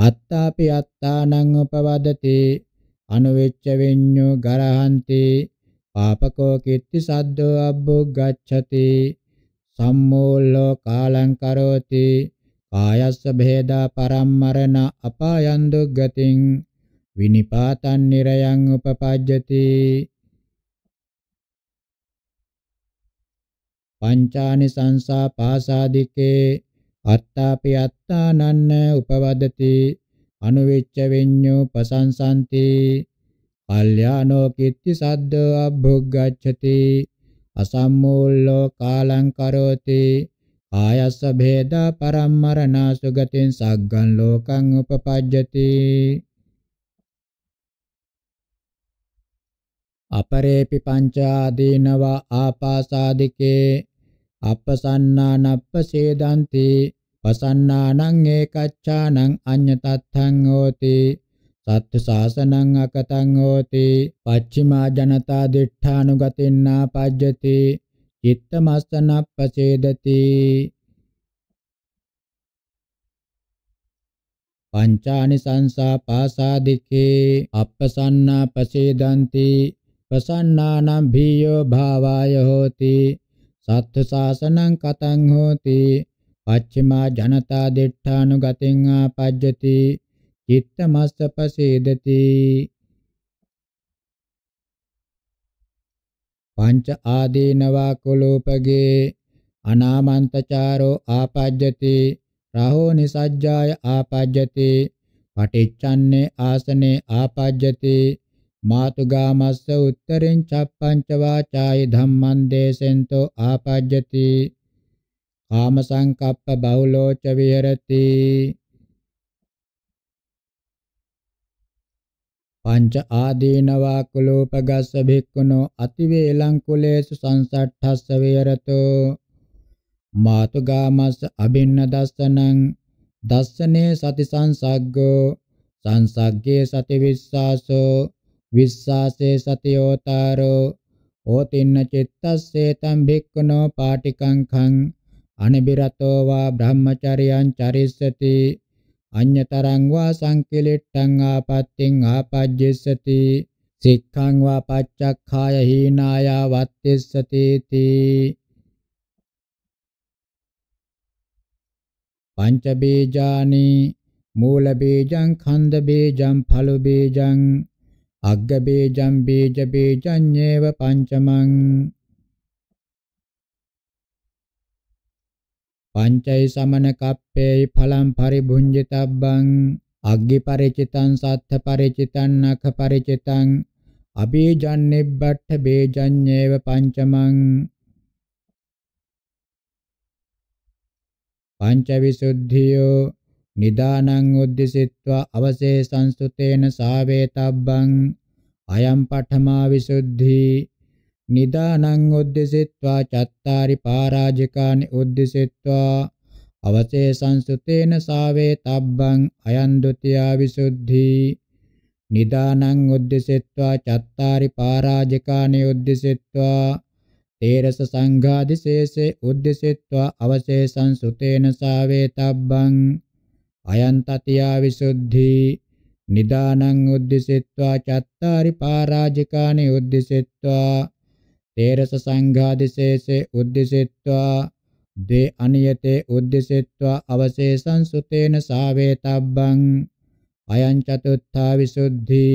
අත්තාපි අත්තානං උපවදති අනුවෙච්ච විඤ්ඤෝ ගරහන්ති පාපකෝ කිත්ති සද්දෝ අබ්බුග්ගච්ඡති සම්මෝල්ලෝ කාලං කරෝති කායස්ස භේදා පරම්මරණ අපායන් දුග්ගතින් විනිපාතං නිරයන් උපපජ්ජති පංචානි සංසා පාසාදිකේ අත්තාපි අත්තානන්න උපවදති අනුවිච්ච විඤ්ඤෝ පසංසන්ති කල්යානෝ කිත්ති සද්දෝ අභුග්ගච්ඡති අසම්මූල්ලෝ කාලං කරෝති ආයස්ස භේදා පරම්මරණා සුගතින් සග්ගන් ලෝකං උපපජ්ජති අපරේපි පංචාදීනව ආපාසාදිකේ අපසන්නානප්ප සේදಂತಿ පසන්නානං ඒකච්ඡානං අඤ්ඤතත්තං හෝති සත්‍ය ශාසනං අකතං හෝති පච්චිමා ජනතා දිඨානුගතින්නා පජ්ජති චිත්තමස්සනප්පසේදති පංචානි සංසා පාසාදිකේ අප්පසන්නා පසේදಂತಿ ප්‍රසන්නානම් භීයෝ භාවාය හෝති සත්ත්ව සාසනං කතං හෝති පච්චිමා ජනතා දිඨානුගතෙන් ආපජ්ජති චිත්තමස්ස පසේදති පංච ආදීනවා කුලූපගේ අනාමන්තචාරෝ ආපජ්ජති රාහෝ නිසජ්ජාය ආපජ්ජති පටිච්චන්නේ ආසනේ ආපජ්ජති මාතුගාමස්ස උත්තරින් චප්පංච වාචාය ධම්මං දේසෙන්තෝ ආපජ්ජති කාම සංකප්ප බහුලෝච විහෙරති පංච ආදීනවා කුලෝපගස්ස භික්ඛුනෝ අතිවේලං කුලේසු සංසට්ඨස්ස වේරතෝ මාතුගාමස්ස අබින්න දස්සනං දස්සනේ සති සංසග්ගෝ සංසග්ගේ සති විස්සාසෝ විස්සාසේ සතියෝතාරෝ ඕතින්න චිත්තස්සේ තම් භික්ඛුනෝ පාටිකං khං අනිබිරතෝ වා බ්‍රහ්මචරියං චරිස්සති අඤ්‍යතරං වා සංකලෙට්ටං ආපත්තෙන් ආපජ්ජෙස්සති සික්ඛං වා පච්චක්ඛාය හීනාය වත්තෙස්සති තී පංච බීජානි මූල බීජං ඛණ්ඩ බීජං ඵල බීජං අග්ග බීජං බීජ බීජඤ්ඤේව පංචමං පංචෛ සමන කප්පේයි ඵලම් පරිභුඤ්ජිතබ්බං අග්ගි පරිචිතං සත්ථ පරිචිතං නඛ පරිචිතං අබීජන්නේබ්බට්ඨ බේජඤ්ඤේව පංචමං පංචවිසුද්ධියෝ නිදානං උද්දිසිත්වා අවසේ සංස්තුතේන සාවේතබ්බං අයම් පඨමා විසුද්ධි නිදානං උද්දෙසෙත්වා චත්තාරි පරාජිකානි උද්දෙසෙත්වා අවසේසං සුතේන සාවේ තබ්බං අයං ဒ ුතියා විසුද්ධි නිදානං උද්දෙසෙත්වා චත්තාරි පරාජිකානි උද්දෙසෙත්වා තේරස සංඝාදිශේෂේ උද්දෙසෙත්වා අවසේසං සුතේන සාවේ තබ්බං අයං තතියා විසුද්ධි නිදානං උද්දෙසෙත්වා චත්තාරි පරාජිකානි උද්දෙසෙත්වා තේරස සංඝාදිශේෂේ උද්දිසිත්වා දේ අනියතේ උද්දිසිත්වා අවශේෂං සුතේන සාවේතබ්බං අයං චතුත්ථා විසුද්ධි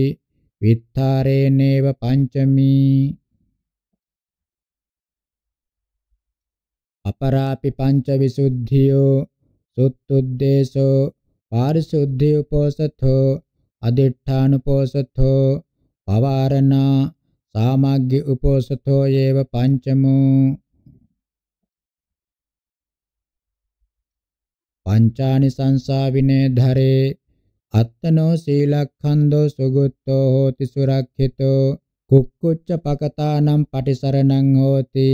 විත්තරේනේව පංචමී අපරාපි පංච විසුද්ධියෝ සුත්තුද්දේශෝ පාරිශුද්ධි උපෝසතෝ අදිඨානුපෝසතෝ පවාරණා සාමග්ගි උපෝසතෝ යේව පංචමෝ පංචානි සංසාවිනේ ධරේ අත්තනෝ සීලක්ඛන්தோ සුගුත්තෝ හෝති සුරක්ඛිතෝ කුක්කුච්ච පකතානම් පටිසරණං හෝති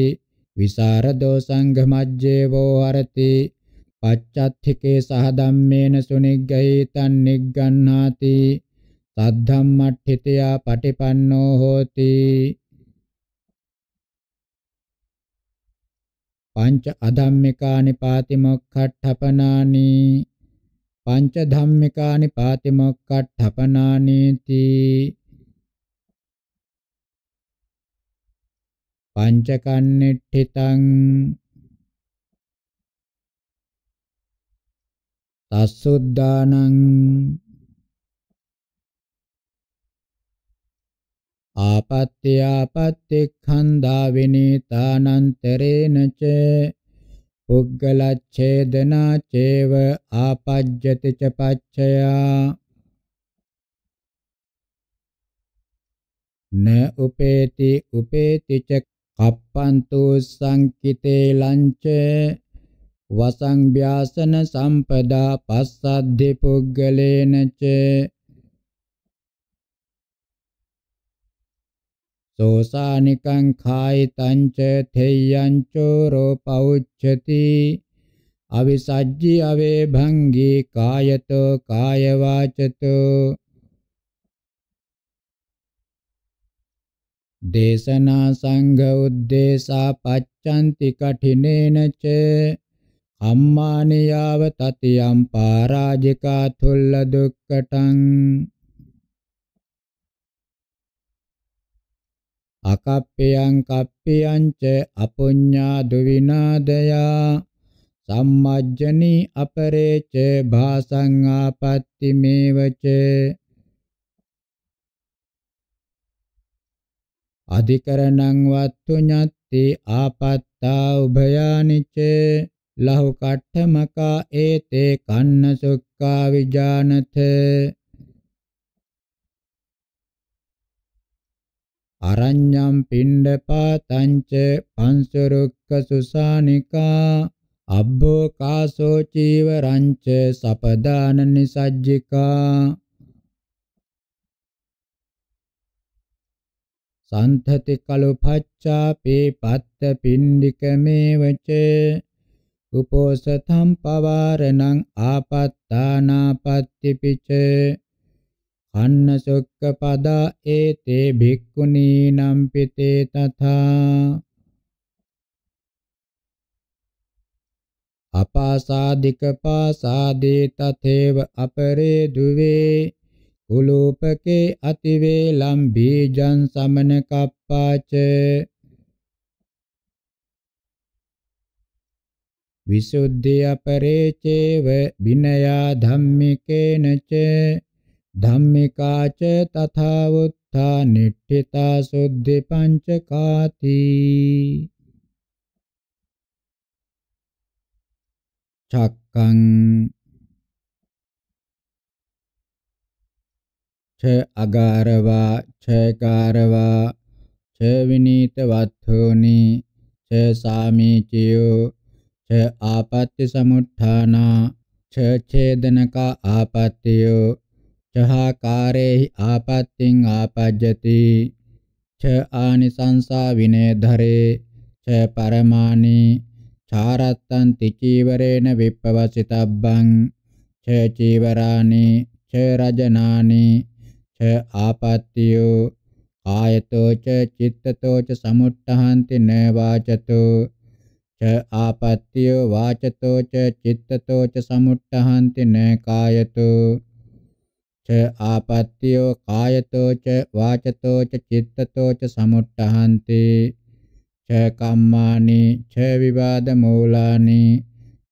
විසරදෝ සංඝමජ්ජේවෝ හරති පච්චත්ථිකේ සහ ධම්මේන සුනිග්ගහිතං නිග්ගණ්හාති සද්ධම්මට්ඨිතයා පටිපන්නෝ හෝති පංච අධම්මිකානි පාතිමොක්ඛට්ඨපනානි පංච ධම්මිකානි පාතිමොක්ඛට්ඨපනානීති පංචකන්නිට්ඨිතං තස්සුද්ධානං ආපත්‍යාපත්‍තිඛන්ධා විනීතානන්තරේන ච පුග්ගලච්ඡේදනා චේව ආපජ්ජති ච පච්චයා න උපේති උපේති ච කප්පන්තු සංකිතේ ලංච වසං ව්‍යාසන සම්පදා පස්සද්ධි පුග්ගලේන ච සෝසානිකං කායිතං ච තේයං චෝරෝ පෞච්ඡති අවිසජ්ජි අවේ භංගී කායතෝ කාය වාචතෝ දේශනා සංඝ උද්දේශා පච්ඡන්ති කඨිනේන ච අම්මානියාව තතියම් පරාජිකා තුල්ල දුක්කටං අකප්පයං කප්පයං ච අපුඤ්ඤා දුවිනාදයා සම්මජ්ජනි අපරේ ච භාසං ආපත්‍ති මේවච අධිකරණං වත්තු ඤත්ති ආපත්තා උභයානිච ලහු කට්ඨමකා ඒතේ කන්න සුක්ඛා විජානතේ අරඤ්ඤම් පිණ්ඩපාතං ච පංසරුක්ක සුසානිකා අබ්බෝ කාසෝ චීවරං ච සපදාන නිසජ්ජිකා සන්තති කලු පච්චාපේ පත්ත පින්ඩික මේවච උපෝසතම් පවාරණං ආපත්තානාපත්තිපිචේ අන්නසොක්කපදා ඒතේ භික්ඛුනී නම් පිතේ තථා අපාසාදික පාසාදේ තතේව අපරේ දුවේ කුලූපකේ අතිවේලම් බීජං සමන කප්පාච විසුද්ධි අපරේ චේව විනයා ධම්මිකේන ච ධම්මිකාච තථාවුත්ථා නිට්ඨිතා සුද්ධි පංචකාති චක්කං ච අගාරවා චකාරවා ච විනීත වත්ථෝනි ච සාමීචයෝ ච ආපත්‍ය සමුත්ථානා ච ඡේදනක ආපත්‍යෝ චහාකාරේහි ආපත්‍තින් ආපජ්ජති ච ආනිසංසා විනේ ධරේ ච පරමානි චාරත්තං තිචීවරේන විප්පවසිතබ්බං ච චීවරානි ච රජනානි ච ආපත්‍යෝ ආයතෝ ච චිත්තතෝ ච සමුට්ඨහන්ති න වාචතෝ ච ආපත්‍යෝ වාචතෝ ච චිත්තතෝ ච සමුට්ඨහන්ති න කායතෝ ච ආපත්‍යෝ කායතෝ ච වාචතෝ ච චිත්තතෝ ච සමුට්ඨහන්ති ච කම්මානි ච විවාද මූලානි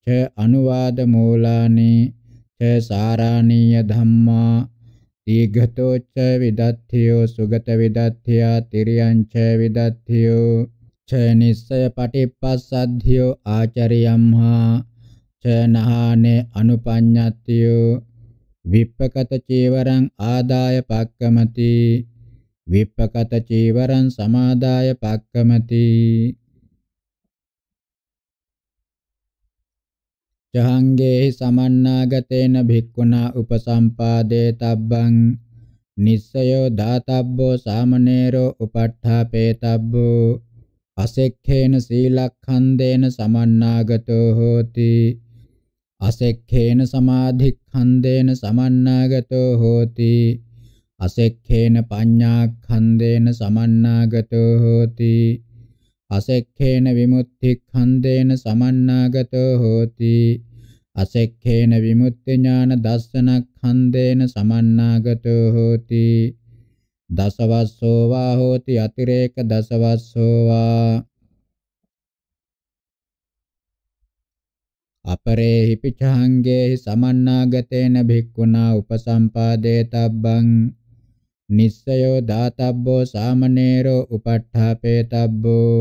ච අනුවාද මූලානි ච සාරාණීය ධම්මා දීඝතෝ ච විදත්තියෝ සුගත විදත්තියා තිරියං ච විදත්තියෝ ච නිස්සය පටිපස්සද්ධියෝ ආචරියම්හා ච නහානේ අනුපඤ්ඤත්තියෝ විප්පකත චීවරං ආදාය පක්කමති විප්පකත චීවරං සමාදාය පක්කමති චහංගේහි සමන්නාගතේන භික්ඛුනා උපසම්පාදේ තබ්බං නිස්සයෝ දාතබ්බෝ සාමනේරෝ උපට්ඨාපේතබ්බෝ අසෙක්ඛේන සීලක්ඛන්දේන සමන්නාගතෝ හෝති අසෙක්ඛේන සමාධික්ඛන්දේන සමන්නාගතෝ හෝති අසෙක්ඛේන පඤ්ඤාක්ඛන්දේන සමන්නාගතෝ හෝති අසෙක්ඛේන විමුක්තික්ඛන්දේන සමන්නාගතෝ හෝති අසෙක්ඛේන විමුක්ති ඥාන දස්සනක්ඛන්දේන සමන්නාගතෝ හෝති දසවස්සෝ වා හෝති අතිරේක දසවස්සෝ වා අපරේහි පිචහංගේහි සමන්නාගතේන භික්ඛුනා උපසම්පාදේතබ්බං නිස්සයෝ දාතබ්බෝ සාමනේරෝ උපට්ඨාපේතබ්බෝ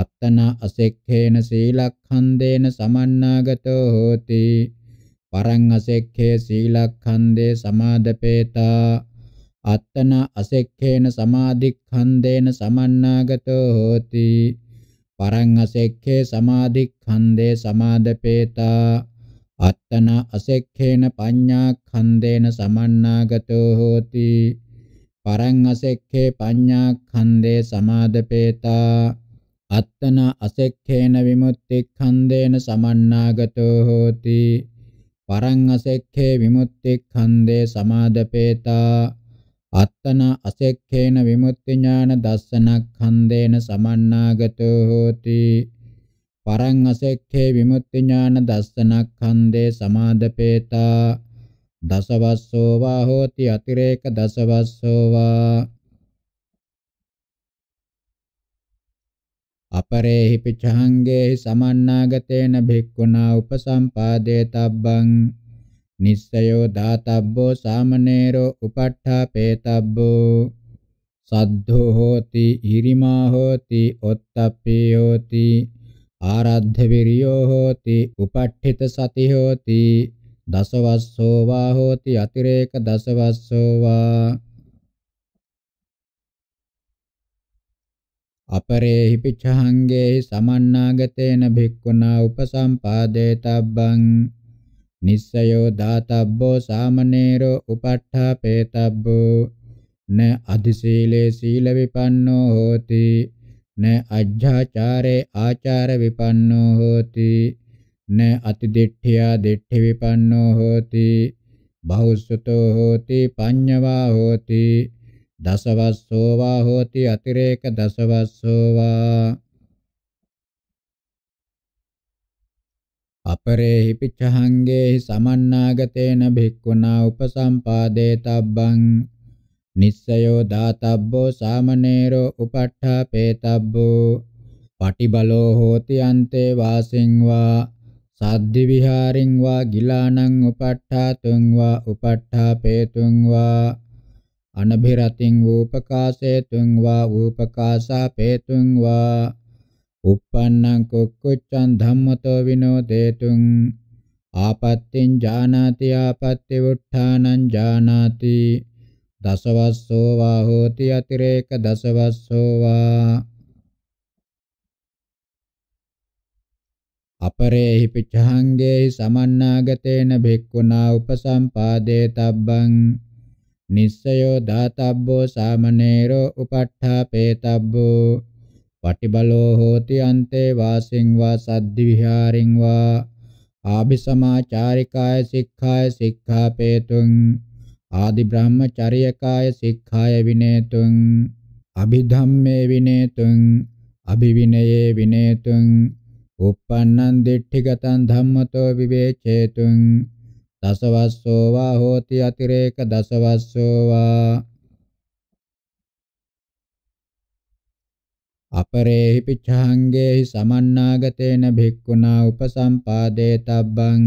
අත්තන අසෙක්ඛේන සීලක්ඛන්දේන සමන්නාගතෝ හෝති පරං අසෙක්ඛේ සීලක්ඛන්දේ සමාදපේතා අත්තන අසෙක්ඛේන සමාධික්ඛන්දේන සමන්නාගතෝ හෝති පරං අසෙක්ඛේ සමාධික්ඛන්දේ සමාදපේතා අත්තන අසෙක්ඛේන පඤ්ඤා ඛන්දේන සමන්නාගතෝ හෝති පරං අසෙක්ඛේ පඤ්ඤා ඛන්දේ සමාදපේතා අත්තන අසෙක්ඛේන විමුක්ති ඛන්දේන සමන්නාගතෝ හෝති පරං අසෙක්ඛේ විමුක්ති ඛන්දේ සමාදපේතා අත්තන අසෙක්ඛේන විමුක්ති ඥාන දස්සනක්ඛන්දේන සමන්නාගතෝ හෝති පරං අසෙක්ඛේ විමුක්ති ඥාන දස්සනක්ඛන්දේ සමාදපේතා දසවස්සෝ වා හෝති අතිරේක දසවස්සෝ වා අපරේහි පිච්ඡංගේ සමන්නාගතේන භික්ඛුනා උපසම්පාදේ තබ්බං නිස්සයෝ දාතබ්බෝ සාමනේරෝ උපට්ඨාපේතබ්බෝ සද්ධෝ හෝති හිරිමා හෝති ඔත්තප්පේ හෝති ආරද්ධ විරියෝ හෝති උපට්ඨිත සති හෝති දසවස්සෝ වා හෝති අතිරේක දසවස්සෝ වා අපරේහි පිච්ඡංගේ සමන්නාගතේන භික්ඛුනා උපසම්පාදේතබ්බං නිස්සයෝ දාතබ්බෝ සාමනේරෝ උපට්ඨාපේතබ්බෝ න අධිශීලේ සීල විපන්නෝ හෝති න අජ්ජාචාරේ ආචාර විපන්නෝ හෝති න අතිදිට්ඨියා දිට්ඨි විපන්නෝ හෝති බහුසුතෝ හෝති පඤ්ඤවා හෝති දසවස්සෝ වා හෝති අතිරේක දසවස්සෝ වා අපරේහි පිච්ඡහංගේහි සමන්නාගතේන භික්ඛුනා උපසම්පාදේතබ්බං නිස්සයෝ දාතබ්බෝ සාමනේරෝ උපට්ඨාපේතබ්බෝ පටිබලෝ හෝති අන්තේ වාසින් වා සද්දි විහාරින් වා ගිලානං උපට්ඨාතුං වා උපට්ඨාපේතුං වා අනභිරතින් වූපකාසේතුං වා වූපකාසාපේතුං වා uppannang kukkuccan dhammato vinodetun ආපත්තින් ජානාති ආපත්ති වුට්ඨානං ජානාති දසවස්සෝ වා හෝති අතිරේක දසවස්සෝ වා අපරේහි පිච්ඡංගේහි සමන්නාගතේන භික්ඛුනා උපසම්පාදේ තබ්බං නිස්සයෝ දාතබ්බෝ සාමනේරෝ උපට්ඨාපේ තබ්බෝ පටිබලෝ හෝති අන්තේ වාසින් වා සද්දි විහාරින් වා ආභිසමාචාරිකාය සික්ඛාය සික්ඛාපේතුං ආදි බ්‍රහ්මචර්යකාය සික්ඛාය විනේතුං අභිධම්මේ විනේතුං අභිවිනයේ විනේතුං uppannam ditthigatan dhammato vivecetuṃ දසවස්සෝ වා හෝති අතිරේක දසවස්සෝ වා අපරේහි පිච්ඡාංගේහි සමන්නාගතේන භික්ඛුනා උපසම්පාදේ තබ්බං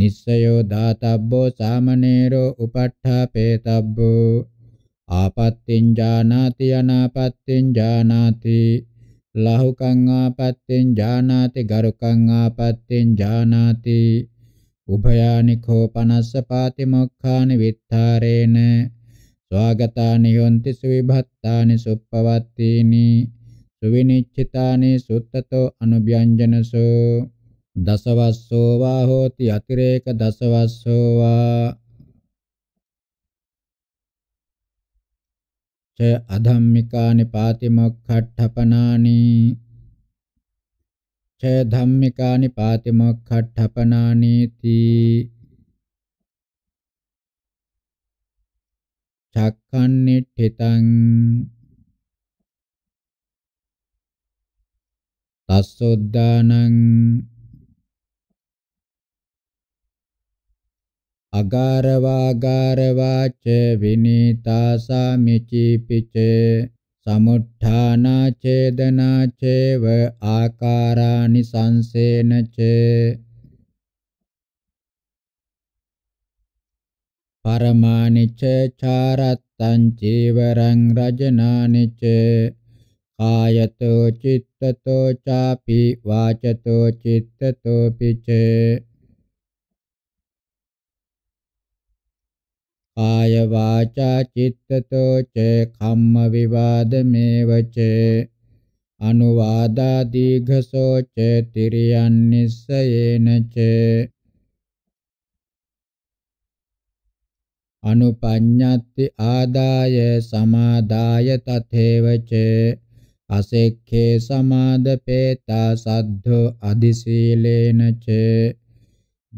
නිස්සයෝ දාතබ්බෝ සාමනේරෝ උපට්ඨාපේ තබ්බෝ ආපත්තිං ජානාති අනාපත්තිං ජානාති ලහුකං ආපත්තිං ජානාති ගරුකං ආපත්තිං ජානාති උභයානිකෝ පනස්ස පාති මොක්ඛානි විත්තරේන ස්වාගතානි යොන්ති සුවිභත්තානි සුප්පවත්තීනි සුවිනිච්චිතානි සුත්තතෝ අනුභ්‍යංජනසෝ දසවස්සෝ වා හෝති අතිරේක දසවස්සෝ වා ච අධම්මිකානි පාතිමොක්ඛට්ඨපනානි ච ධම්මිකානි පාතිමොක්ඛට්ඨපනානීති චක්ඛන්නේඨිතං තස්සොද්දානං අගාරවාගාරවාච විනීතා සාමිචිපිච සමුත්ථානා චේදනා චේව ආකාරානි සංසේනචේ පරමානිච්ච චාරත්තං චීවරං රජනානිච්ච කායතෝ චිත්තතෝ ചാපි වාචතෝ චිත්තතෝ පිච කාය වාචා චිත්තතෝ ච කම්ම විවාදමේවච අනුවාදා දීඝසෝ ච තිරියන් නිස්සයේන ච අනුපඤ්ඤත්ති ආදාය සමාදාය තතේව ච අසෙක්ඛේ සමාදපේතා සද්ධෝ අදිශීලේන ච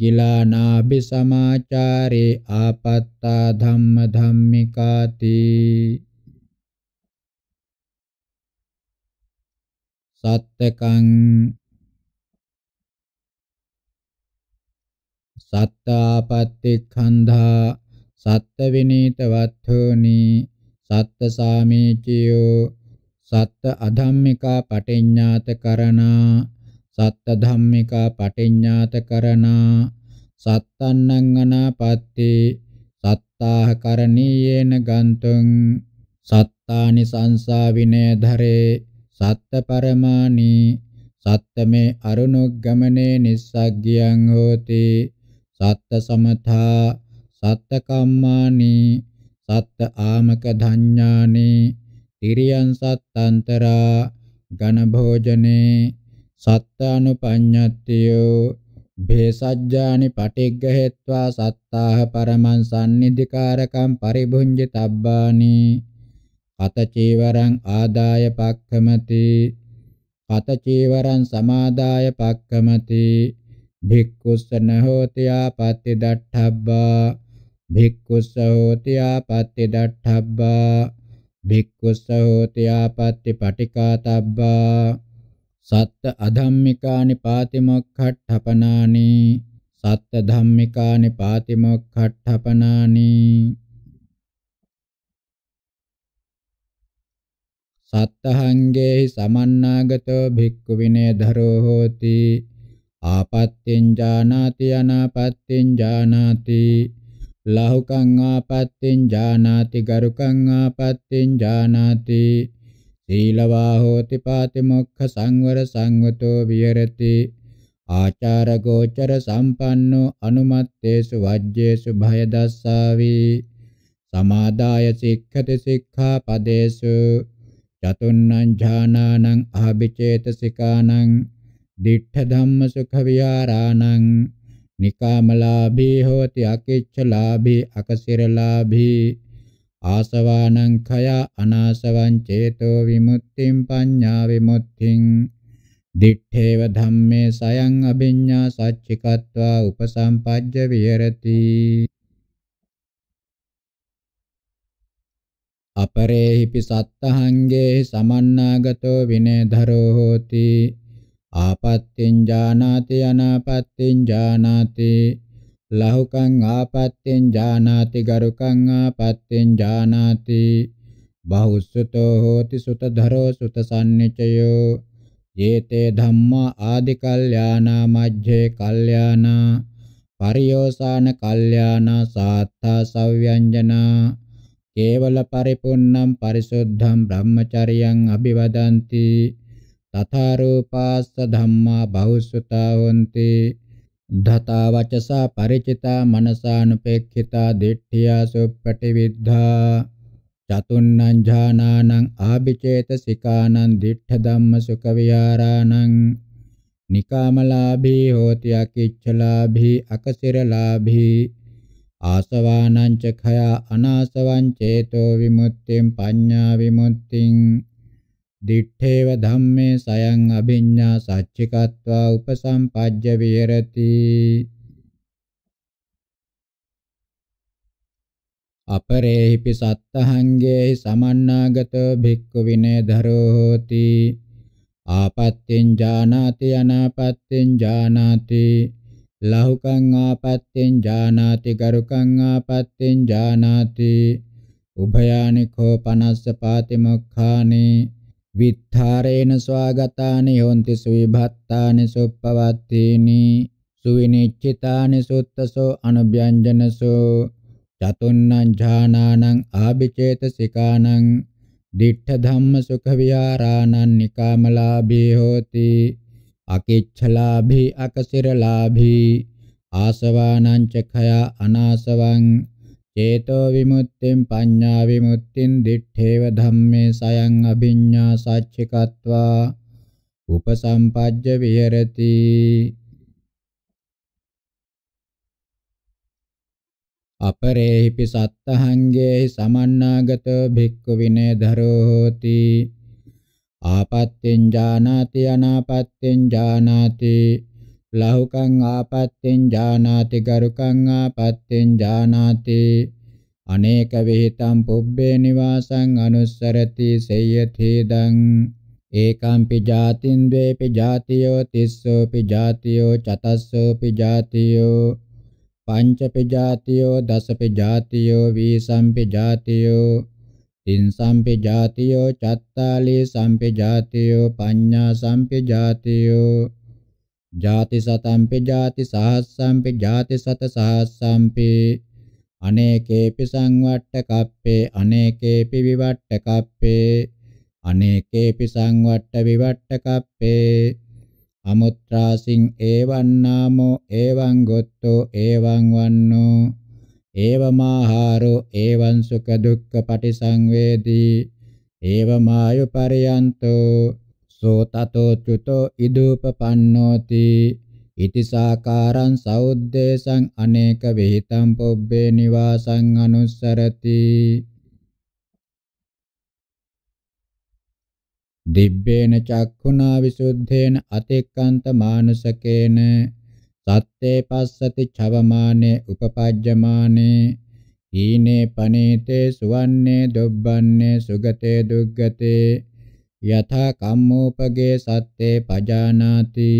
ගිලානාභි සමාචාරේ ආපත්තා ධම්ම ධම්මිකාති සත්තකං සත්තාපත්ති ඛණ්ඩා සත්ත විනීතවත්ථෝනි සත්ත සාමීචියෝ සත්ත අධම්මිකා පටිඤ්ඤාත කරණා සත්ත ධම්මිකා පටිඤ්ඤාත කරණා සත්තන්නං අනාපත්ති සත්තාහ කරණීයේන ගන්තුං සත්තානි සංසා විනය ධරේ සත්ත පරමානි සත්තමේ අරුණුග්ගමනේ නිස්සග්ගියං හෝති සත්ත සමථා සත්ත කම්මානි සත්ත ආමක ධඤ්ඤානි තිරියං සත්තන්තරා ඝන භෝජනේ සත්ත අනුපඤ්ඤත්තියෝ භේසජ්ජානි පටිග්ගහෙත්වා සත්තාහ පරමං සම්නිධිකාරකම් පරිභුඤ්ජ තබ්බානි කත චීවරං ආදාය පක්ඛමති කත චීවරං සමාදාය පක්ඛමති භික්ඛුස්සන හෝති ආපත්‍ති දට්ඨබ්බා භික්ඛුසෝති ආපත්‍ති දට්ඨබ්බා භික්ඛුසෝති ආපත්‍ති පටිකාතබ්බා සත්ත අධම්මිකානි පාතිමොක්ඛට්ඨපනානි සත්ත ධම්මිකානි පාතිමොක්ඛට්ඨපනානි සත්තහංගේහි සමන්නාගතෝ භික්ඛු විනේ ධරෝ හෝති ආපත්‍යෙන් ජානාති අනාපත්‍යෙන් ජානාති ලහුකං ආපත්‍තින් ජානාති ගරුකං ආපත්‍තින් ජානාති සීලවා හෝති පාතිමොක්ඛ සංවර සංවතෝ විහෙරති ආචාර ගෝචර සම්පන්නෝ අනුමත්තේසු වජ්ජේසු භය දස්සාවි සමාදාය සික්ඛති සික්ඛාපදේසු චතුන්නං ඥානානං ආභිචේතසිකානං දිඨ ධම්ම සුඛ විහරාණං නිකාමලාභී හෝති අකිච්චලාභී අකසිරලාභී ආසවානං khය අනාසවං චේතෝ විමුක්තිං පඤ්ඤා විමුක්තිං දිත්තේව ධම්මේ සයං අභිඤ්ඤා සච්චිකत्वा උපසම්පජ්ජ විහෙරති අපරේහිපි සත්තහංගේ සමන්නාගතෝ විනේධරෝ හෝති ආපත්‍යෙන් ජානාති අනාපත්‍යෙන් ජානාති ලහුකං ආපත්‍යෙන් ජානාති ගරුකං ආපත්‍යෙන් ජානාති බහුසුතෝ හෝති සුතධරෝ සුතසන්නිචයෝ යේතේ ධම්මා ආදි කල්යානා මජ්ජේ කල්යානා පරියෝසాన කල්යානා සාත්තා සව්‍යංජනා කේවල පරිපුන්නම් පරිසුද්ධම් බ්‍රහ්මචරියං අභිවදಂತಿ තථාරූපාස්ස ධම්මා භෞසුතා හොಂತಿ ධතා වචසා ಪರಿචිතා මනසානුපේක්ඛිතා දිට්ඨියා සුප්පටිවිද්ධා චතුන්නං ඥානානං ආභිචේතසිකානං දිට්ඨ ධම්ම සුඛ විහරාණං නිකාමලාභී හෝති අකිච්චලාභී අකසිරලාභී ආසවානං ච khaya අනාසවං චේතෝ විමුක්තිං පඤ්ඤා විමුක්තිං දිඨේව ධම්මේ සයං අභිඤ්ඤා සච්චිකत्वा උපසම්පජ්ජ විහෙරති අපරේහිපි සත්තහංගේ සමන්නාගතෝ භික්ඛු විනේ ධරෝ හෝති ආපත්‍යෙන් ජානාති අනාපත්‍යෙන් ජානාති ලහුකං ආපත්‍යෙන් ජානාති ගරුකං ආපත්‍යෙන් ජානාති උභයානිකෝ පනස්ස පාති මොක්ඛානේ විත්තරේන ස්වාගතානි හොන්ති සුවිභත්තානි සුප්පවත්තේනි සුවිනිච්චිතානි සුත්තසෝ අනුභ්‍යංජනසෝ චතුන්නං ඥානානං ආභිචේතසිකානං දිඨ ධම්ම සුඛ විහරාණං නිකාමලාභී හෝති අකිච්ඡලාභී අකසිරලාභී ආසවානං චඛය අනාසවං ඒතෝ විමුක්තිම් පඤ්ඤා විමුක්තින් දිත්තේව ධම්මේ සයං අභිඤ්ඤා සච්චිකत्वा උපසම්පජ්ජ විහෙරති අපරේහිපි සත්තහංගේ සමන්නාගත භික්ඛු විනේ ධරෝ හෝති ආපත්‍යෙන් ජානාති අනාපත්‍යෙන් ජානාති ලහුකං ආපත්තෙන් ජානාති ගරුකං ආපත්තෙන් ජානාති අනේක විහිතං පුබ්බේ නිවාසං අනුස්සරති සේයතේදං ඒකම්පි ජාතින් ද්වේපි ජාතියෝ තිස්සෝපි ජාතියෝ චතස්සෝපි ජාතියෝ පංචපි ජාතියෝ දසපි ජාතියෝ වීසම්පි ජාතියෝ තින්සම්පි ජාතියෝ චත්තාලී සම්පි ජාතියෝ පඤ්ඤා සම්පි ජාතියෝ ජාති සතම්පි ජාති සහස්සම්පි ජාති සත සහස්සම්පි අනේකේපි සංවට්ඨ කප්පේ අනේකේපි විවට්ඨ කප්පේ අනේකේපි සංවට්ඨ විවට්ඨ කප්පේ අමුත්‍රාසින් ඒවං නාමෝ ඒවං ගොත්තෝ ඒවං වන්නෝ ඒවමාහාරෝ ඒවං සුඛ දුක්ඛ පටිසංවේදී ඒවමායු පරියන්තෝ සෝ තතෝ චුතෝ ඉදූපපන්නෝති ඉතිසාකාරං සෞද්දේශං අනේක විහිතං පොබ්බේ නිවාසං අනුස්සරති දිබ්බේන චක්ඛුනා විසුද්ධේන අතික්කන්ත මානුසකේන සත්තේ පස්සති ඡවමානේ උපපජ්ජමානේ ඊනේ පනේතේ සුවන්නේ දොබ්බන්නේ සුගතේ දුග්ගතේ යථා කම්මෝපගේ සත්තේ පජානාති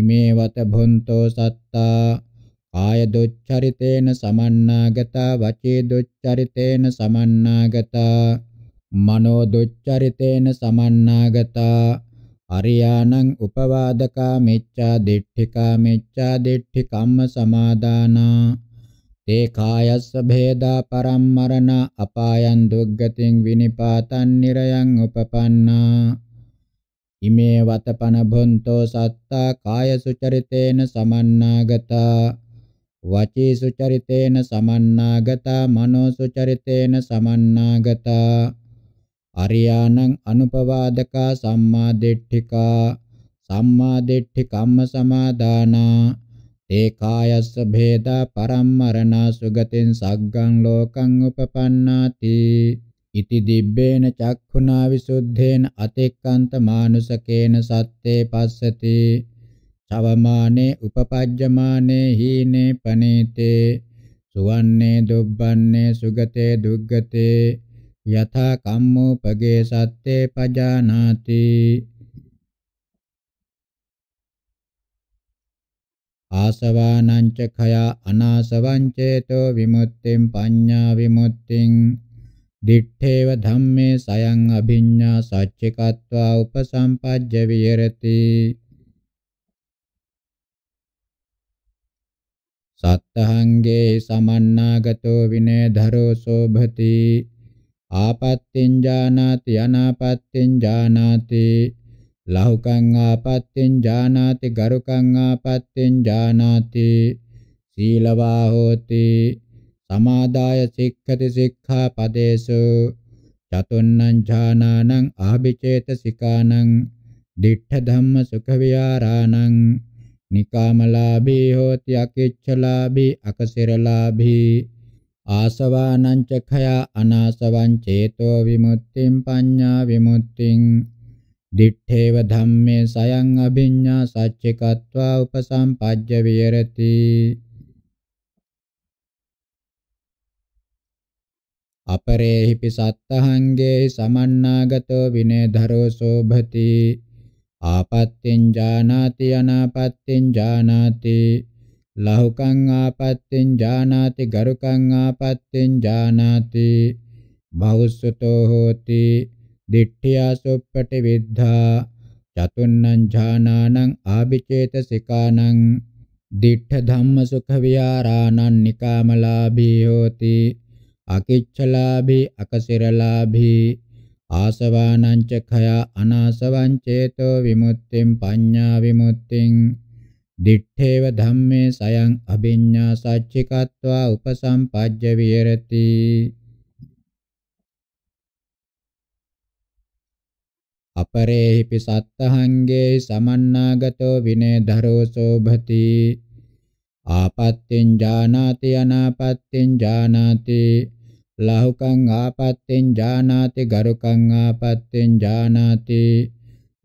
ඉමේ වත භොන්තෝ සත්තා කාය දුච්චරිතේන සමන්නාගතා වචේ දුච්චරිතේන සමන්නාගතා මනෝ දුච්චරිතේන සමන්නාගතා අරියානං උපවාදකා මෙච්ඡා දිට්ඨිකා මෙච්ඡා දිට්ඨි කම්ම සමාදානා තේ කායස්ස භේදා පරම්මරණ අපායන් දුග්ගතින් විනිපාතන් නිරයන් උපපන්නා ඉමේ වතපන භොන්තෝ සත්තා කාය සුචරිතේන සමන්නාගතා වචී සුචරිතේන සමන්නාගතා මනෝ සුචරිතේන සමන්නාගතා අරියානං අනුපවාදකා සම්මා දිට්ඨිකා සම්මා දිට්ඨි කම්ම සමාදානා තේ කායස්ස භේදා පරම්මරණා සුගතින් සග්ගං ලෝකං උපපන්නාති ඉති දිබ්බේන චක්ඛුනා විසුද්ධේන අතෙක්කන්ත මානුසකේන සත්තේ පස්සති චවමානේ උපපජ්ජමානේ හීනේ පනේතේ සුවන්නේ දුබ්බන්නේ සුගතේ දුග්ගතේ යථා කම්මෝපගේ සත්තේ පජානාති ආසවානංච khaya අනාසවං චේතෝ විමුක්තිං පඤ්ඤා විමුක්තිං දිත්තේව ධම්මේ සයං අභිඤ්ඤා සච්චිකत्वा උපසම්පජ්ජ විහෙරති සත්තහංගේ සමන්නාගතෝ විනේ ධරෝ සෝභති ආපත්තිං ජානාති අනාපත්තිං ජානාති ලෞකං ආපත්තෙන් ජානාති ගරුකං ආපත්තෙන් ජානාති සීලවා හෝති සමාදාය සික්ඛති සික්ඛාපදේසු චතුන්නං ඥානානං ආභිචේතසිකානං දිඨ ධම්ම සුඛ විහරාණං නිකාමලාභී හෝති අකිච්චලාභී අකසිරලාභී ආසවානං චඛයා අනාසවං චේතෝ විමුක්තිං පඤ්ඤා විමුක්තිං දිත්තේව ධම්මේ සයං අභිඤ්ඤා සච්චිකत्वा උපසම්පජ්ජ විහෙරති අපරේහිපි සත්තහංගේ සමන්නාගතෝ විනේධරෝ සෝභති ආපත්‍යෙන් ජානාති අනාපත්‍යෙන් ජානාති ලහුකං ආපත්‍යෙන් ජානාති ගරුකං ආපත්‍යෙන් ජානාති භවසුතෝ හෝති දිට්ඨියා සුප්පටි විද්ධා චතුන්නං ඥානානං ආභිචේතසිකානං දිඨ ධම්ම සුඛ විහරාණං නිකාමලාභී හෝති අකිච්ඡලාභී අකසිරලාභී ආසවානං ච khය අනාසවං චේතෝ විමුක්තිං පඤ්ඤා විමුක්තිං දිඨේව ධම්මේ සයං අභිඤ්ඤා සච්චිකत्वा උපසම්පජ්ජ විහෙරති අපරේහිපි සත්තහංගේ සමන්නාගතෝ විනේ ධරෝ සෝභති ආපත්‍යෙන් ජානාති අනාපත්‍යෙන් ජානාති ලහුකං ආපත්‍යෙන් ජානාති ගරුකං ආපත්‍යෙන් ජානාති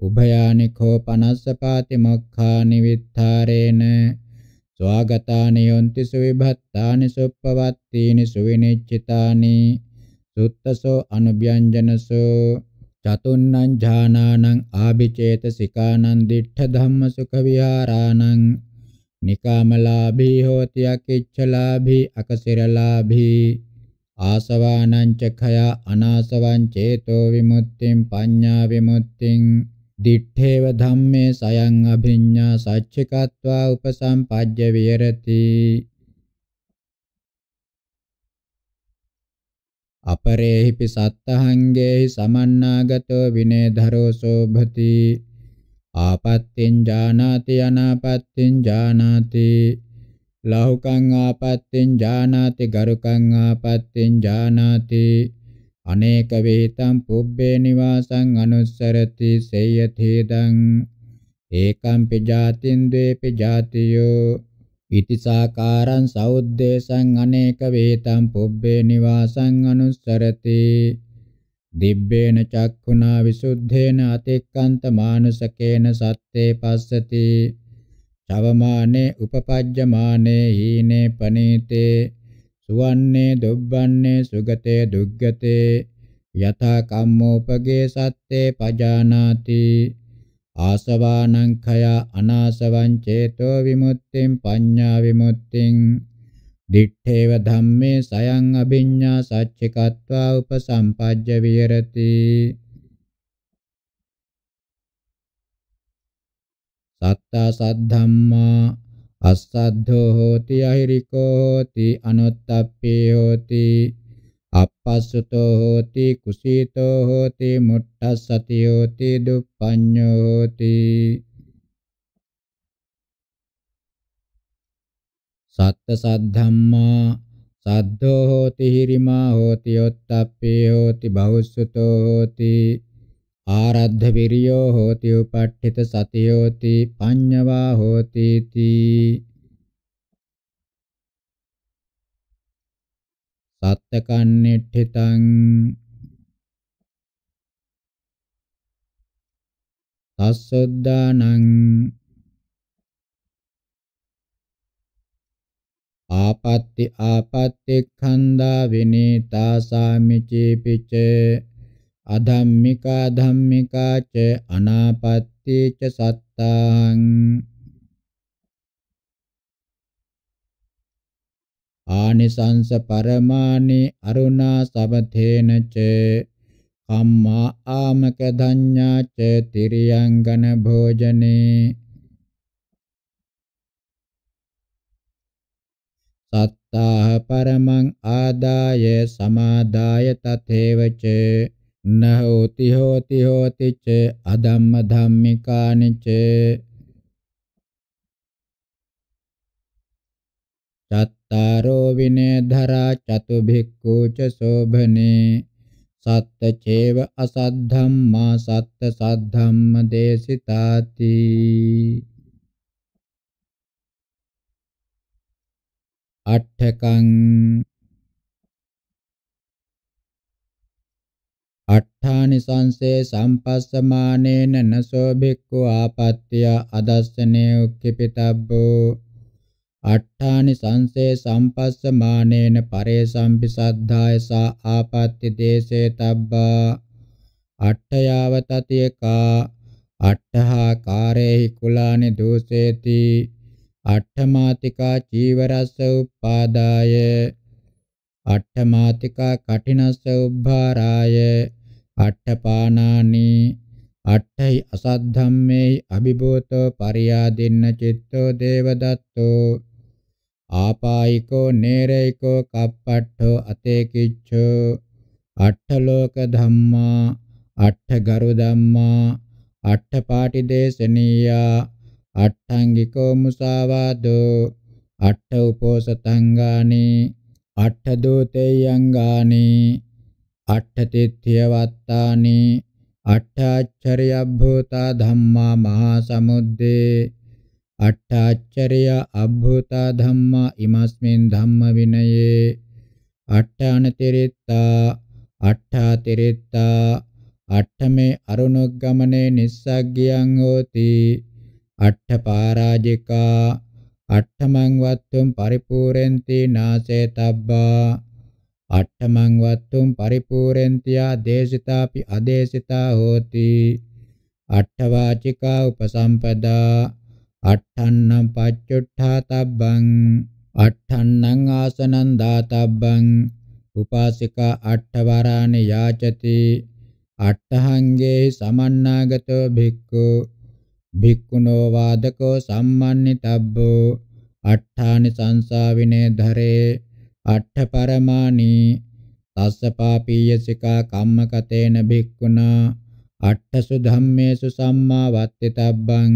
උභයානිඛෝ පනස්සපාති මොක්ඛානි විත්තරේන ස්වාගතානි යොන්ති සුවිභත්තානි සුප්පවත්තිනි සුවිනිච්චිතානි සුත්තසෝ අනුභ්‍යංජනසෝ චතුන්නං ඥානානං ආභිචේතසිකානං දිඨ ධම්ම සුඛ විහරාණං නිකාමලාභී හෝති අකිච්ඡලාභී අකසිරලාභී ආසවානං ච khය අනාසවං චේතෝ විමුක්තිං පඤ්ඤා විමුක්තිං දිඨේව ධම්මේ සයං අභිඤ්ඤා සච්චිකत्वा උපසම්පජ්ජ විහෙරති අපරේහිපි සත්තහංගේහි සමන්නාගතෝ විනේධරෝ සෝභති ආපත්තින් ජානාති අනාපත්තින් ජානාති ලෞකං ආපත්තින් ජානාති ගරුකං ආපත්තින් ජානාති අනේක වේතම් පුබ්බේ නිවාසං අනුස්සරති සේයතේදං ඒකම්පි ජාතින් ද්වේපි ජාතියෝ ඉතිසාකාරං සෞද්දේශං අනේක වේතං පුබ්බේ නිවාසං අනුස්සරති දිබ්බේන චක්ඛුනා විසුද්ධේන අතික්කන්ත මානුසකේන සත්තේ පස්සති චවමානේ උපපජ්ජමානේ හීනේ පනීතේ සුවන්නේ දුබ්බන්නේ සුගතේ දුග්ගතේ යථා කම්මෝපගේ සත්තේ පජානාති ආසවානං khaya අනාසවං චේතෝ විමුක්තිං පඤ්ඤා විමුක්තිං දිත්තේව ධම්මේ සයං අභිඤ්ඤා සච්චිකत्वा උපසම්පජ්ජ විහෙරති සත්තා සද්ධම්මා අස්සද්ධෝ හෝති අහිරිකෝ හෝති අනුත්තප්පේ හෝති අපස්සතෝ හෝති කුසීතෝ හෝති මුට්ඨසති හෝති දුප්පඤ්ඤෝ හෝති සත්ත සද්ධම්මා සද්ධෝ හෝති හිරිමා හෝති ඔත්තප්පේ හෝති බහුසුතෝ හෝති ආරද්ධ විරියෝ හෝති උපට්ඨිත සතියෝති පඤ්ඤවා හෝති තී තත්තකන්නෙට්ඨිතං තස්සොද්දානං ආපත්‍ති ආපත්‍ති ඛණ්ඩා විනීතා සාමිචී පිච අධම්මිකා ධම්මිකා ච අනාපත්‍ති ච සත්තාං ආනිසංස පරමානි අරුණා සබතේනච කම්මා ආමක ධඤ්ඤාච තිරියංගන භෝජනේ සත්තාහ පරමං ආදාය සමාදාය තතේවච නහෝති හෝති හෝති ච අධම්ම ධම්මිකානිච චත්තාරෝ විනේ ධරා චතු භික්ඛු ච සෝභනේ සත්ත චේව අසද්ධම්මා සත්ත සද්ධම්ම දේසිතාති අට්ඨකං අට්ඨානි සංසේ සම්පස්සමානේන නසෝ භික්ඛු ආපත්‍ය අදස්සනේ උක්ඛිපිතබ්බෝ අට්ඨානි සංසේ සම්පස්සමානේන පරේසම්පි සද්ධාය සා ආපත්‍ති දේසේ තබ්බා අට්ඨයාවතතියකා අට්ඨහා කාරේහි කුලානි දෝසේති අට්ඨමාතිකා චීවරස්ස උපාදාය අට්ඨමාතිකා කඨිනස්ස උබ්භාරාය අට්ඨපානානි අට්ඨයි අසද්ධම්මේහි අභිභූතෝ පරියාදින්න චිත්තෝ දේවදත්තෝ ආපායිකෝ නේරයිකෝ කප්පට්ඨෝ අතේකිච්ඡෝ අට්ඨ ලෝක ධම්මා අට්ඨ ගරු ධම්මා අට්ඨ පාටි දේශනීයා අට්ඨංගිකෝ මුසාවාදෝ අට්ඨ උපෝසතංගානි අට්ඨ දූතේයංගානි අට්ඨ තිත්ථ්‍ය වත්තානි අට්ඨාචර්ය අභූතා ධම්මා මහා සමුද්දේ අට්ඨාචරය අබ්බෝතා ධම්මා ඉමස්මින් ධම්ම විනයේ අට්ඨානතිරිත්තා අට්ඨාතිරිත්තා අට්ඨමේ අරුණොග්ගමනේ නිස්සග්ගියං හෝති අට්ඨපාරාජිකා අට්ඨමං වත්තුම් පරිපූර්ණති නාසේතබ්බා අට්ඨමං වත්තුම් පරිපූර්ණතියා දේශිතාපි අදේශිතා හෝති අට්ඨවාචිකා උපසම්පදා අට්ඨන්නම් පච්චුට්ඨාතබ්බං අට්ඨන්නම් ආසනං දාතබ්බං උපාසිකා අට්ඨවරාණ යාචති අට්ඨහංගේ සමන්නාගතෝ භික්ඛු භික්ඛුනෝ වාදකෝ සම්මන්නිතබ්බෝ අට්ඨානි සංසාවිනේ ධරේ අට්ඨ පරමානි තස්ස පාපීය සිකා කම්මකතේන භික්ඛුනා අට්ඨසු ධම්මේසු සම්මා වත්තිතබ්බං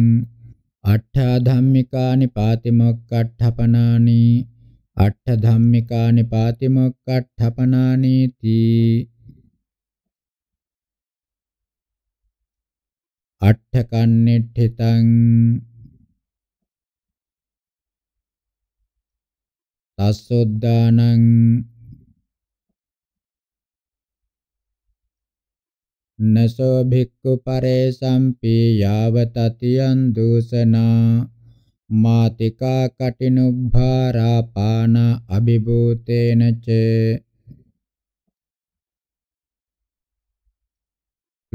අට්ඨා ධම්මිකානි පාතිමොක්ඛට්ඨපනානි අට්ඨ ධම්මිකානි පාතිමොක්ඛට්ඨපනානි තී අට්ඨ කන්නෙට්ඨිතං තස්සොද්දානං නසෝ භික්ඛු පරේසම්පි යාව තතියන් දූසනා මාතිකා කටිනුබ්භාරා පාන අභිභූතේන ච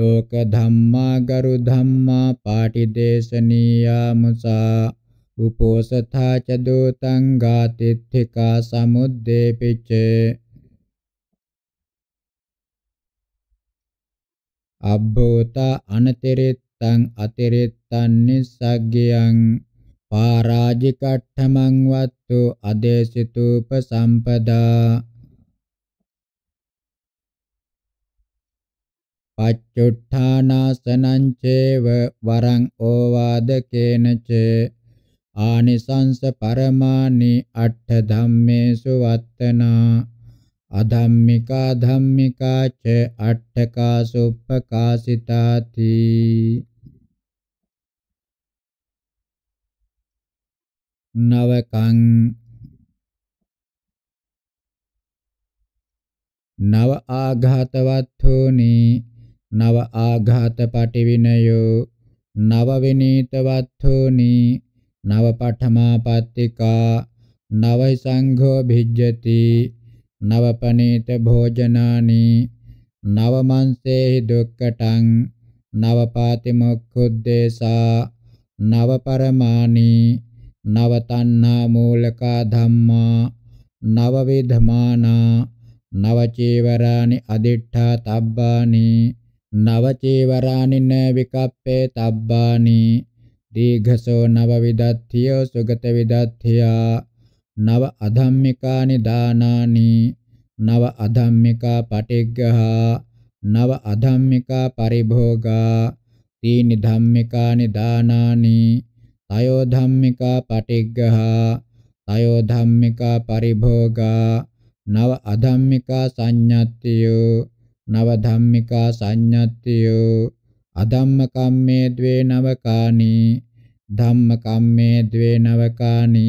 ලෝක ධම්මා ගරු ධම්මා පාටිදේශනීයා මුසා උපෝසථා ච දෝතං ගාතිත්ථිකා සමුද්දේපිච්චේ අබ්බෝතා අනතෙරෙත්තං අතෙරෙත්තං නිස්සග්ගයං පාරාජිකට්ඨමං වත්තු අදේශිතූප සම්පදා පච්චුට්ඨානාසනං චේව වරං ඕවාදකේන ච ආනිසංස පරමානි අට්ඨ ධම්මේසු වත්තනා අධම්මිකා ධම්මිකා ච අට්ඨකා සුප්පකාසිතාති නවකං නව ආඝාතවත්ථෝනි නව ආඝාත පටිවිනයෝ නව විනීතවත්ථෝනි නව පඨමාපත්තිකා නව සංඝෝ භිජ්ජති නවපනීත භෝජනානි නවමංසේහි දුක්කටං නවපාති මොක්ඛුද්දේශා නවපරමානි නවතණ්හා මූලකා ධම්මා නවවිධමානා නවචේවරානි අදිඨා තබ්බානි නවචේවරානි න විකප්පේ තබ්බානි දීඝසෝ නව විදත්තිය සුගත විදත්තියා නව අධම්මිකානි දානානි නව අධම්මිකා පටිග්ගහා නව අධම්මිකා පරිභෝගා තීනි ධම්මිකානි දානානි තයෝ ධම්මිකා පටිග්ගහා තයෝ ධම්මිකා පරිභෝගා නව අධම්මිකා සංඤත්තියෝ නව ධම්මිකා සංඤත්තියෝ අධම්ම කම්මේ द्वे නවකානි ධම්ම කම්මේ द्वे නවකානි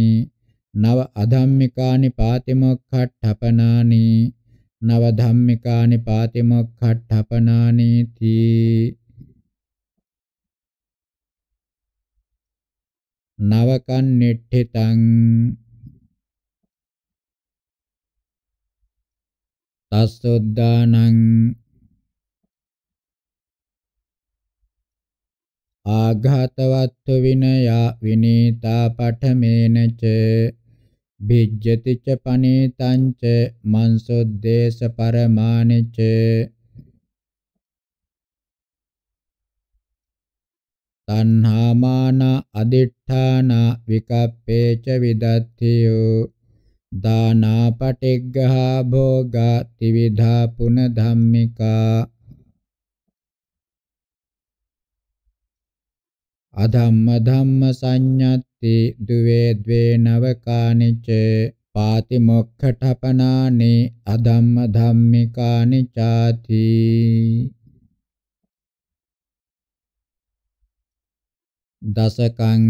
නව අධම්මිකානි පාතිමොක්ඛට්ඨපනානි නව ධම්මිකානි පාතිමොක්ඛට්ඨපනානි තී නවකන් නිට්ඨිතං තස්සොද්දානං ආඝාතවත්තු විනයා විනීතා පඨමේනච විජ්ජතිච පනේතංච මන්සොද්දේශ පරමානෙච තණ්හාමාන අදිඨාන විකප්පේච විදත්තියෝ දානාපටිග්ගහ භෝගා ත්‍රිවිධා පුන ධම්මිකා අධම්ම ධම්ම සංඤත් ති දුවේ ද්වේ නවකානිච පාති මොක්ඛඨපනානි අධම්ම ධම්මිකානි ചാති දසකං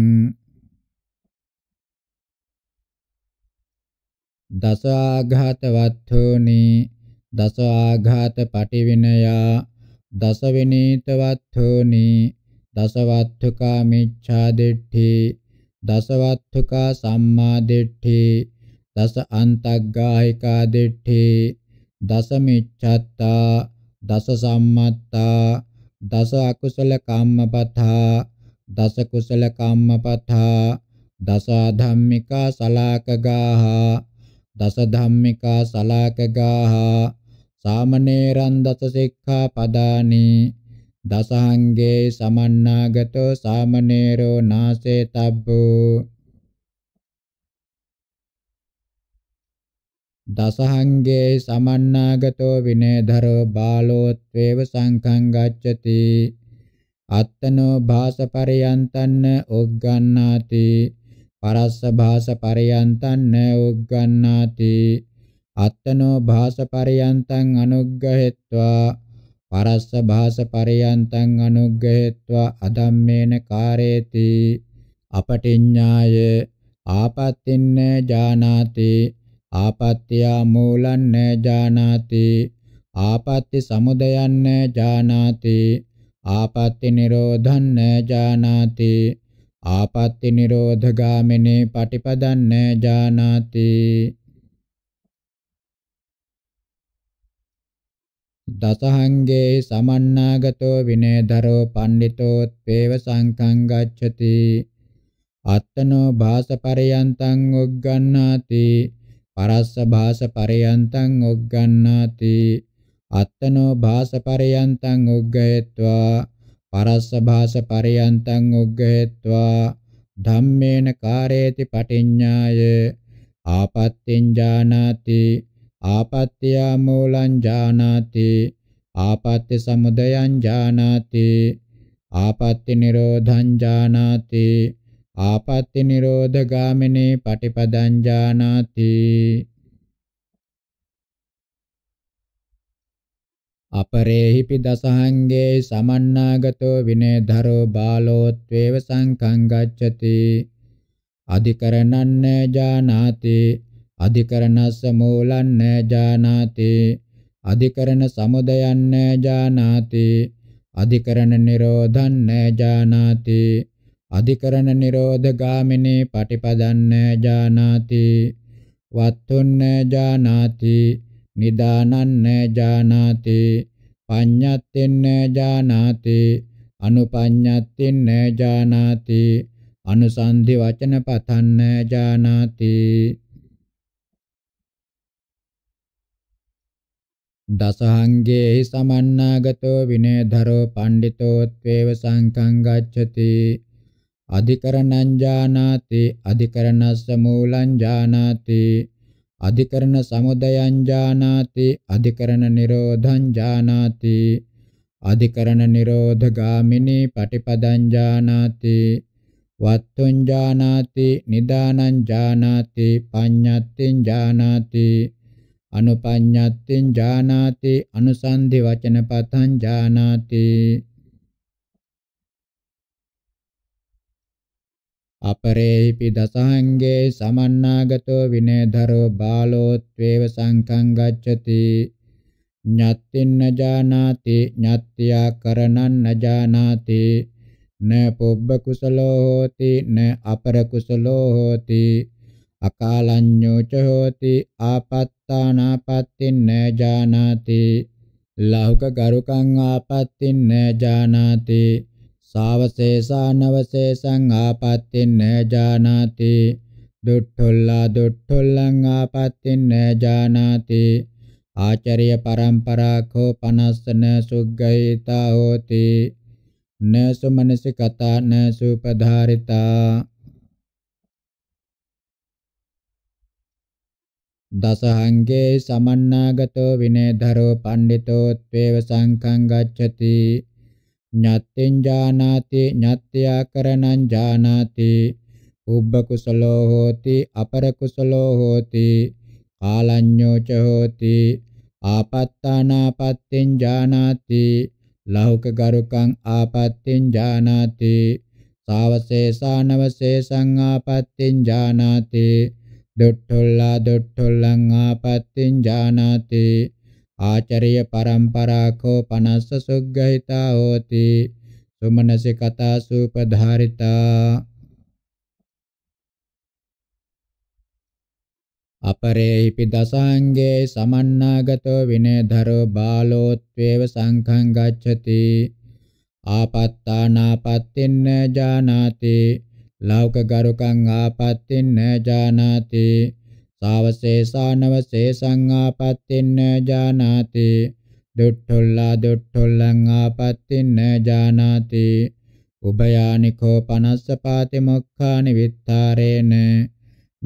දස ආඝාත වත්ථෝනි දස ආඝාත පටිවිනයා දස විනීත වත්ථෝනි දස වත්ථකා මිච්ඡා දිට්ඨි දසවත්තුකා සම්මා දිට්ඨි දස අන්තග්ගායිකා දිට්ඨි දස මිච්ඡත්තා දස සම්මත්තා දස අකුසල කම්මපතා දස කුසල කම්මපතා දස ධම්මිකා සලාකගාහා දස ධම්මිකා සලාකගාහා සාමනේරන් දස සික්ඛා පදානි දසහංගේ සමන්නාගතෝ සාමනේරෝ නාසේ තබ්බෝ දසහංගේ සමන්නාගතෝ විනේධරෝ බාලෝත්වේව සංඛං ගච්ඡති අත්තනෝ භාස පරියන්තන්න උග්ගන්නාති පරස්ස භාස පරියන්තන්න උග්ගන්නාති අත්තනෝ භාස පරියන්තං අනුග්ගහෙත්වා පරස්ස භාස පරියන්තං අනුග්‍රහෙත්වා අදම්මේන කාරේති අපටිඤ්ඤාය ආපත්තින්න ජානාති ආපත්‍යා මූලන්න ජානාති ආපත්‍ති සමුදයන්න ජානාති ආපත්‍ති නිරෝධන්න ජානාති ආපත්‍ති නිරෝධගාමිනී පටිපදන්න ජානාති දසහංගේ සමන්නාගතෝ විනේදරෝ පණ්ඩිතෝත් වේව සංඛං ගච්ඡති අත්තනෝ භාස පරයන්තං උග්ගන්නාති පරස්ස භාස පරයන්තං උග්ගන්නාති අත්තනෝ භාස පරයන්තං උග්ගයत्वा පරස්ස භාස පරයන්තං උග්ගයत्वा ධම්මේන කාරේති පටිඤ්ඤාය ආපත්‍තිං ජානාති ආපත්‍ය මූලං ජානාති ආපත්‍ය සමුදයං ජානාති ආපත්‍ය නිරෝධං ජානාති ආපත්‍ය නිරෝධ ගාමිනී පටිපදං ජානාති අපරේහිපි දසහංගේ සමන්නාගතෝ විනේධරෝ බාලෝත්වේව සංඛං ගච්ඡති අධිකරණන්න ජානාති අධිකරණස්ස මූලං න ජානාති අධිකරණ සමුදයං න ජානාති අධිකරණ නිරෝධං න ජානාති අධිකරණ නිරෝධ ගාමිනී පටිපදං න ජානාති වත්තුන් න ජානාති නිදානං න ජානාති පඤ්ඤත්තින් න ජානාති අනුපඤ්ඤත්තින් න ජානාති අනුසන්ධි වචන පතන් න ජානාති දසහංගේහි සමන්නාගතෝ විනේධරෝ පණ්ඩිතෝත්වේව සංඝං ගච්ඡති අධිකරණං ජානාති අධිකරණස්ස මූලං ජානාති අධිකරණ සමුදයං ජානාති අධිකරණ නිරෝධං ජානාති අධිකරණ නිරෝධගාමිනී පටිපදං ජානාති වත්තුං ජානාති නිදානං ජානාති පඤ්ඤත්තිං ජානාති අනුපඤ්ඤත්තෙන් ජානාති අනුසන්ධි වචන පතං ජානාති අපරේපි දසංගේ සමන්නාගතෝ විනේධරෝ බාලෝත්වේව සංඛං ගච්ඡති ඤත්තින් නජානාති ඤත්ත්‍යා කරණං නජානාති න පොබ්බ කුසලෝ හෝති න අපර කුසලෝ හෝති අකාලඤ්ඤෝ ච හෝති ආපත් තානාපත්තින් න ජානාති ලෞක ගරුකං ආපත්තින් න ජානාති සාවශේෂානවශේෂං ආපත්තින් න ජානාති දුට්ඨුල්ලා දුට්ඨුල්ලං ආපත්තින් න ජානාති ආචාර්ය පරම්පරා කෝ පනස්සන සුග්ගයිතා හෝති නසුමනසිකතා නසුපධාරිතා දසහංගේ සමන්නාගතෝ විනේධරෝ පණ්ඩිතෝත්වේව සංඛං ගච්ඡති ඤත්තිං ජානාති ඤත්ත්‍යාකරණං ජානාති උබ්බ කුසලෝ හෝති අපර කුසලෝ හෝති කාලඤ්ඤෝ ච හෝති ආපත්තානාපත්තිං ජානාති ලෞක ගරුකං ආපත්තිං ජානාති සාවසේසානවසේසං ආපත්තිං ජානාති දොට්ඨොල්ලා දොට්ඨොල්ලං ආපත්තිං ජානාති ආචාර්ය පරම්පරාකෝ පනස්ස සුග්ගහිතා හෝති සුමනසි කතා සූපධාරිතා අපරේහි පිදසංගේ සමන්නාගතෝ විනේධරෝ බාලෝත්වේව සංඛං ගච්ඡති ආපත්තානාපත්තින්න ජානාති ලෞක ගරුකං ආපත්තින්න ජානාති සාවසේසානවසේසං ආපත්තින්න ජානාති දුට්ඨොල්ලා දුට්ඨොල්ලං ආපත්තින්න ජානාති උභයානිකෝ පනස්ස පාති මොක්ඛානි විත්තරේන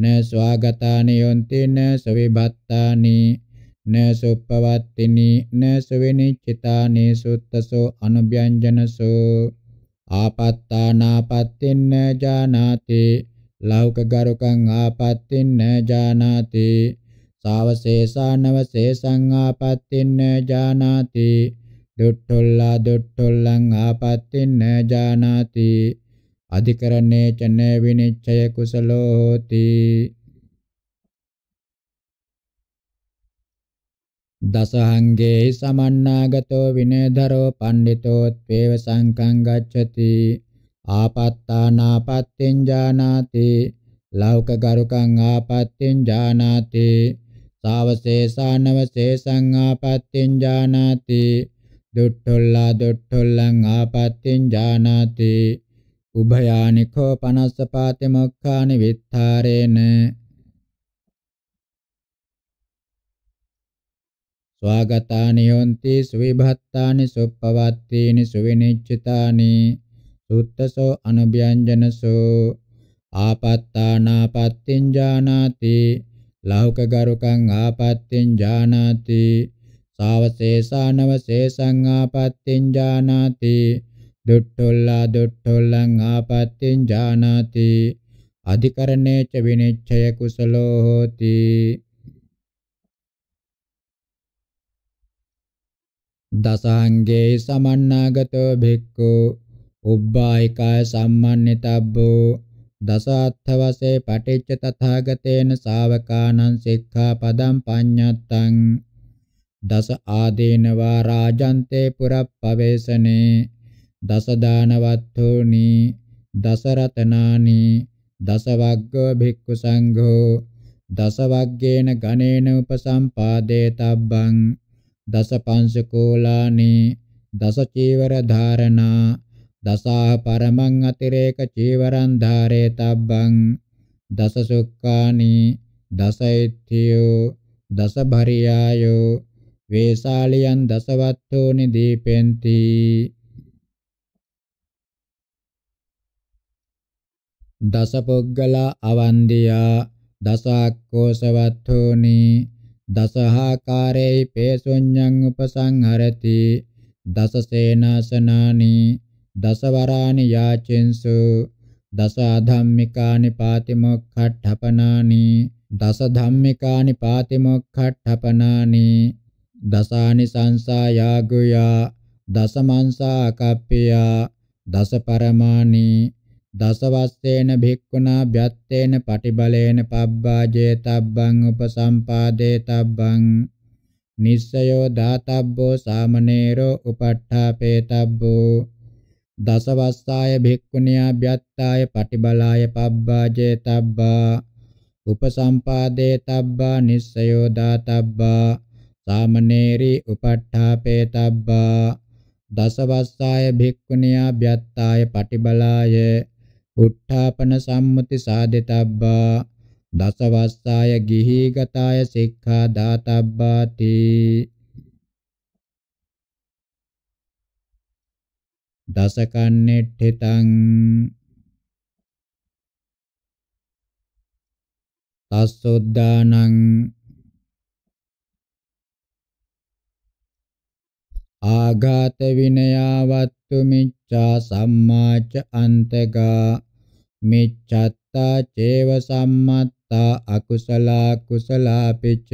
න ස්වාගතානි යොන්ති න සවිබත්තානි න සුප්පවත්තිනි න සවිනිච්චිතානි සුත්තසෝ අනුභ්‍යංජනසෝ ආපත්තානාපත්තින් න ජානාති ලෞකගරුකං ආපත්තින් න ජානාති සාවශේෂානවශේෂං ආපත්තින් න ජානාති දුට්ඨොල්ලා දුට්ඨොල්ලං ආපත්තින් න ජානාති අධිකරණේ චන විනිච්ඡය කුසලෝති දසහංගේ සමන්නාගතෝ විනේධරෝ පණ්ඩිතෝත්වේව සංකං ගච්ඡති ආපත්තානාපත්තෙන් ජානාති ලෞකගරුකං ආපත්තෙන් ජානාති සාවසේසානවසේසං ආපත්තෙන් ජානාති දුට්ඨොල්ලා දුට්ඨොල්ලං ආපත්තෙන් ජානාති උභයානිකෝ පනස්සපාති මොක්ඛානි විත්තරේන ස්වාගතානි හොಂತಿ සුවිභත්තානි සුප්පවත්තේනි සුවිනිච්චිතානි සුත්තසෝ අනුභ්‍යංජනසෝ ආපත්තානාපත්තිං ජානාති ලෞක ගරුකං ආපත්තිං ජානාති සාවසේසානවසේසං ආපත්තිං ජානාති දුට්ඨොල්ලා දුට්ඨොල්ලං ආපත්තිං ජානාති අධිකරණේච විනිච්ඡය කුසලෝ හෝති දසංගේ සමන්නාගතෝ භික්ඛු උබ්බායිකා සම්මන්නිතබ්බෝ දසාත්ථ වශයෙන් පටිච්ච තථාගතේන ශාවකානං සික්ඛාපදං පඤ්ඤත්තං දස ආදීනවා රාජන්තේ පුරප්පවේසනේ දස දානවත්තුනි දස රතනානි දස වග්ගෝ භික්ඛු සංඝෝ දස වග්ගේන ගණේන උපසම්පාදේ තබ්බං දස පංශකෝලානේ දස චීවර ධාරණා දසාහ පරමං අතිරේක චීවරං ධාරේතබ්බං දස සුක්ඛානි දසෛත්‍යෝ දස භරියායෝ වේසාලියන් දසවත්තෝනි දීපෙන්ති දස පොග්ගල අවන්දියා දසක්කෝසවත්තෝනි දසහාකාරේ පේසුඤ්ඤං උපසංහරති දසසේනාසනානි දසවරාණි යාචෙන්සු දස ධම්මිකානි පාතිමොක්ඛට්ඨපනානි දස ධම්මිකානි පාතිමොක්ඛට්ඨපනානි දසානි සංසා යාගුයා දස මංසා කප්පියා දස පරමානි දසවස්සේන භික්ඛුනා භ්‍යත්තේන පටිබලේන පබ්බාජේ තබ්බං උපසම්පාදේ තබ්බං නිස්සයෝ දාතබ්බෝ සාමනේරෝ උපට්ඨාපේ තබ්බෝ දසවස්සාය භික්ඛුනියා භ්‍යත්තාය පටිබලාය පබ්බාජේ තබ්බා උපසම්පාදේ තබ්බා නිස්සයෝ දාතබ්බා සාමනේරි උපට්ඨාපේ තබ්බා දසවස්සාය භික්ඛුනියා භ්‍යත්තාය පටිබලාය උට්ඨාපන සම්මුති සාදිතබ්බා දසවස්සාය ගිහි ගතාය සික්ඛා දාතබ්බාති දසකන්නෙට්ඨිතං තස්සොද්දානං ආඝාත විනයාවත්තු මිච්ඡ මිච්ඡා සම්මාච අන්තගා මිච්ඡත්තා චේව සම්මත්තා අකුසලා කුසලා පිච්ච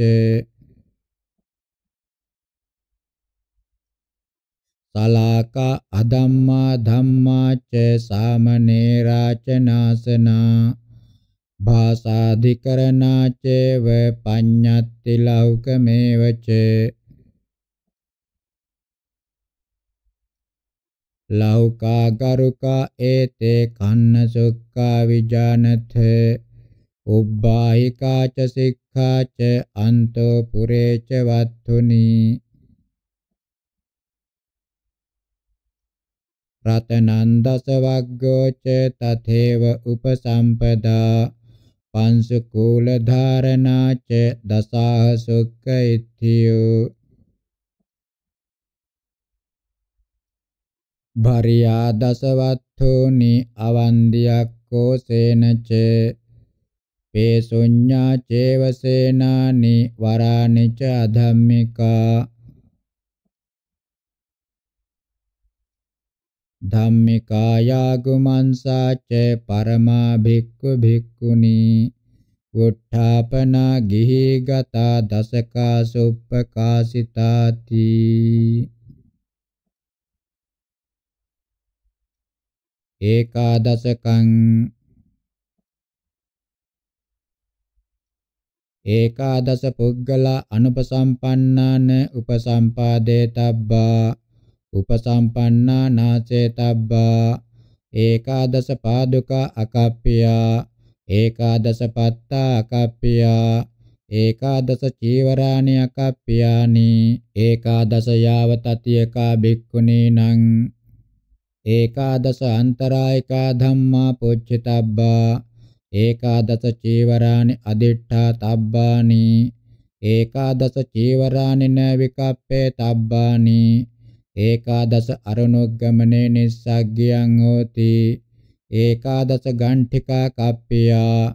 සලාක අධම්මා ධම්මා ච සාමනේරා ච නාසනා භාසාධිකරණා චේව පඤ්ඤත්ති ලෞකමේව චේ ලෞකා ගරුකා ඒතේ කන්න සුක්ඛා විජානත උබ්බායිකාච සික්ඛාච අන්තෝ පුරේච වත්තුනි රතනන් දස වග්ගෝච තතේව උපසම්පදා පංසු කූල ධාරණාච දසහ සුක්ඛ ඉත්‍යෝ භරියා දසවත්තුනි අවන්දියක්කෝ සේනච පේසුඤ්ඤා චේව සේනානි වරානිච ධම්මිකා ධම්මිකායා ගුමන්සාච පරමා භික්ඛු භික්ඛුනි උත්ථාපනා ගිහි ගතා දසකා සුප්පකාසිතාති ඒකාදශකං ඒකාදස පුද්ගල අනුපසම්පන්නාන උපසම්පාදේතබ්බා උපසම්පන්නා නාසේතබ්බා ඒකාදස පාදුක අකප්පියා ඒකාදස පත්තා අකප්පියා ඒකාදස චීවරාණි අකප්පියානි ඒකාදස යාව තතියකා භික්ඛුනීනං ඒකාදස අන්තරායිකා ධම්මා පුච්චිතබ්බා ඒකාදස චීවරානි අදිඨා තබ්බානි ඒකාදස චීවරානි න විකප්පේ තබ්බානි ඒකාදස අරුණොග්ගමනේ නිස්සග්ගියං හෝති ඒකාදස ගණ්ඨිකා කප්පියා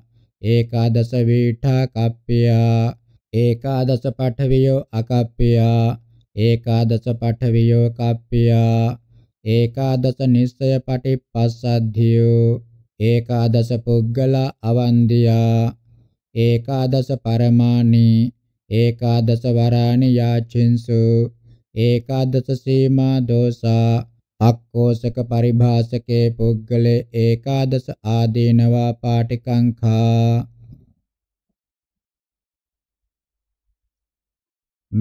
ඒකාදස වීඨා කප්පියා ඒකාදස පඨවියෝ අකප්පියා ඒකාදස පඨවියෝ කප්පියා ඒකාදස නිස්සය පටිපස්සද්ධියෝ ඒකාදස පුද්ගල අවන්දියා ඒකාදස පරමානි ඒකාදස වරාණි යාචින්සු ඒකාදස සීමා දෝසා අක්කෝසක පරිභාසකේ පුද්ගලේ ඒකාදස ආදීනවා පාටිකංඛා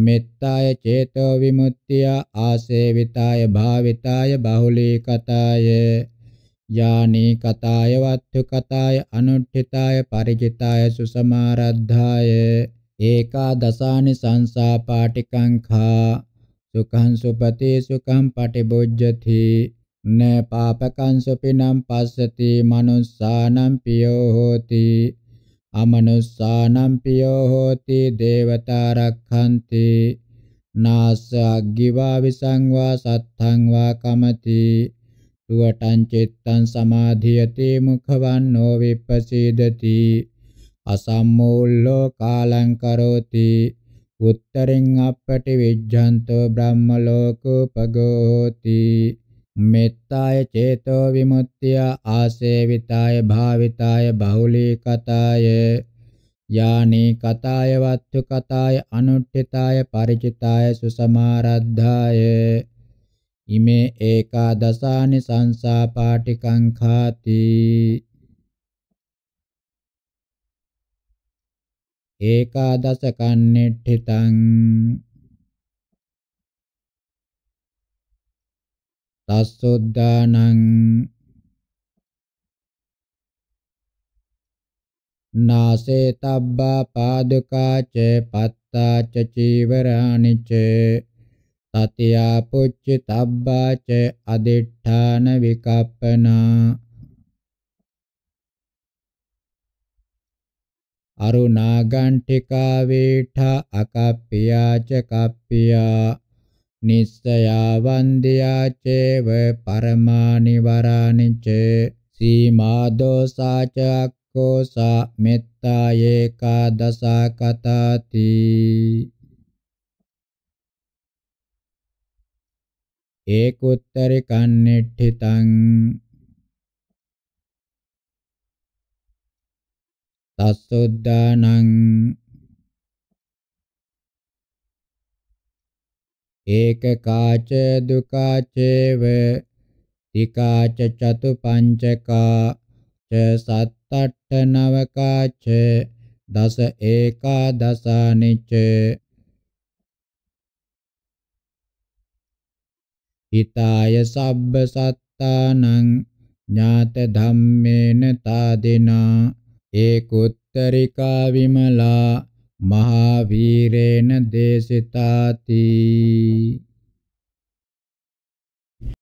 මෙත්තාය චේතෝ විමුක්තිය ආසේවිතාය භාවිතාය බහුලීකතාය යානී කතාය වත්තු කතාය අනුට්ඨිතාය පරිචිතාය සුසමාරද්ධාය ඒකා දසානි සංසාපාටිකංඛා සුඛං සුපති සුඛං පටිබොජ්ජති න පාපකං සුපිනම් පස්සති මනුස්සානම් පියෝ හෝති අමනුස්සානම් පියෝ හෝති දේවතා රක්ඛන්ති නාස අග්ගිවා විසංවා සත්තං වා කමති තුවටං චිත්තං සමාධියති මුඛවං නෝ විප්පසීදති අසම්මෝල්ලෝ කාලං කරෝති උත්තරින් අපටි විජ්ජන්තෝ බ්‍රහ්ම ලෝකෝපගෝති මෙත්තාය චේතෝ විමුක්තිය ආසේවිතාය භාවිතාය බහුලීකතාය යානී කතාය වත්තු කතාය අනුට්ඨිතාය ಪರಿචිතාය සුසමාරද්ධාය ඉමේ ඒකාදසානි සංසාපාටිකං khati ඒකාදස කන්නේට්ඨිතං තස්සොද්දානං නාසේ තබ්බා පාදුකා ච පත්තා ච චීවරානි ච තතියා පුච්ච තබ්බා ච අදිඨාන විකප්පනා අරුණාගණ්ඨිකා වේඨ අකප්පියා ච කප්පියා නිස්සයාවන්දියා චේව පරමානි වරානි ච සීමා දෝසාච අක්කෝසා මෙත්තා ඒකාදසා කතාති ඒකුත්තරි කන්නිට්ඨිතං තස්සොද්දානං ඒක කාච දුකාචේව තිකාච චතු පංචකා ච සත්තට්ඨ නවකාච දස ඒකා දසානිච හිතාය සබ්බ සත්තානං ඥාත ධම්මේන තාදිනා ඒකුත්තරිකා විමලා මහා වීරේන දේශිතාති